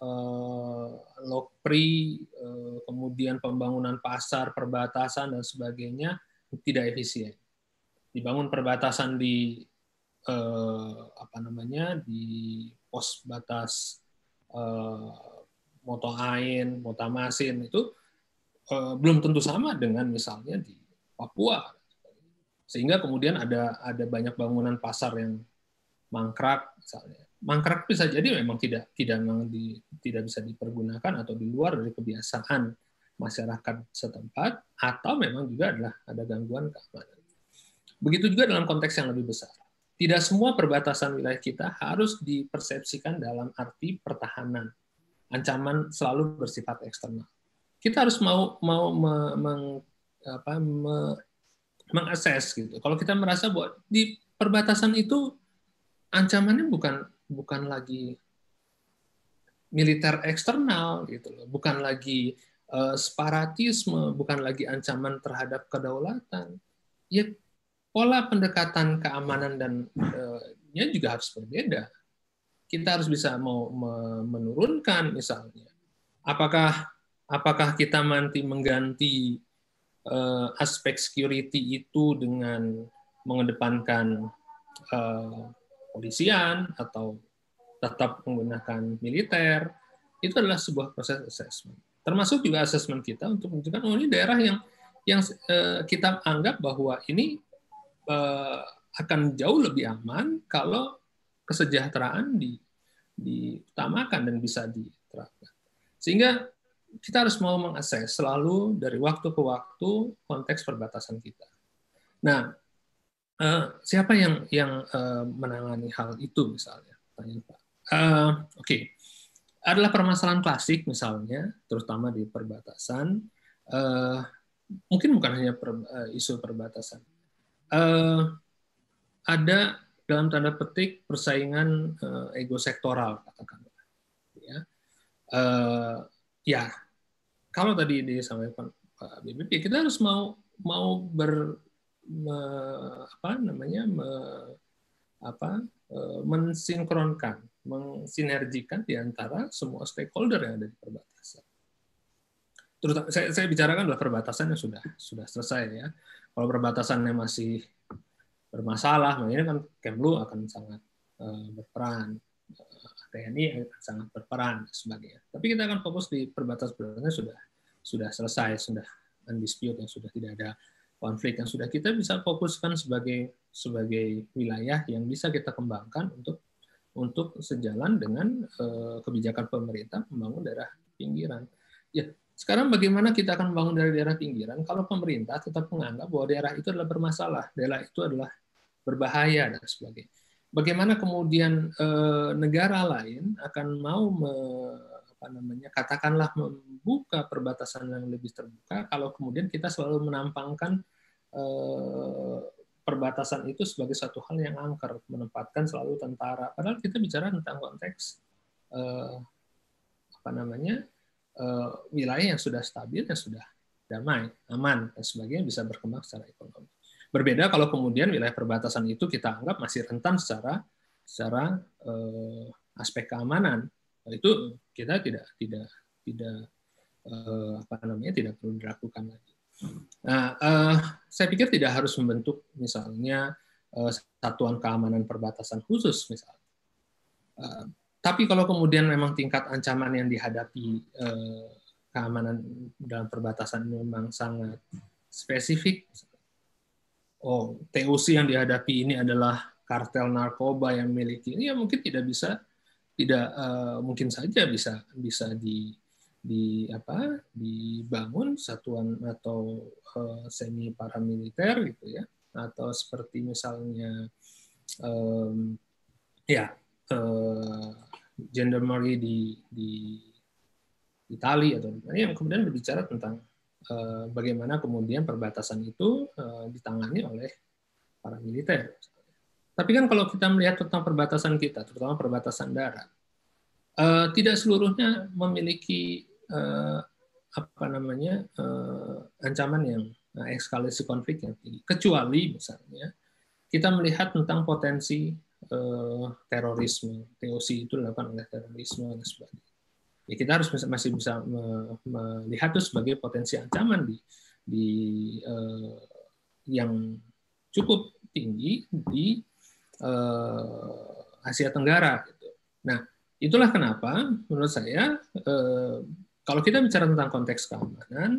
Eh, lokpri, eh, kemudian pembangunan pasar, perbatasan, dan sebagainya tidak efisien. Dibangun perbatasan di eh, apa namanya di pos batas Moto Ain, moto Motamasin itu belum tentu sama dengan misalnya di Papua. Sehingga kemudian ada ada banyak bangunan pasar yang mangkrak misalnya mangkrak bisa jadi memang tidak tidak memang di, tidak bisa dipergunakan atau di luar dari kebiasaan masyarakat setempat atau memang juga adalah ada gangguan keamanan. Begitu juga dalam konteks yang lebih besar. Tidak semua perbatasan wilayah kita harus dipersepsikan dalam arti pertahanan. Ancaman selalu bersifat eksternal. Kita harus mau mau me, meng, apa, me, mengakses gitu. Kalau kita merasa bahwa di perbatasan itu ancamannya bukan bukan lagi militer eksternal gitu loh, bukan lagi uh, separatisme, bukan lagi ancaman terhadap kedaulatan. Ya pola pendekatan keamanan dan uh, ya juga harus berbeda. Kita harus bisa mau menurunkan misalnya. Apakah apakah kita nanti mengganti uh, aspek security itu dengan mengedepankan uh, kepolisian atau tetap menggunakan militer, itu adalah sebuah proses asesmen Termasuk juga asesmen kita untuk menunjukkan oh ini daerah yang yang eh, kita anggap bahwa ini eh, akan jauh lebih aman kalau kesejahteraan di, diutamakan dan bisa diterapkan. Sehingga kita harus mau mengakses selalu dari waktu ke waktu konteks perbatasan kita. Nah, Uh, siapa yang yang uh, menangani hal itu misalnya? Eh, oke, okay. adalah permasalahan klasik misalnya, terutama di perbatasan. Uh, mungkin bukan hanya per, uh, isu perbatasan. Uh, ada dalam tanda petik persaingan uh, ego sektoral katakanlah. Ya. Uh, ya, kalau tadi disampaikan Pak BBP, ya kita harus mau mau ber me, apa namanya me, apa e, mensinkronkan, mensinergikan di antara semua stakeholder yang ada di perbatasan. Terutama saya, saya bicarakan adalah perbatasan yang sudah sudah selesai ya. Kalau perbatasan yang masih bermasalah, makanya nah kan Kemlu akan sangat e, berperan, e, TNI akan sangat berperan sebagainya. Tapi kita akan fokus di perbatasan perbatasannya sudah sudah selesai, sudah undisputed yang sudah tidak ada konflik yang sudah kita bisa fokuskan sebagai sebagai wilayah yang bisa kita kembangkan untuk untuk sejalan dengan uh, kebijakan pemerintah membangun daerah pinggiran. Ya, sekarang bagaimana kita akan membangun daerah-daerah pinggiran kalau pemerintah tetap menganggap bahwa daerah itu adalah bermasalah, daerah itu adalah berbahaya dan sebagainya. Bagaimana kemudian uh, negara lain akan mau apa namanya katakanlah membuka perbatasan yang lebih terbuka kalau kemudian kita selalu menampangkan eh, perbatasan itu sebagai satu hal yang angker menempatkan selalu tentara padahal kita bicara tentang konteks eh, apa namanya eh, wilayah yang sudah stabil yang sudah damai aman dan sebagainya bisa berkembang secara ekonomi berbeda kalau kemudian wilayah perbatasan itu kita anggap masih rentan secara secara aspek keamanan itu kita tidak tidak tidak eh, apa namanya tidak perlu dilakukan lagi. Nah, eh, saya pikir tidak harus membentuk misalnya eh, satuan keamanan perbatasan khusus misalnya. Eh, tapi kalau kemudian memang tingkat ancaman yang dihadapi eh, keamanan dalam perbatasan memang sangat spesifik. Oh, TOC yang dihadapi ini adalah kartel narkoba yang miliki ini ya mungkin tidak bisa tidak uh, mungkin saja bisa bisa di di apa dibangun satuan atau uh, semi paramiliter gitu ya atau seperti misalnya um, ya uh, gendarmerie di di Itali atau yang kemudian berbicara tentang uh, bagaimana kemudian perbatasan itu uh, ditangani oleh para militer tapi kan kalau kita melihat tentang perbatasan kita, terutama perbatasan darat, eh, tidak seluruhnya memiliki eh, apa namanya eh, ancaman yang nah, eskalasi konflik yang tinggi. Kecuali misalnya kita melihat tentang potensi eh, terorisme, TOC itu dilakukan oleh terorisme dan sebagainya. Ya, kita harus masih bisa melihat itu sebagai potensi ancaman di di eh, yang cukup tinggi di eh, Asia Tenggara. Gitu. Nah, itulah kenapa menurut saya eh, kalau kita bicara tentang konteks keamanan,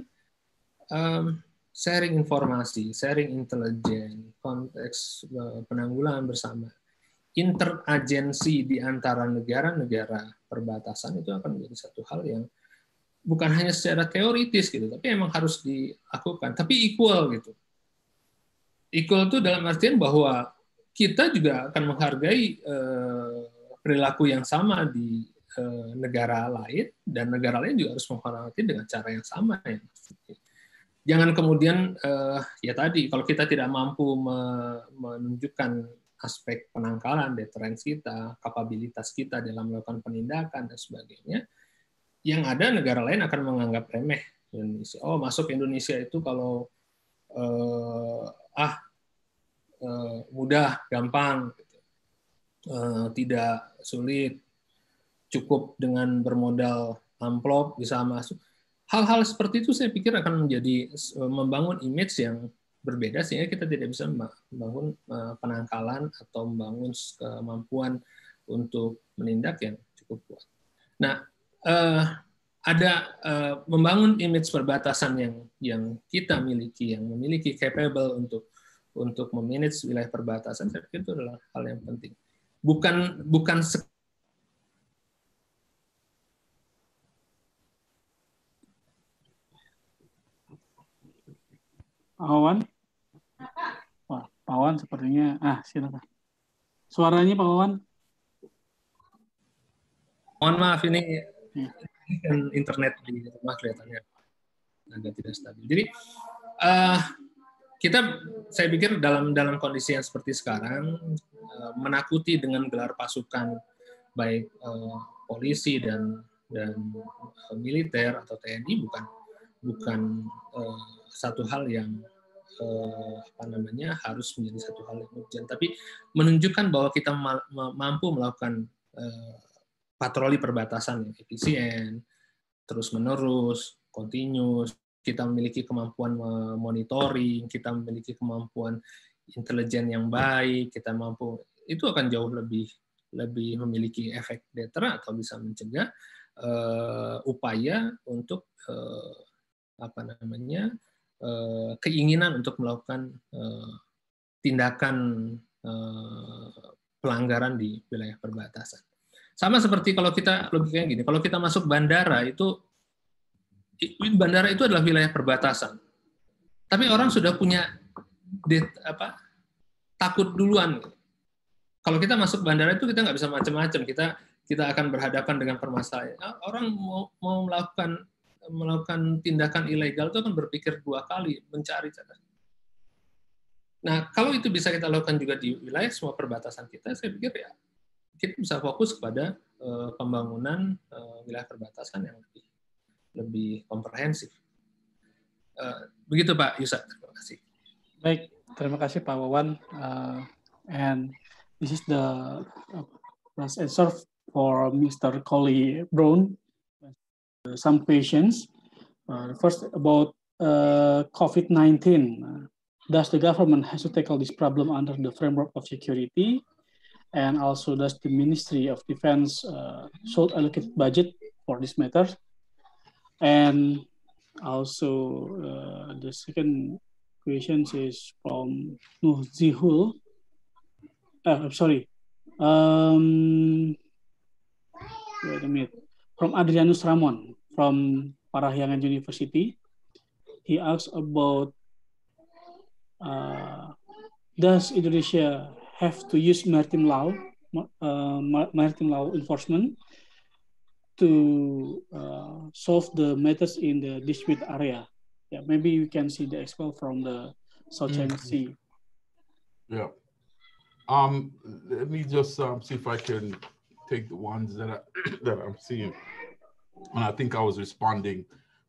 eh, sharing informasi, sharing intelijen, konteks eh, penanggulangan bersama, interagensi di antara negara-negara perbatasan itu akan menjadi satu hal yang bukan hanya secara teoritis gitu, tapi emang harus dilakukan. Tapi equal gitu. Equal itu dalam artian bahwa kita juga akan menghargai eh, perilaku yang sama di eh, negara lain dan negara lain juga harus menghormati dengan cara yang sama ya. Jangan kemudian eh, ya tadi kalau kita tidak mampu menunjukkan aspek penangkalan, deterrence kita, kapabilitas kita dalam melakukan penindakan dan sebagainya, yang ada negara lain akan menganggap remeh Indonesia. Oh masuk Indonesia itu kalau eh, ah Eh, mudah, gampang, gitu. eh, tidak sulit, cukup dengan bermodal amplop bisa masuk. Hal-hal seperti itu saya pikir akan menjadi eh, membangun image yang berbeda sehingga kita tidak bisa membangun penangkalan atau membangun kemampuan untuk menindak yang cukup kuat. Nah, ada membangun image perbatasan yang yang kita miliki, yang memiliki capable untuk untuk memanage wilayah perbatasan saya pikir itu adalah hal yang penting bukan bukan Pawan wah Pawan sepertinya ah silakan suaranya Pawan mohon maaf ini iya. kan internet di rumah kelihatannya agak tidak stabil jadi uh, kita saya pikir dalam dalam kondisi yang seperti sekarang eh, menakuti dengan gelar pasukan baik eh, polisi dan dan eh, militer atau TNI bukan bukan eh, satu hal yang eh, apa namanya harus menjadi satu hal yang urgent tapi menunjukkan bahwa kita ma ma mampu melakukan eh, patroli perbatasan yang efisien terus menerus continuous kita memiliki kemampuan monitoring, kita memiliki kemampuan intelijen yang baik, kita mampu itu akan jauh lebih lebih memiliki efek detera atau bisa mencegah uh, upaya untuk uh, apa namanya uh, keinginan untuk melakukan uh, tindakan uh, pelanggaran di wilayah perbatasan. Sama seperti kalau kita logikanya gini, kalau kita masuk bandara itu bandara itu adalah wilayah perbatasan. Tapi orang sudah punya apa, takut duluan. Kalau kita masuk bandara itu kita nggak bisa macam-macam. Kita kita akan berhadapan dengan permasalahan. Eh, orang mau, mau melakukan melakukan tindakan ilegal itu akan berpikir dua kali mencari cara. Nah, kalau itu bisa kita lakukan juga di wilayah semua perbatasan kita, saya pikir ya kita bisa fokus kepada uh, pembangunan uh, wilayah perbatasan yang lebih lebih komprehensif. Uh, begitu Pak Yusa, terima kasih. Baik, terima kasih Pak Wawan. Uh, and this is the uh, last answer for Mr. Coley Brown. Some questions. Uh, first about uh, COVID-19. Does the government has to tackle this problem under the framework of security? And also, does the Ministry of Defense uh, should allocate budget for this matter? And also uh, the second question is from Nuh Zihul. Uh, I'm sorry. Um, wait a minute. From Adrianus Ramon from Parahyangan University. He asks about uh, does Indonesia have to use maritime law, uh, maritime law enforcement to uh, solve the matters in the dispute area. Yeah, maybe we can see the expo from the South China mm -hmm. Sea. Yeah. Um, let me just um, see if I can take the ones that I, that I'm seeing, and I think I was responding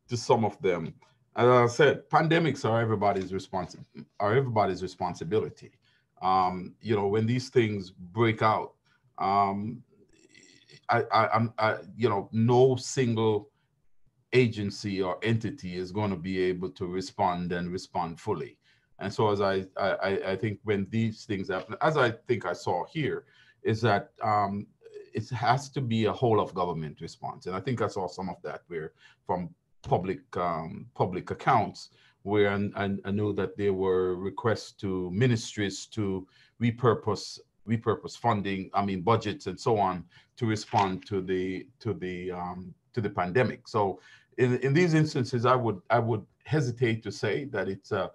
to some of them. As I said, pandemics are everybody's responsi- are everybody's responsibility. Um, you know, when these things break out, um, I, I, am you know, no single agency or entity is going to be able to respond and respond fully. And so, as I, I, I think when these things happen, as I think I saw here, is that um, it has to be a whole of government response. And I think I saw some of that where from public um, public accounts where I, I, know that there were requests to ministries to repurpose repurpose funding, I mean budgets and so on to respond to the to the um, to the pandemic. So in, in these instances, I would I would hesitate to say that it's uh,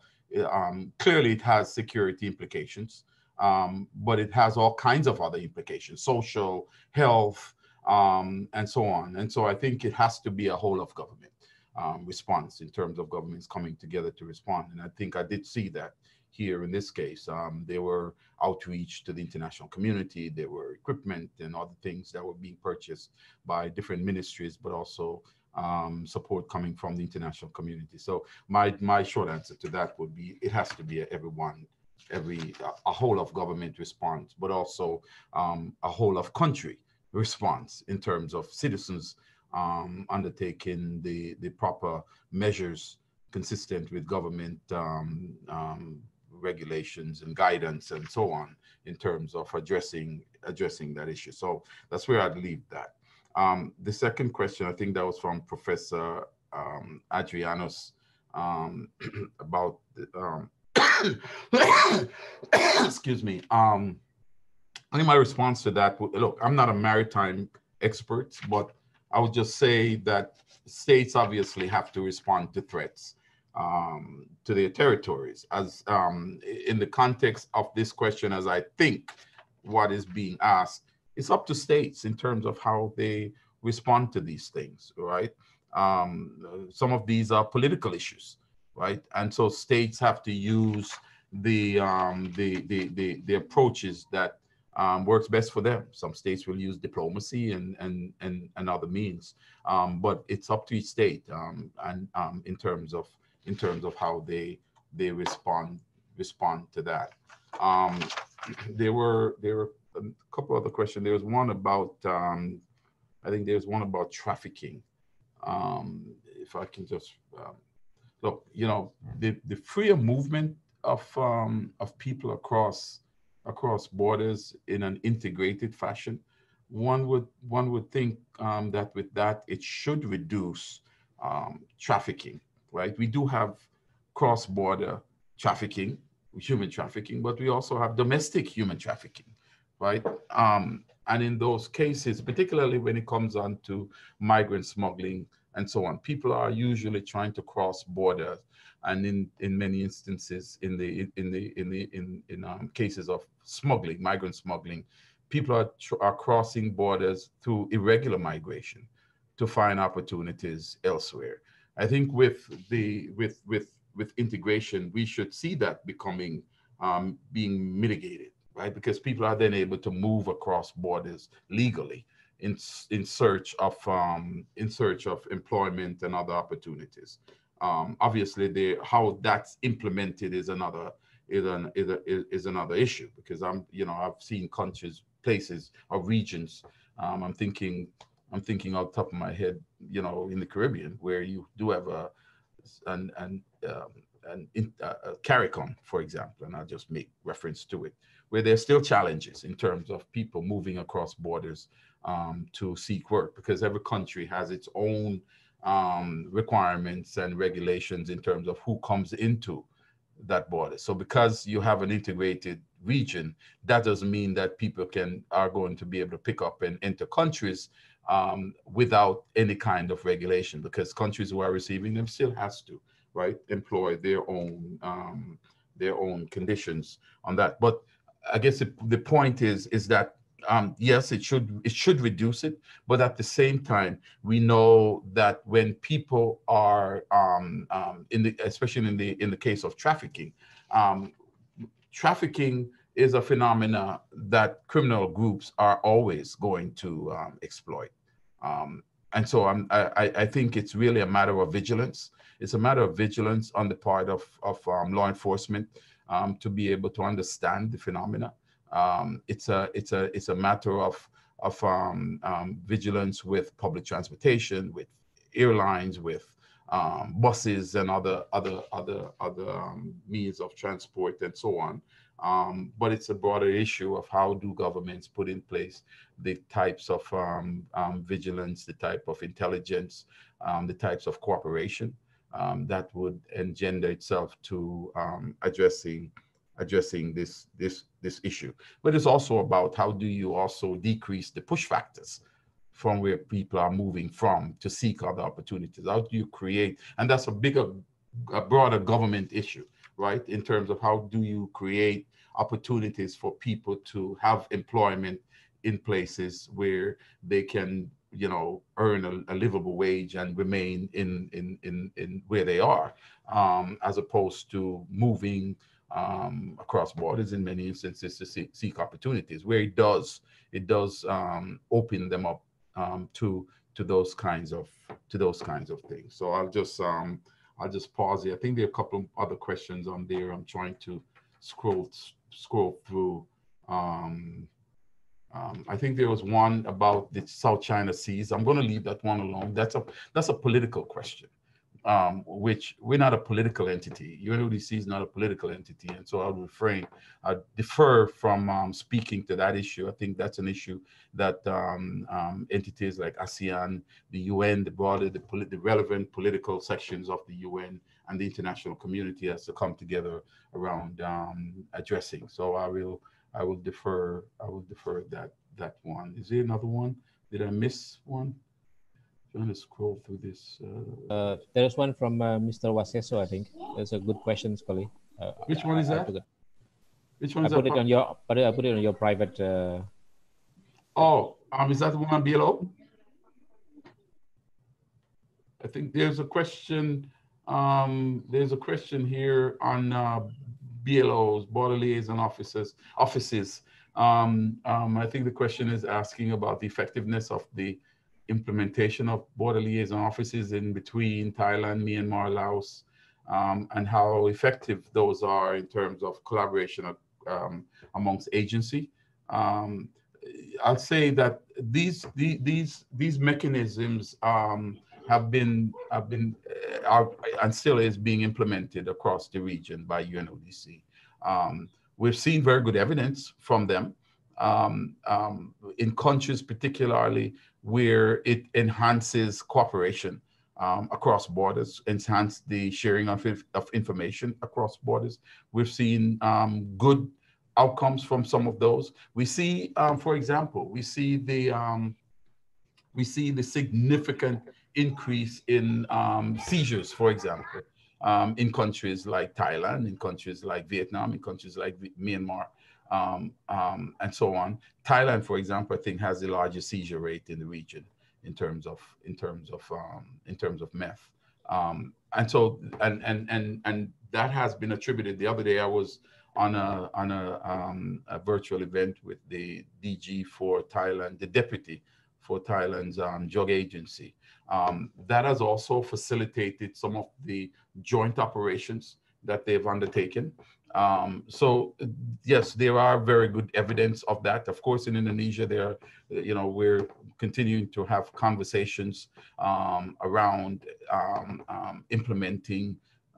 um, clearly it has security implications, um, but it has all kinds of other implications, social, health, um, and so on. And so I think it has to be a whole of government um, response in terms of governments coming together to respond. And I think I did see that here in this case. Um, there were outreach to the international community, there were equipment and other things that were being purchased by different ministries, but also um, support coming from the international community. So my, my short answer to that would be it has to be everyone every a whole of government response, but also um, a whole of country response in terms of citizens um, undertaking the the proper measures consistent with government um, um regulations and guidance and so on in terms of addressing addressing that issue. So that's where I'd leave that. Um, the second question, I think that was from Professor um, Adrianos um, about the, um, excuse me. Um, I think my response to that, look, I'm not a maritime expert, but I would just say that states obviously have to respond to threats um, to their territories as um, in the context of this question as I think what is being asked it's up to states in terms of how they respond to these things right um, some of these are political issues right and so states have to use the um, the, the, the the approaches that um, works best for them. Some states will use diplomacy and and and, and other means, um, but it's up to each state um, and um, in terms of in terms of how they they respond respond to that. Um, there were there were a couple other questions. There was one about um, I think there was one about trafficking. Um, if I can just um, look, you know, the the freer movement of um, of people across across borders in an integrated fashion, one would one would think um, that with that it should reduce trafficking right? We do have cross-border trafficking, human trafficking, but we also have domestic human trafficking, right? Um, and in those cases, particularly when it comes on to migrant smuggling and so on, people are usually trying to cross borders, and in, in many instances, in the in the in the in in um, cases of smuggling, migrant smuggling, people are are crossing borders through irregular migration to find opportunities elsewhere. I think with the with with with integration, we should see that becoming um, being mitigated, right? Because people are then able to move across borders legally in in search of um, in search of employment and other opportunities. Um, obviously, the how that's implemented is another is an is, a, is another issue because I'm you know I've seen countries, places, or regions. Um, I'm thinking I'm thinking off the top of my head you know, in the Caribbean, where you do have a an an um, an in, uh, CARICOM, for example, and I'll just make reference to it, where there's still challenges in terms of people moving across borders um, to seek work because every country has its own um, requirements and regulations in terms of who comes into that border. So because you have an integrated region, that doesn't mean that people can are going to be able to pick up and enter countries um, without any kind of regulation because countries who are receiving them still has to right employ their own um, their own conditions on that but i guess the, the point is is that um, yes it should it should reduce it but at the same time we know that when people are um, um, in the especially in the in the case of trafficking um, trafficking is a phenomena that criminal groups are always going to um, exploit. Um, and so I'm, I, I think it's really a matter of vigilance. It's a matter of vigilance on the part of, of um, law enforcement um, to be able to understand the phenomena. Um, it's a it's a it's a matter of of um, um, vigilance with public transportation, with airlines, with buses and other other other other means of transport and so on. Um, but it's a broader issue of how do governments put in place the types of um, um, vigilance, the type of intelligence, um, the types of cooperation um, that would engender itself to um, addressing addressing this this this issue. But it's also about how do you also decrease the push factors from where people are moving from to seek other opportunities. How do you create? And that's a bigger, a broader government issue right? In terms of how do you create opportunities for people to have employment in places where they can you know earn a, a, livable wage and remain in in in, in where they are um, as opposed to moving um, across borders in many instances to seek, seek, opportunities where it does it does um, open them up um, to to those kinds of to those kinds of things so i'll just um, i'll just pause here i think there are a couple of other questions on there i'm trying to scroll scroll through. Um, um, I think there was one about the South China Seas. I'm going to leave that one alone. That's a that's a political question, um, which we're not a political entity. UNODC is not a political entity, and so I'll refrain. I defer from um, speaking to that issue. I think that's an issue that um, um, entities like ASEAN, the UN, the broader, the, the relevant political sections of the UN and the international community has to come together around um, addressing. So I will I will defer I will defer that that one. Is there another one? Did I miss one? Trying to scroll through this. Uh... Uh, there is one from uh, Mr. Waseso, I think. That's a good question, Scully. Uh, Which one is I, that? Which one I put that? it on your but I put it on your private. Uh, oh, um, is that the one below? I think there's a question um, there's a question here on uh, BLOs, border liaison officers, offices. Um, um, I think the question is asking about the effectiveness of the implementation of border liaison offices in between Thailand, Myanmar, Laos, um, and how effective those are in terms of collaboration um, amongst agency. Um, I'll say that these, the, these, these mechanisms um, have been have been uh, are, and still is being implemented across the region by UNODC. Um, we've seen very good evidence from them um, um, in countries, particularly where it enhances cooperation um, across borders, enhance the sharing of, of information across borders. We've seen um, good outcomes from some of those. We see, um, for example, we see the we see the significant increase in um, seizures, for example, um, in countries like Thailand, in countries like Vietnam, in countries like Myanmar, um, um, and so on. Thailand, for example, I think has the largest seizure rate in the region in terms of in terms of um, in terms of meth. Um, and so and and and and that has been attributed. The other day I was on a on a, a virtual event with the DG for Thailand, the deputy for Thailand's um, drug agency. Um, that has also facilitated some of the joint operations that they've undertaken. Um, so yes, there are very good evidence of that. Of course, in Indonesia, there, you know, we're continuing to have conversations um, around um, um implementing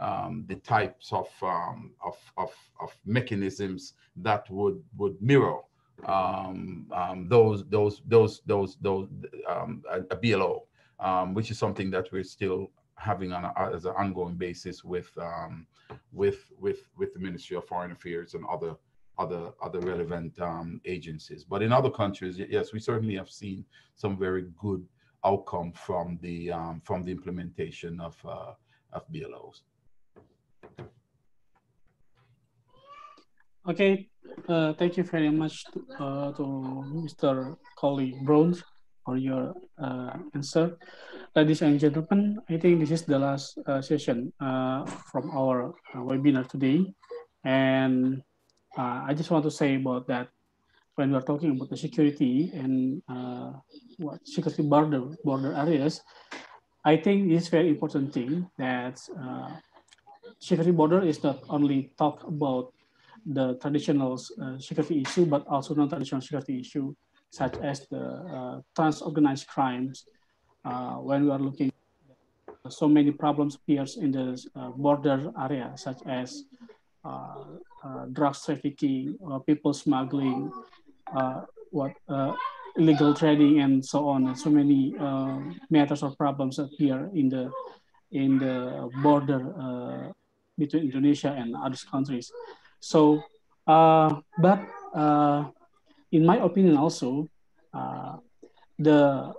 um, the types of, um, of, of of mechanisms that would would mirror um, um, those those those those those um, a, a BLO, um, which is something that we're still having on a, as an ongoing basis with um, with with with the Ministry of Foreign Affairs and other other other relevant um, agencies. But in other countries, yes, we certainly have seen some very good outcome from the um, from the implementation of uh, of BLOs. Okay, uh, thank you very much to, uh, to Mr. Colleague Browns for your uh, answer. Ladies and gentlemen, I think this is the last uh, session uh, from our webinar today. And I just want to say about that when we're talking about the security and what security border, border areas, I think it's very important thing that security border is not only talk about the traditional uh, security issue, but also non-traditional security issue, such as the uh, trans-organized crimes. Uh, when we are looking so many problems appears in the border area, such as drug trafficking, people smuggling, what illegal trading and so on. And so many uh, matters or problems appear in the in the border uh, between Indonesia and other countries. So, uh, but uh, in my opinion, also uh, the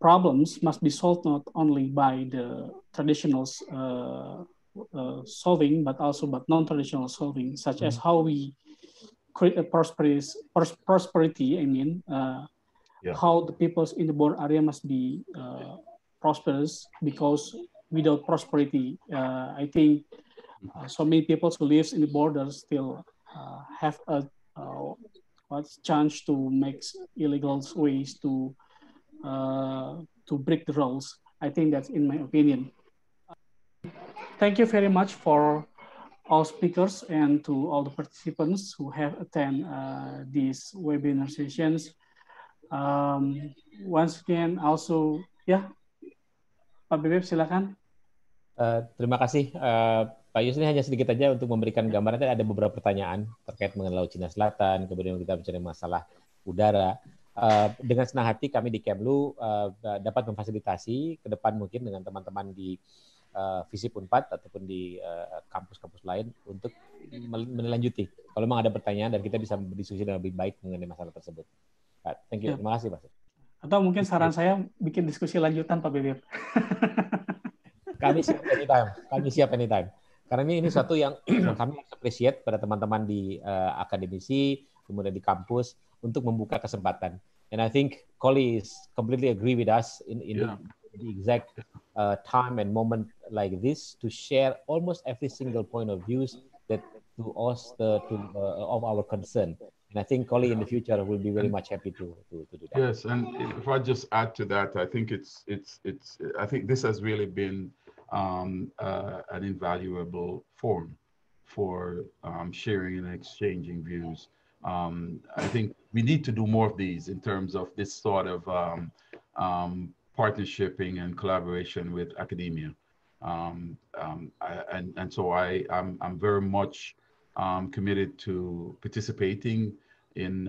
problems must be solved not only by the traditional solving, but also but non-traditional solving, such mm -hmm. as how we create a prosperous, prosperity, I mean, uh, yeah. how the peoples in the border area must be uh, prosperous because without prosperity, uh, I think uh, so many people who lives in the border still uh, have a uh, what's chance to make illegal ways to uh, to break the rules. I think that's in my opinion. Thank you very much for all speakers and to all the participants who have attended uh, these webinar sessions. Um, once again, also, yeah, Pak Bebep silakan. Uh, terima kasih uh, Pak Yusni hanya sedikit aja untuk memberikan gambaran tadi ada beberapa pertanyaan terkait mengenai Laut Cina Selatan, kemudian kita bicara masalah udara. Uh, dengan senang hati kami di Kemlu uh, eh, dapat memfasilitasi ke depan mungkin dengan teman-teman di uh, Visip Unpad ataupun di kampus-kampus uh, lain untuk melanjuti. Kalau memang ada pertanyaan dan kita bisa berdiskusi dengan lebih baik mengenai masalah tersebut. Uh, thank you. Ya. Terima kasih, Pak. Atau mungkin saran saya bikin diskusi lanjutan, Pak Bibir. kami siap anytime. Kami siap anytime. Karena ini ini satu yang kami appreciate pada teman-teman di uh, akademisi, kemudian di kampus untuk membuka kesempatan. And I think Koli is completely agree with us in, in yeah. the, exact uh, time and moment like this to share almost every single point of views that to us the to uh, of our concern. And I think yeah. in the future will be very much happy to, to, to do that. Yes, and if I just add to that, I think it's it's it's I think this has really been um, uh, an invaluable forum for um, sharing and exchanging views. Um, I think we need to do more of these in terms of this sort of um, um partnershiping and collaboration with academia. Um, um, I, and, and so I, I'm, I'm very much um, committed to participating in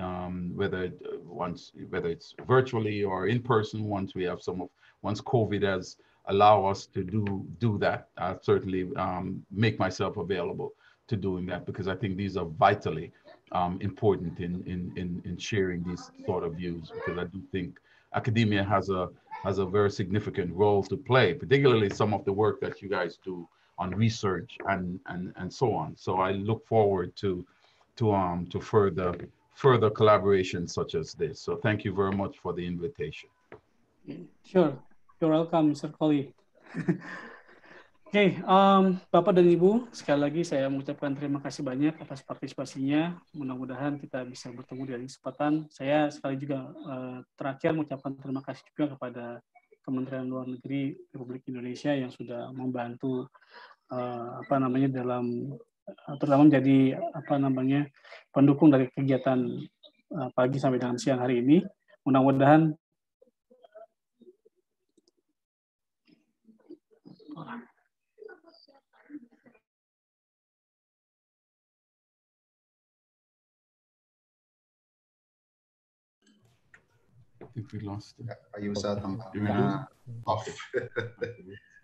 whether uh, once whether it's virtually or in person once we have some of once COVID has allow us to do do that. I certainly um, make myself available to doing that because I think these are vitally um, important in, in, in in sharing these sort of views because I do think academia has a has a very significant role to play, particularly some of the work that you guys do on research and and and so on. So I look forward to to um to further further collaboration such as this. So thank you very much for the invitation. Sure. You're welcome, Mr. Koli. Oke, okay, um, Bapak dan Ibu, sekali lagi saya mengucapkan terima kasih banyak atas partisipasinya. Mudah-mudahan kita bisa bertemu di kesempatan. Saya sekali juga uh, terakhir mengucapkan terima kasih juga kepada Kementerian Luar Negeri Republik Indonesia yang sudah membantu uh, apa namanya dalam uh, terutama menjadi apa namanya pendukung dari kegiatan uh, pagi sampai dengan siang hari ini. Mudah-mudahan think we lost Yeah, Pak Yusa tampaknya off.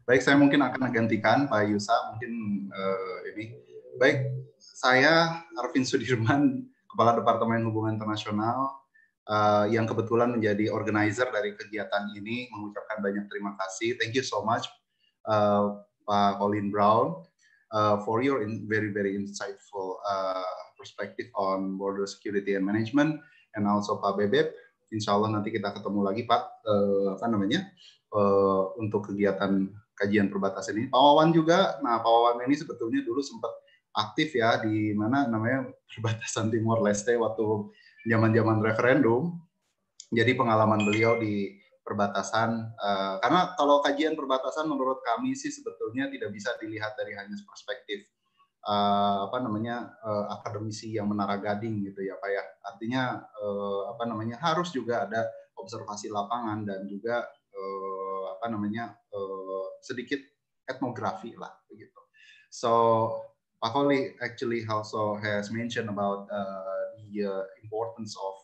Baik, saya mungkin akan menggantikan Pak Yusa. Mungkin uh, ini. Baik, saya Arvin Sudirman, Kepala Departemen Hubungan Internasional, uh, yang kebetulan menjadi organizer dari kegiatan ini, mengucapkan banyak terima kasih. Thank you so much, uh, Pak Colin Brown, uh, for your in very, very insightful uh, perspective on border security and management, and also Pak Bebep insya Allah nanti kita ketemu lagi Pak eh, apa namanya eh, untuk kegiatan kajian perbatasan ini. Pak Wawan juga, nah Pak Wawan ini sebetulnya dulu sempat aktif ya di mana namanya perbatasan Timor Leste waktu zaman-zaman referendum. Jadi pengalaman beliau di perbatasan eh, karena kalau kajian perbatasan menurut kami sih sebetulnya tidak bisa dilihat dari hanya perspektif Eh, apa namanya uh, akademisi yang menara gading gitu ya pak ya artinya uh, apa namanya harus juga ada observasi lapangan dan juga uh, apa namanya uh, sedikit etnografi lah begitu so Pak Koli actually also has mentioned about uh, the uh, importance of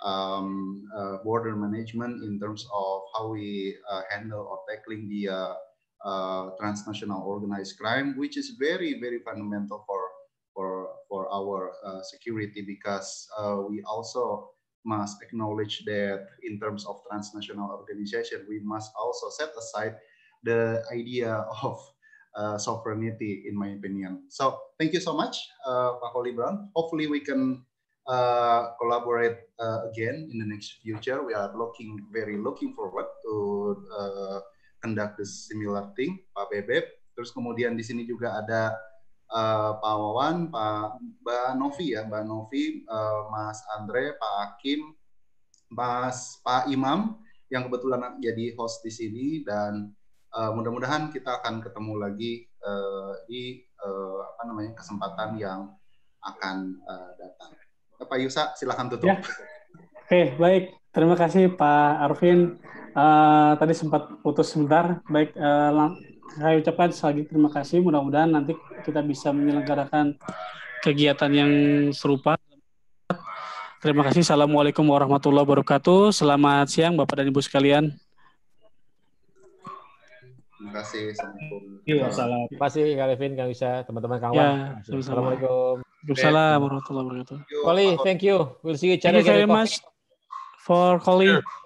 um, uh, border management in terms of how we uh, handle or tackling the uh, Uh, transnational organized crime, which is very, very fundamental for, for, for our uh, security because uh, we also must acknowledge that in terms of transnational organization, we must also set aside the idea of uh, sovereignty, in my opinion. So thank you so much, uh, Pakoli Brown. Hopefully we can uh, collaborate again in the next future. We are looking very looking forward to conduct the similar thing, Pak Bebep. Terus kemudian di sini juga ada uh, Pak Wawan, Pak Mbak Novi ya, Mbak Novi, uh, Mas Andre, Pak Hakim, Mas Pak Imam yang kebetulan jadi host di sini dan uh, mudah-mudahan kita akan ketemu lagi uh, di uh, apa namanya kesempatan yang akan uh, datang. Pak Yusa, silahkan tutup. Ya. Oke, okay, baik. Terima kasih Pak Arvin. Uh, tadi sempat putus sebentar. Baik, uh, saya ucapkan sekali terima kasih. Mudah-mudahan nanti kita bisa menyelenggarakan kegiatan yang serupa. Terima kasih. Assalamualaikum warahmatullahi wabarakatuh. Selamat siang Bapak dan Ibu sekalian. Terima kasih. Assalamualaikum. Iya, terima kasih Kak Kang Wisa, teman-teman kawan. Ya, Assalamualaikum. Assalamualaikum warahmatullahi wabarakatuh. Wali, thank you. We'll see you each Thank you very much for calling. Sure.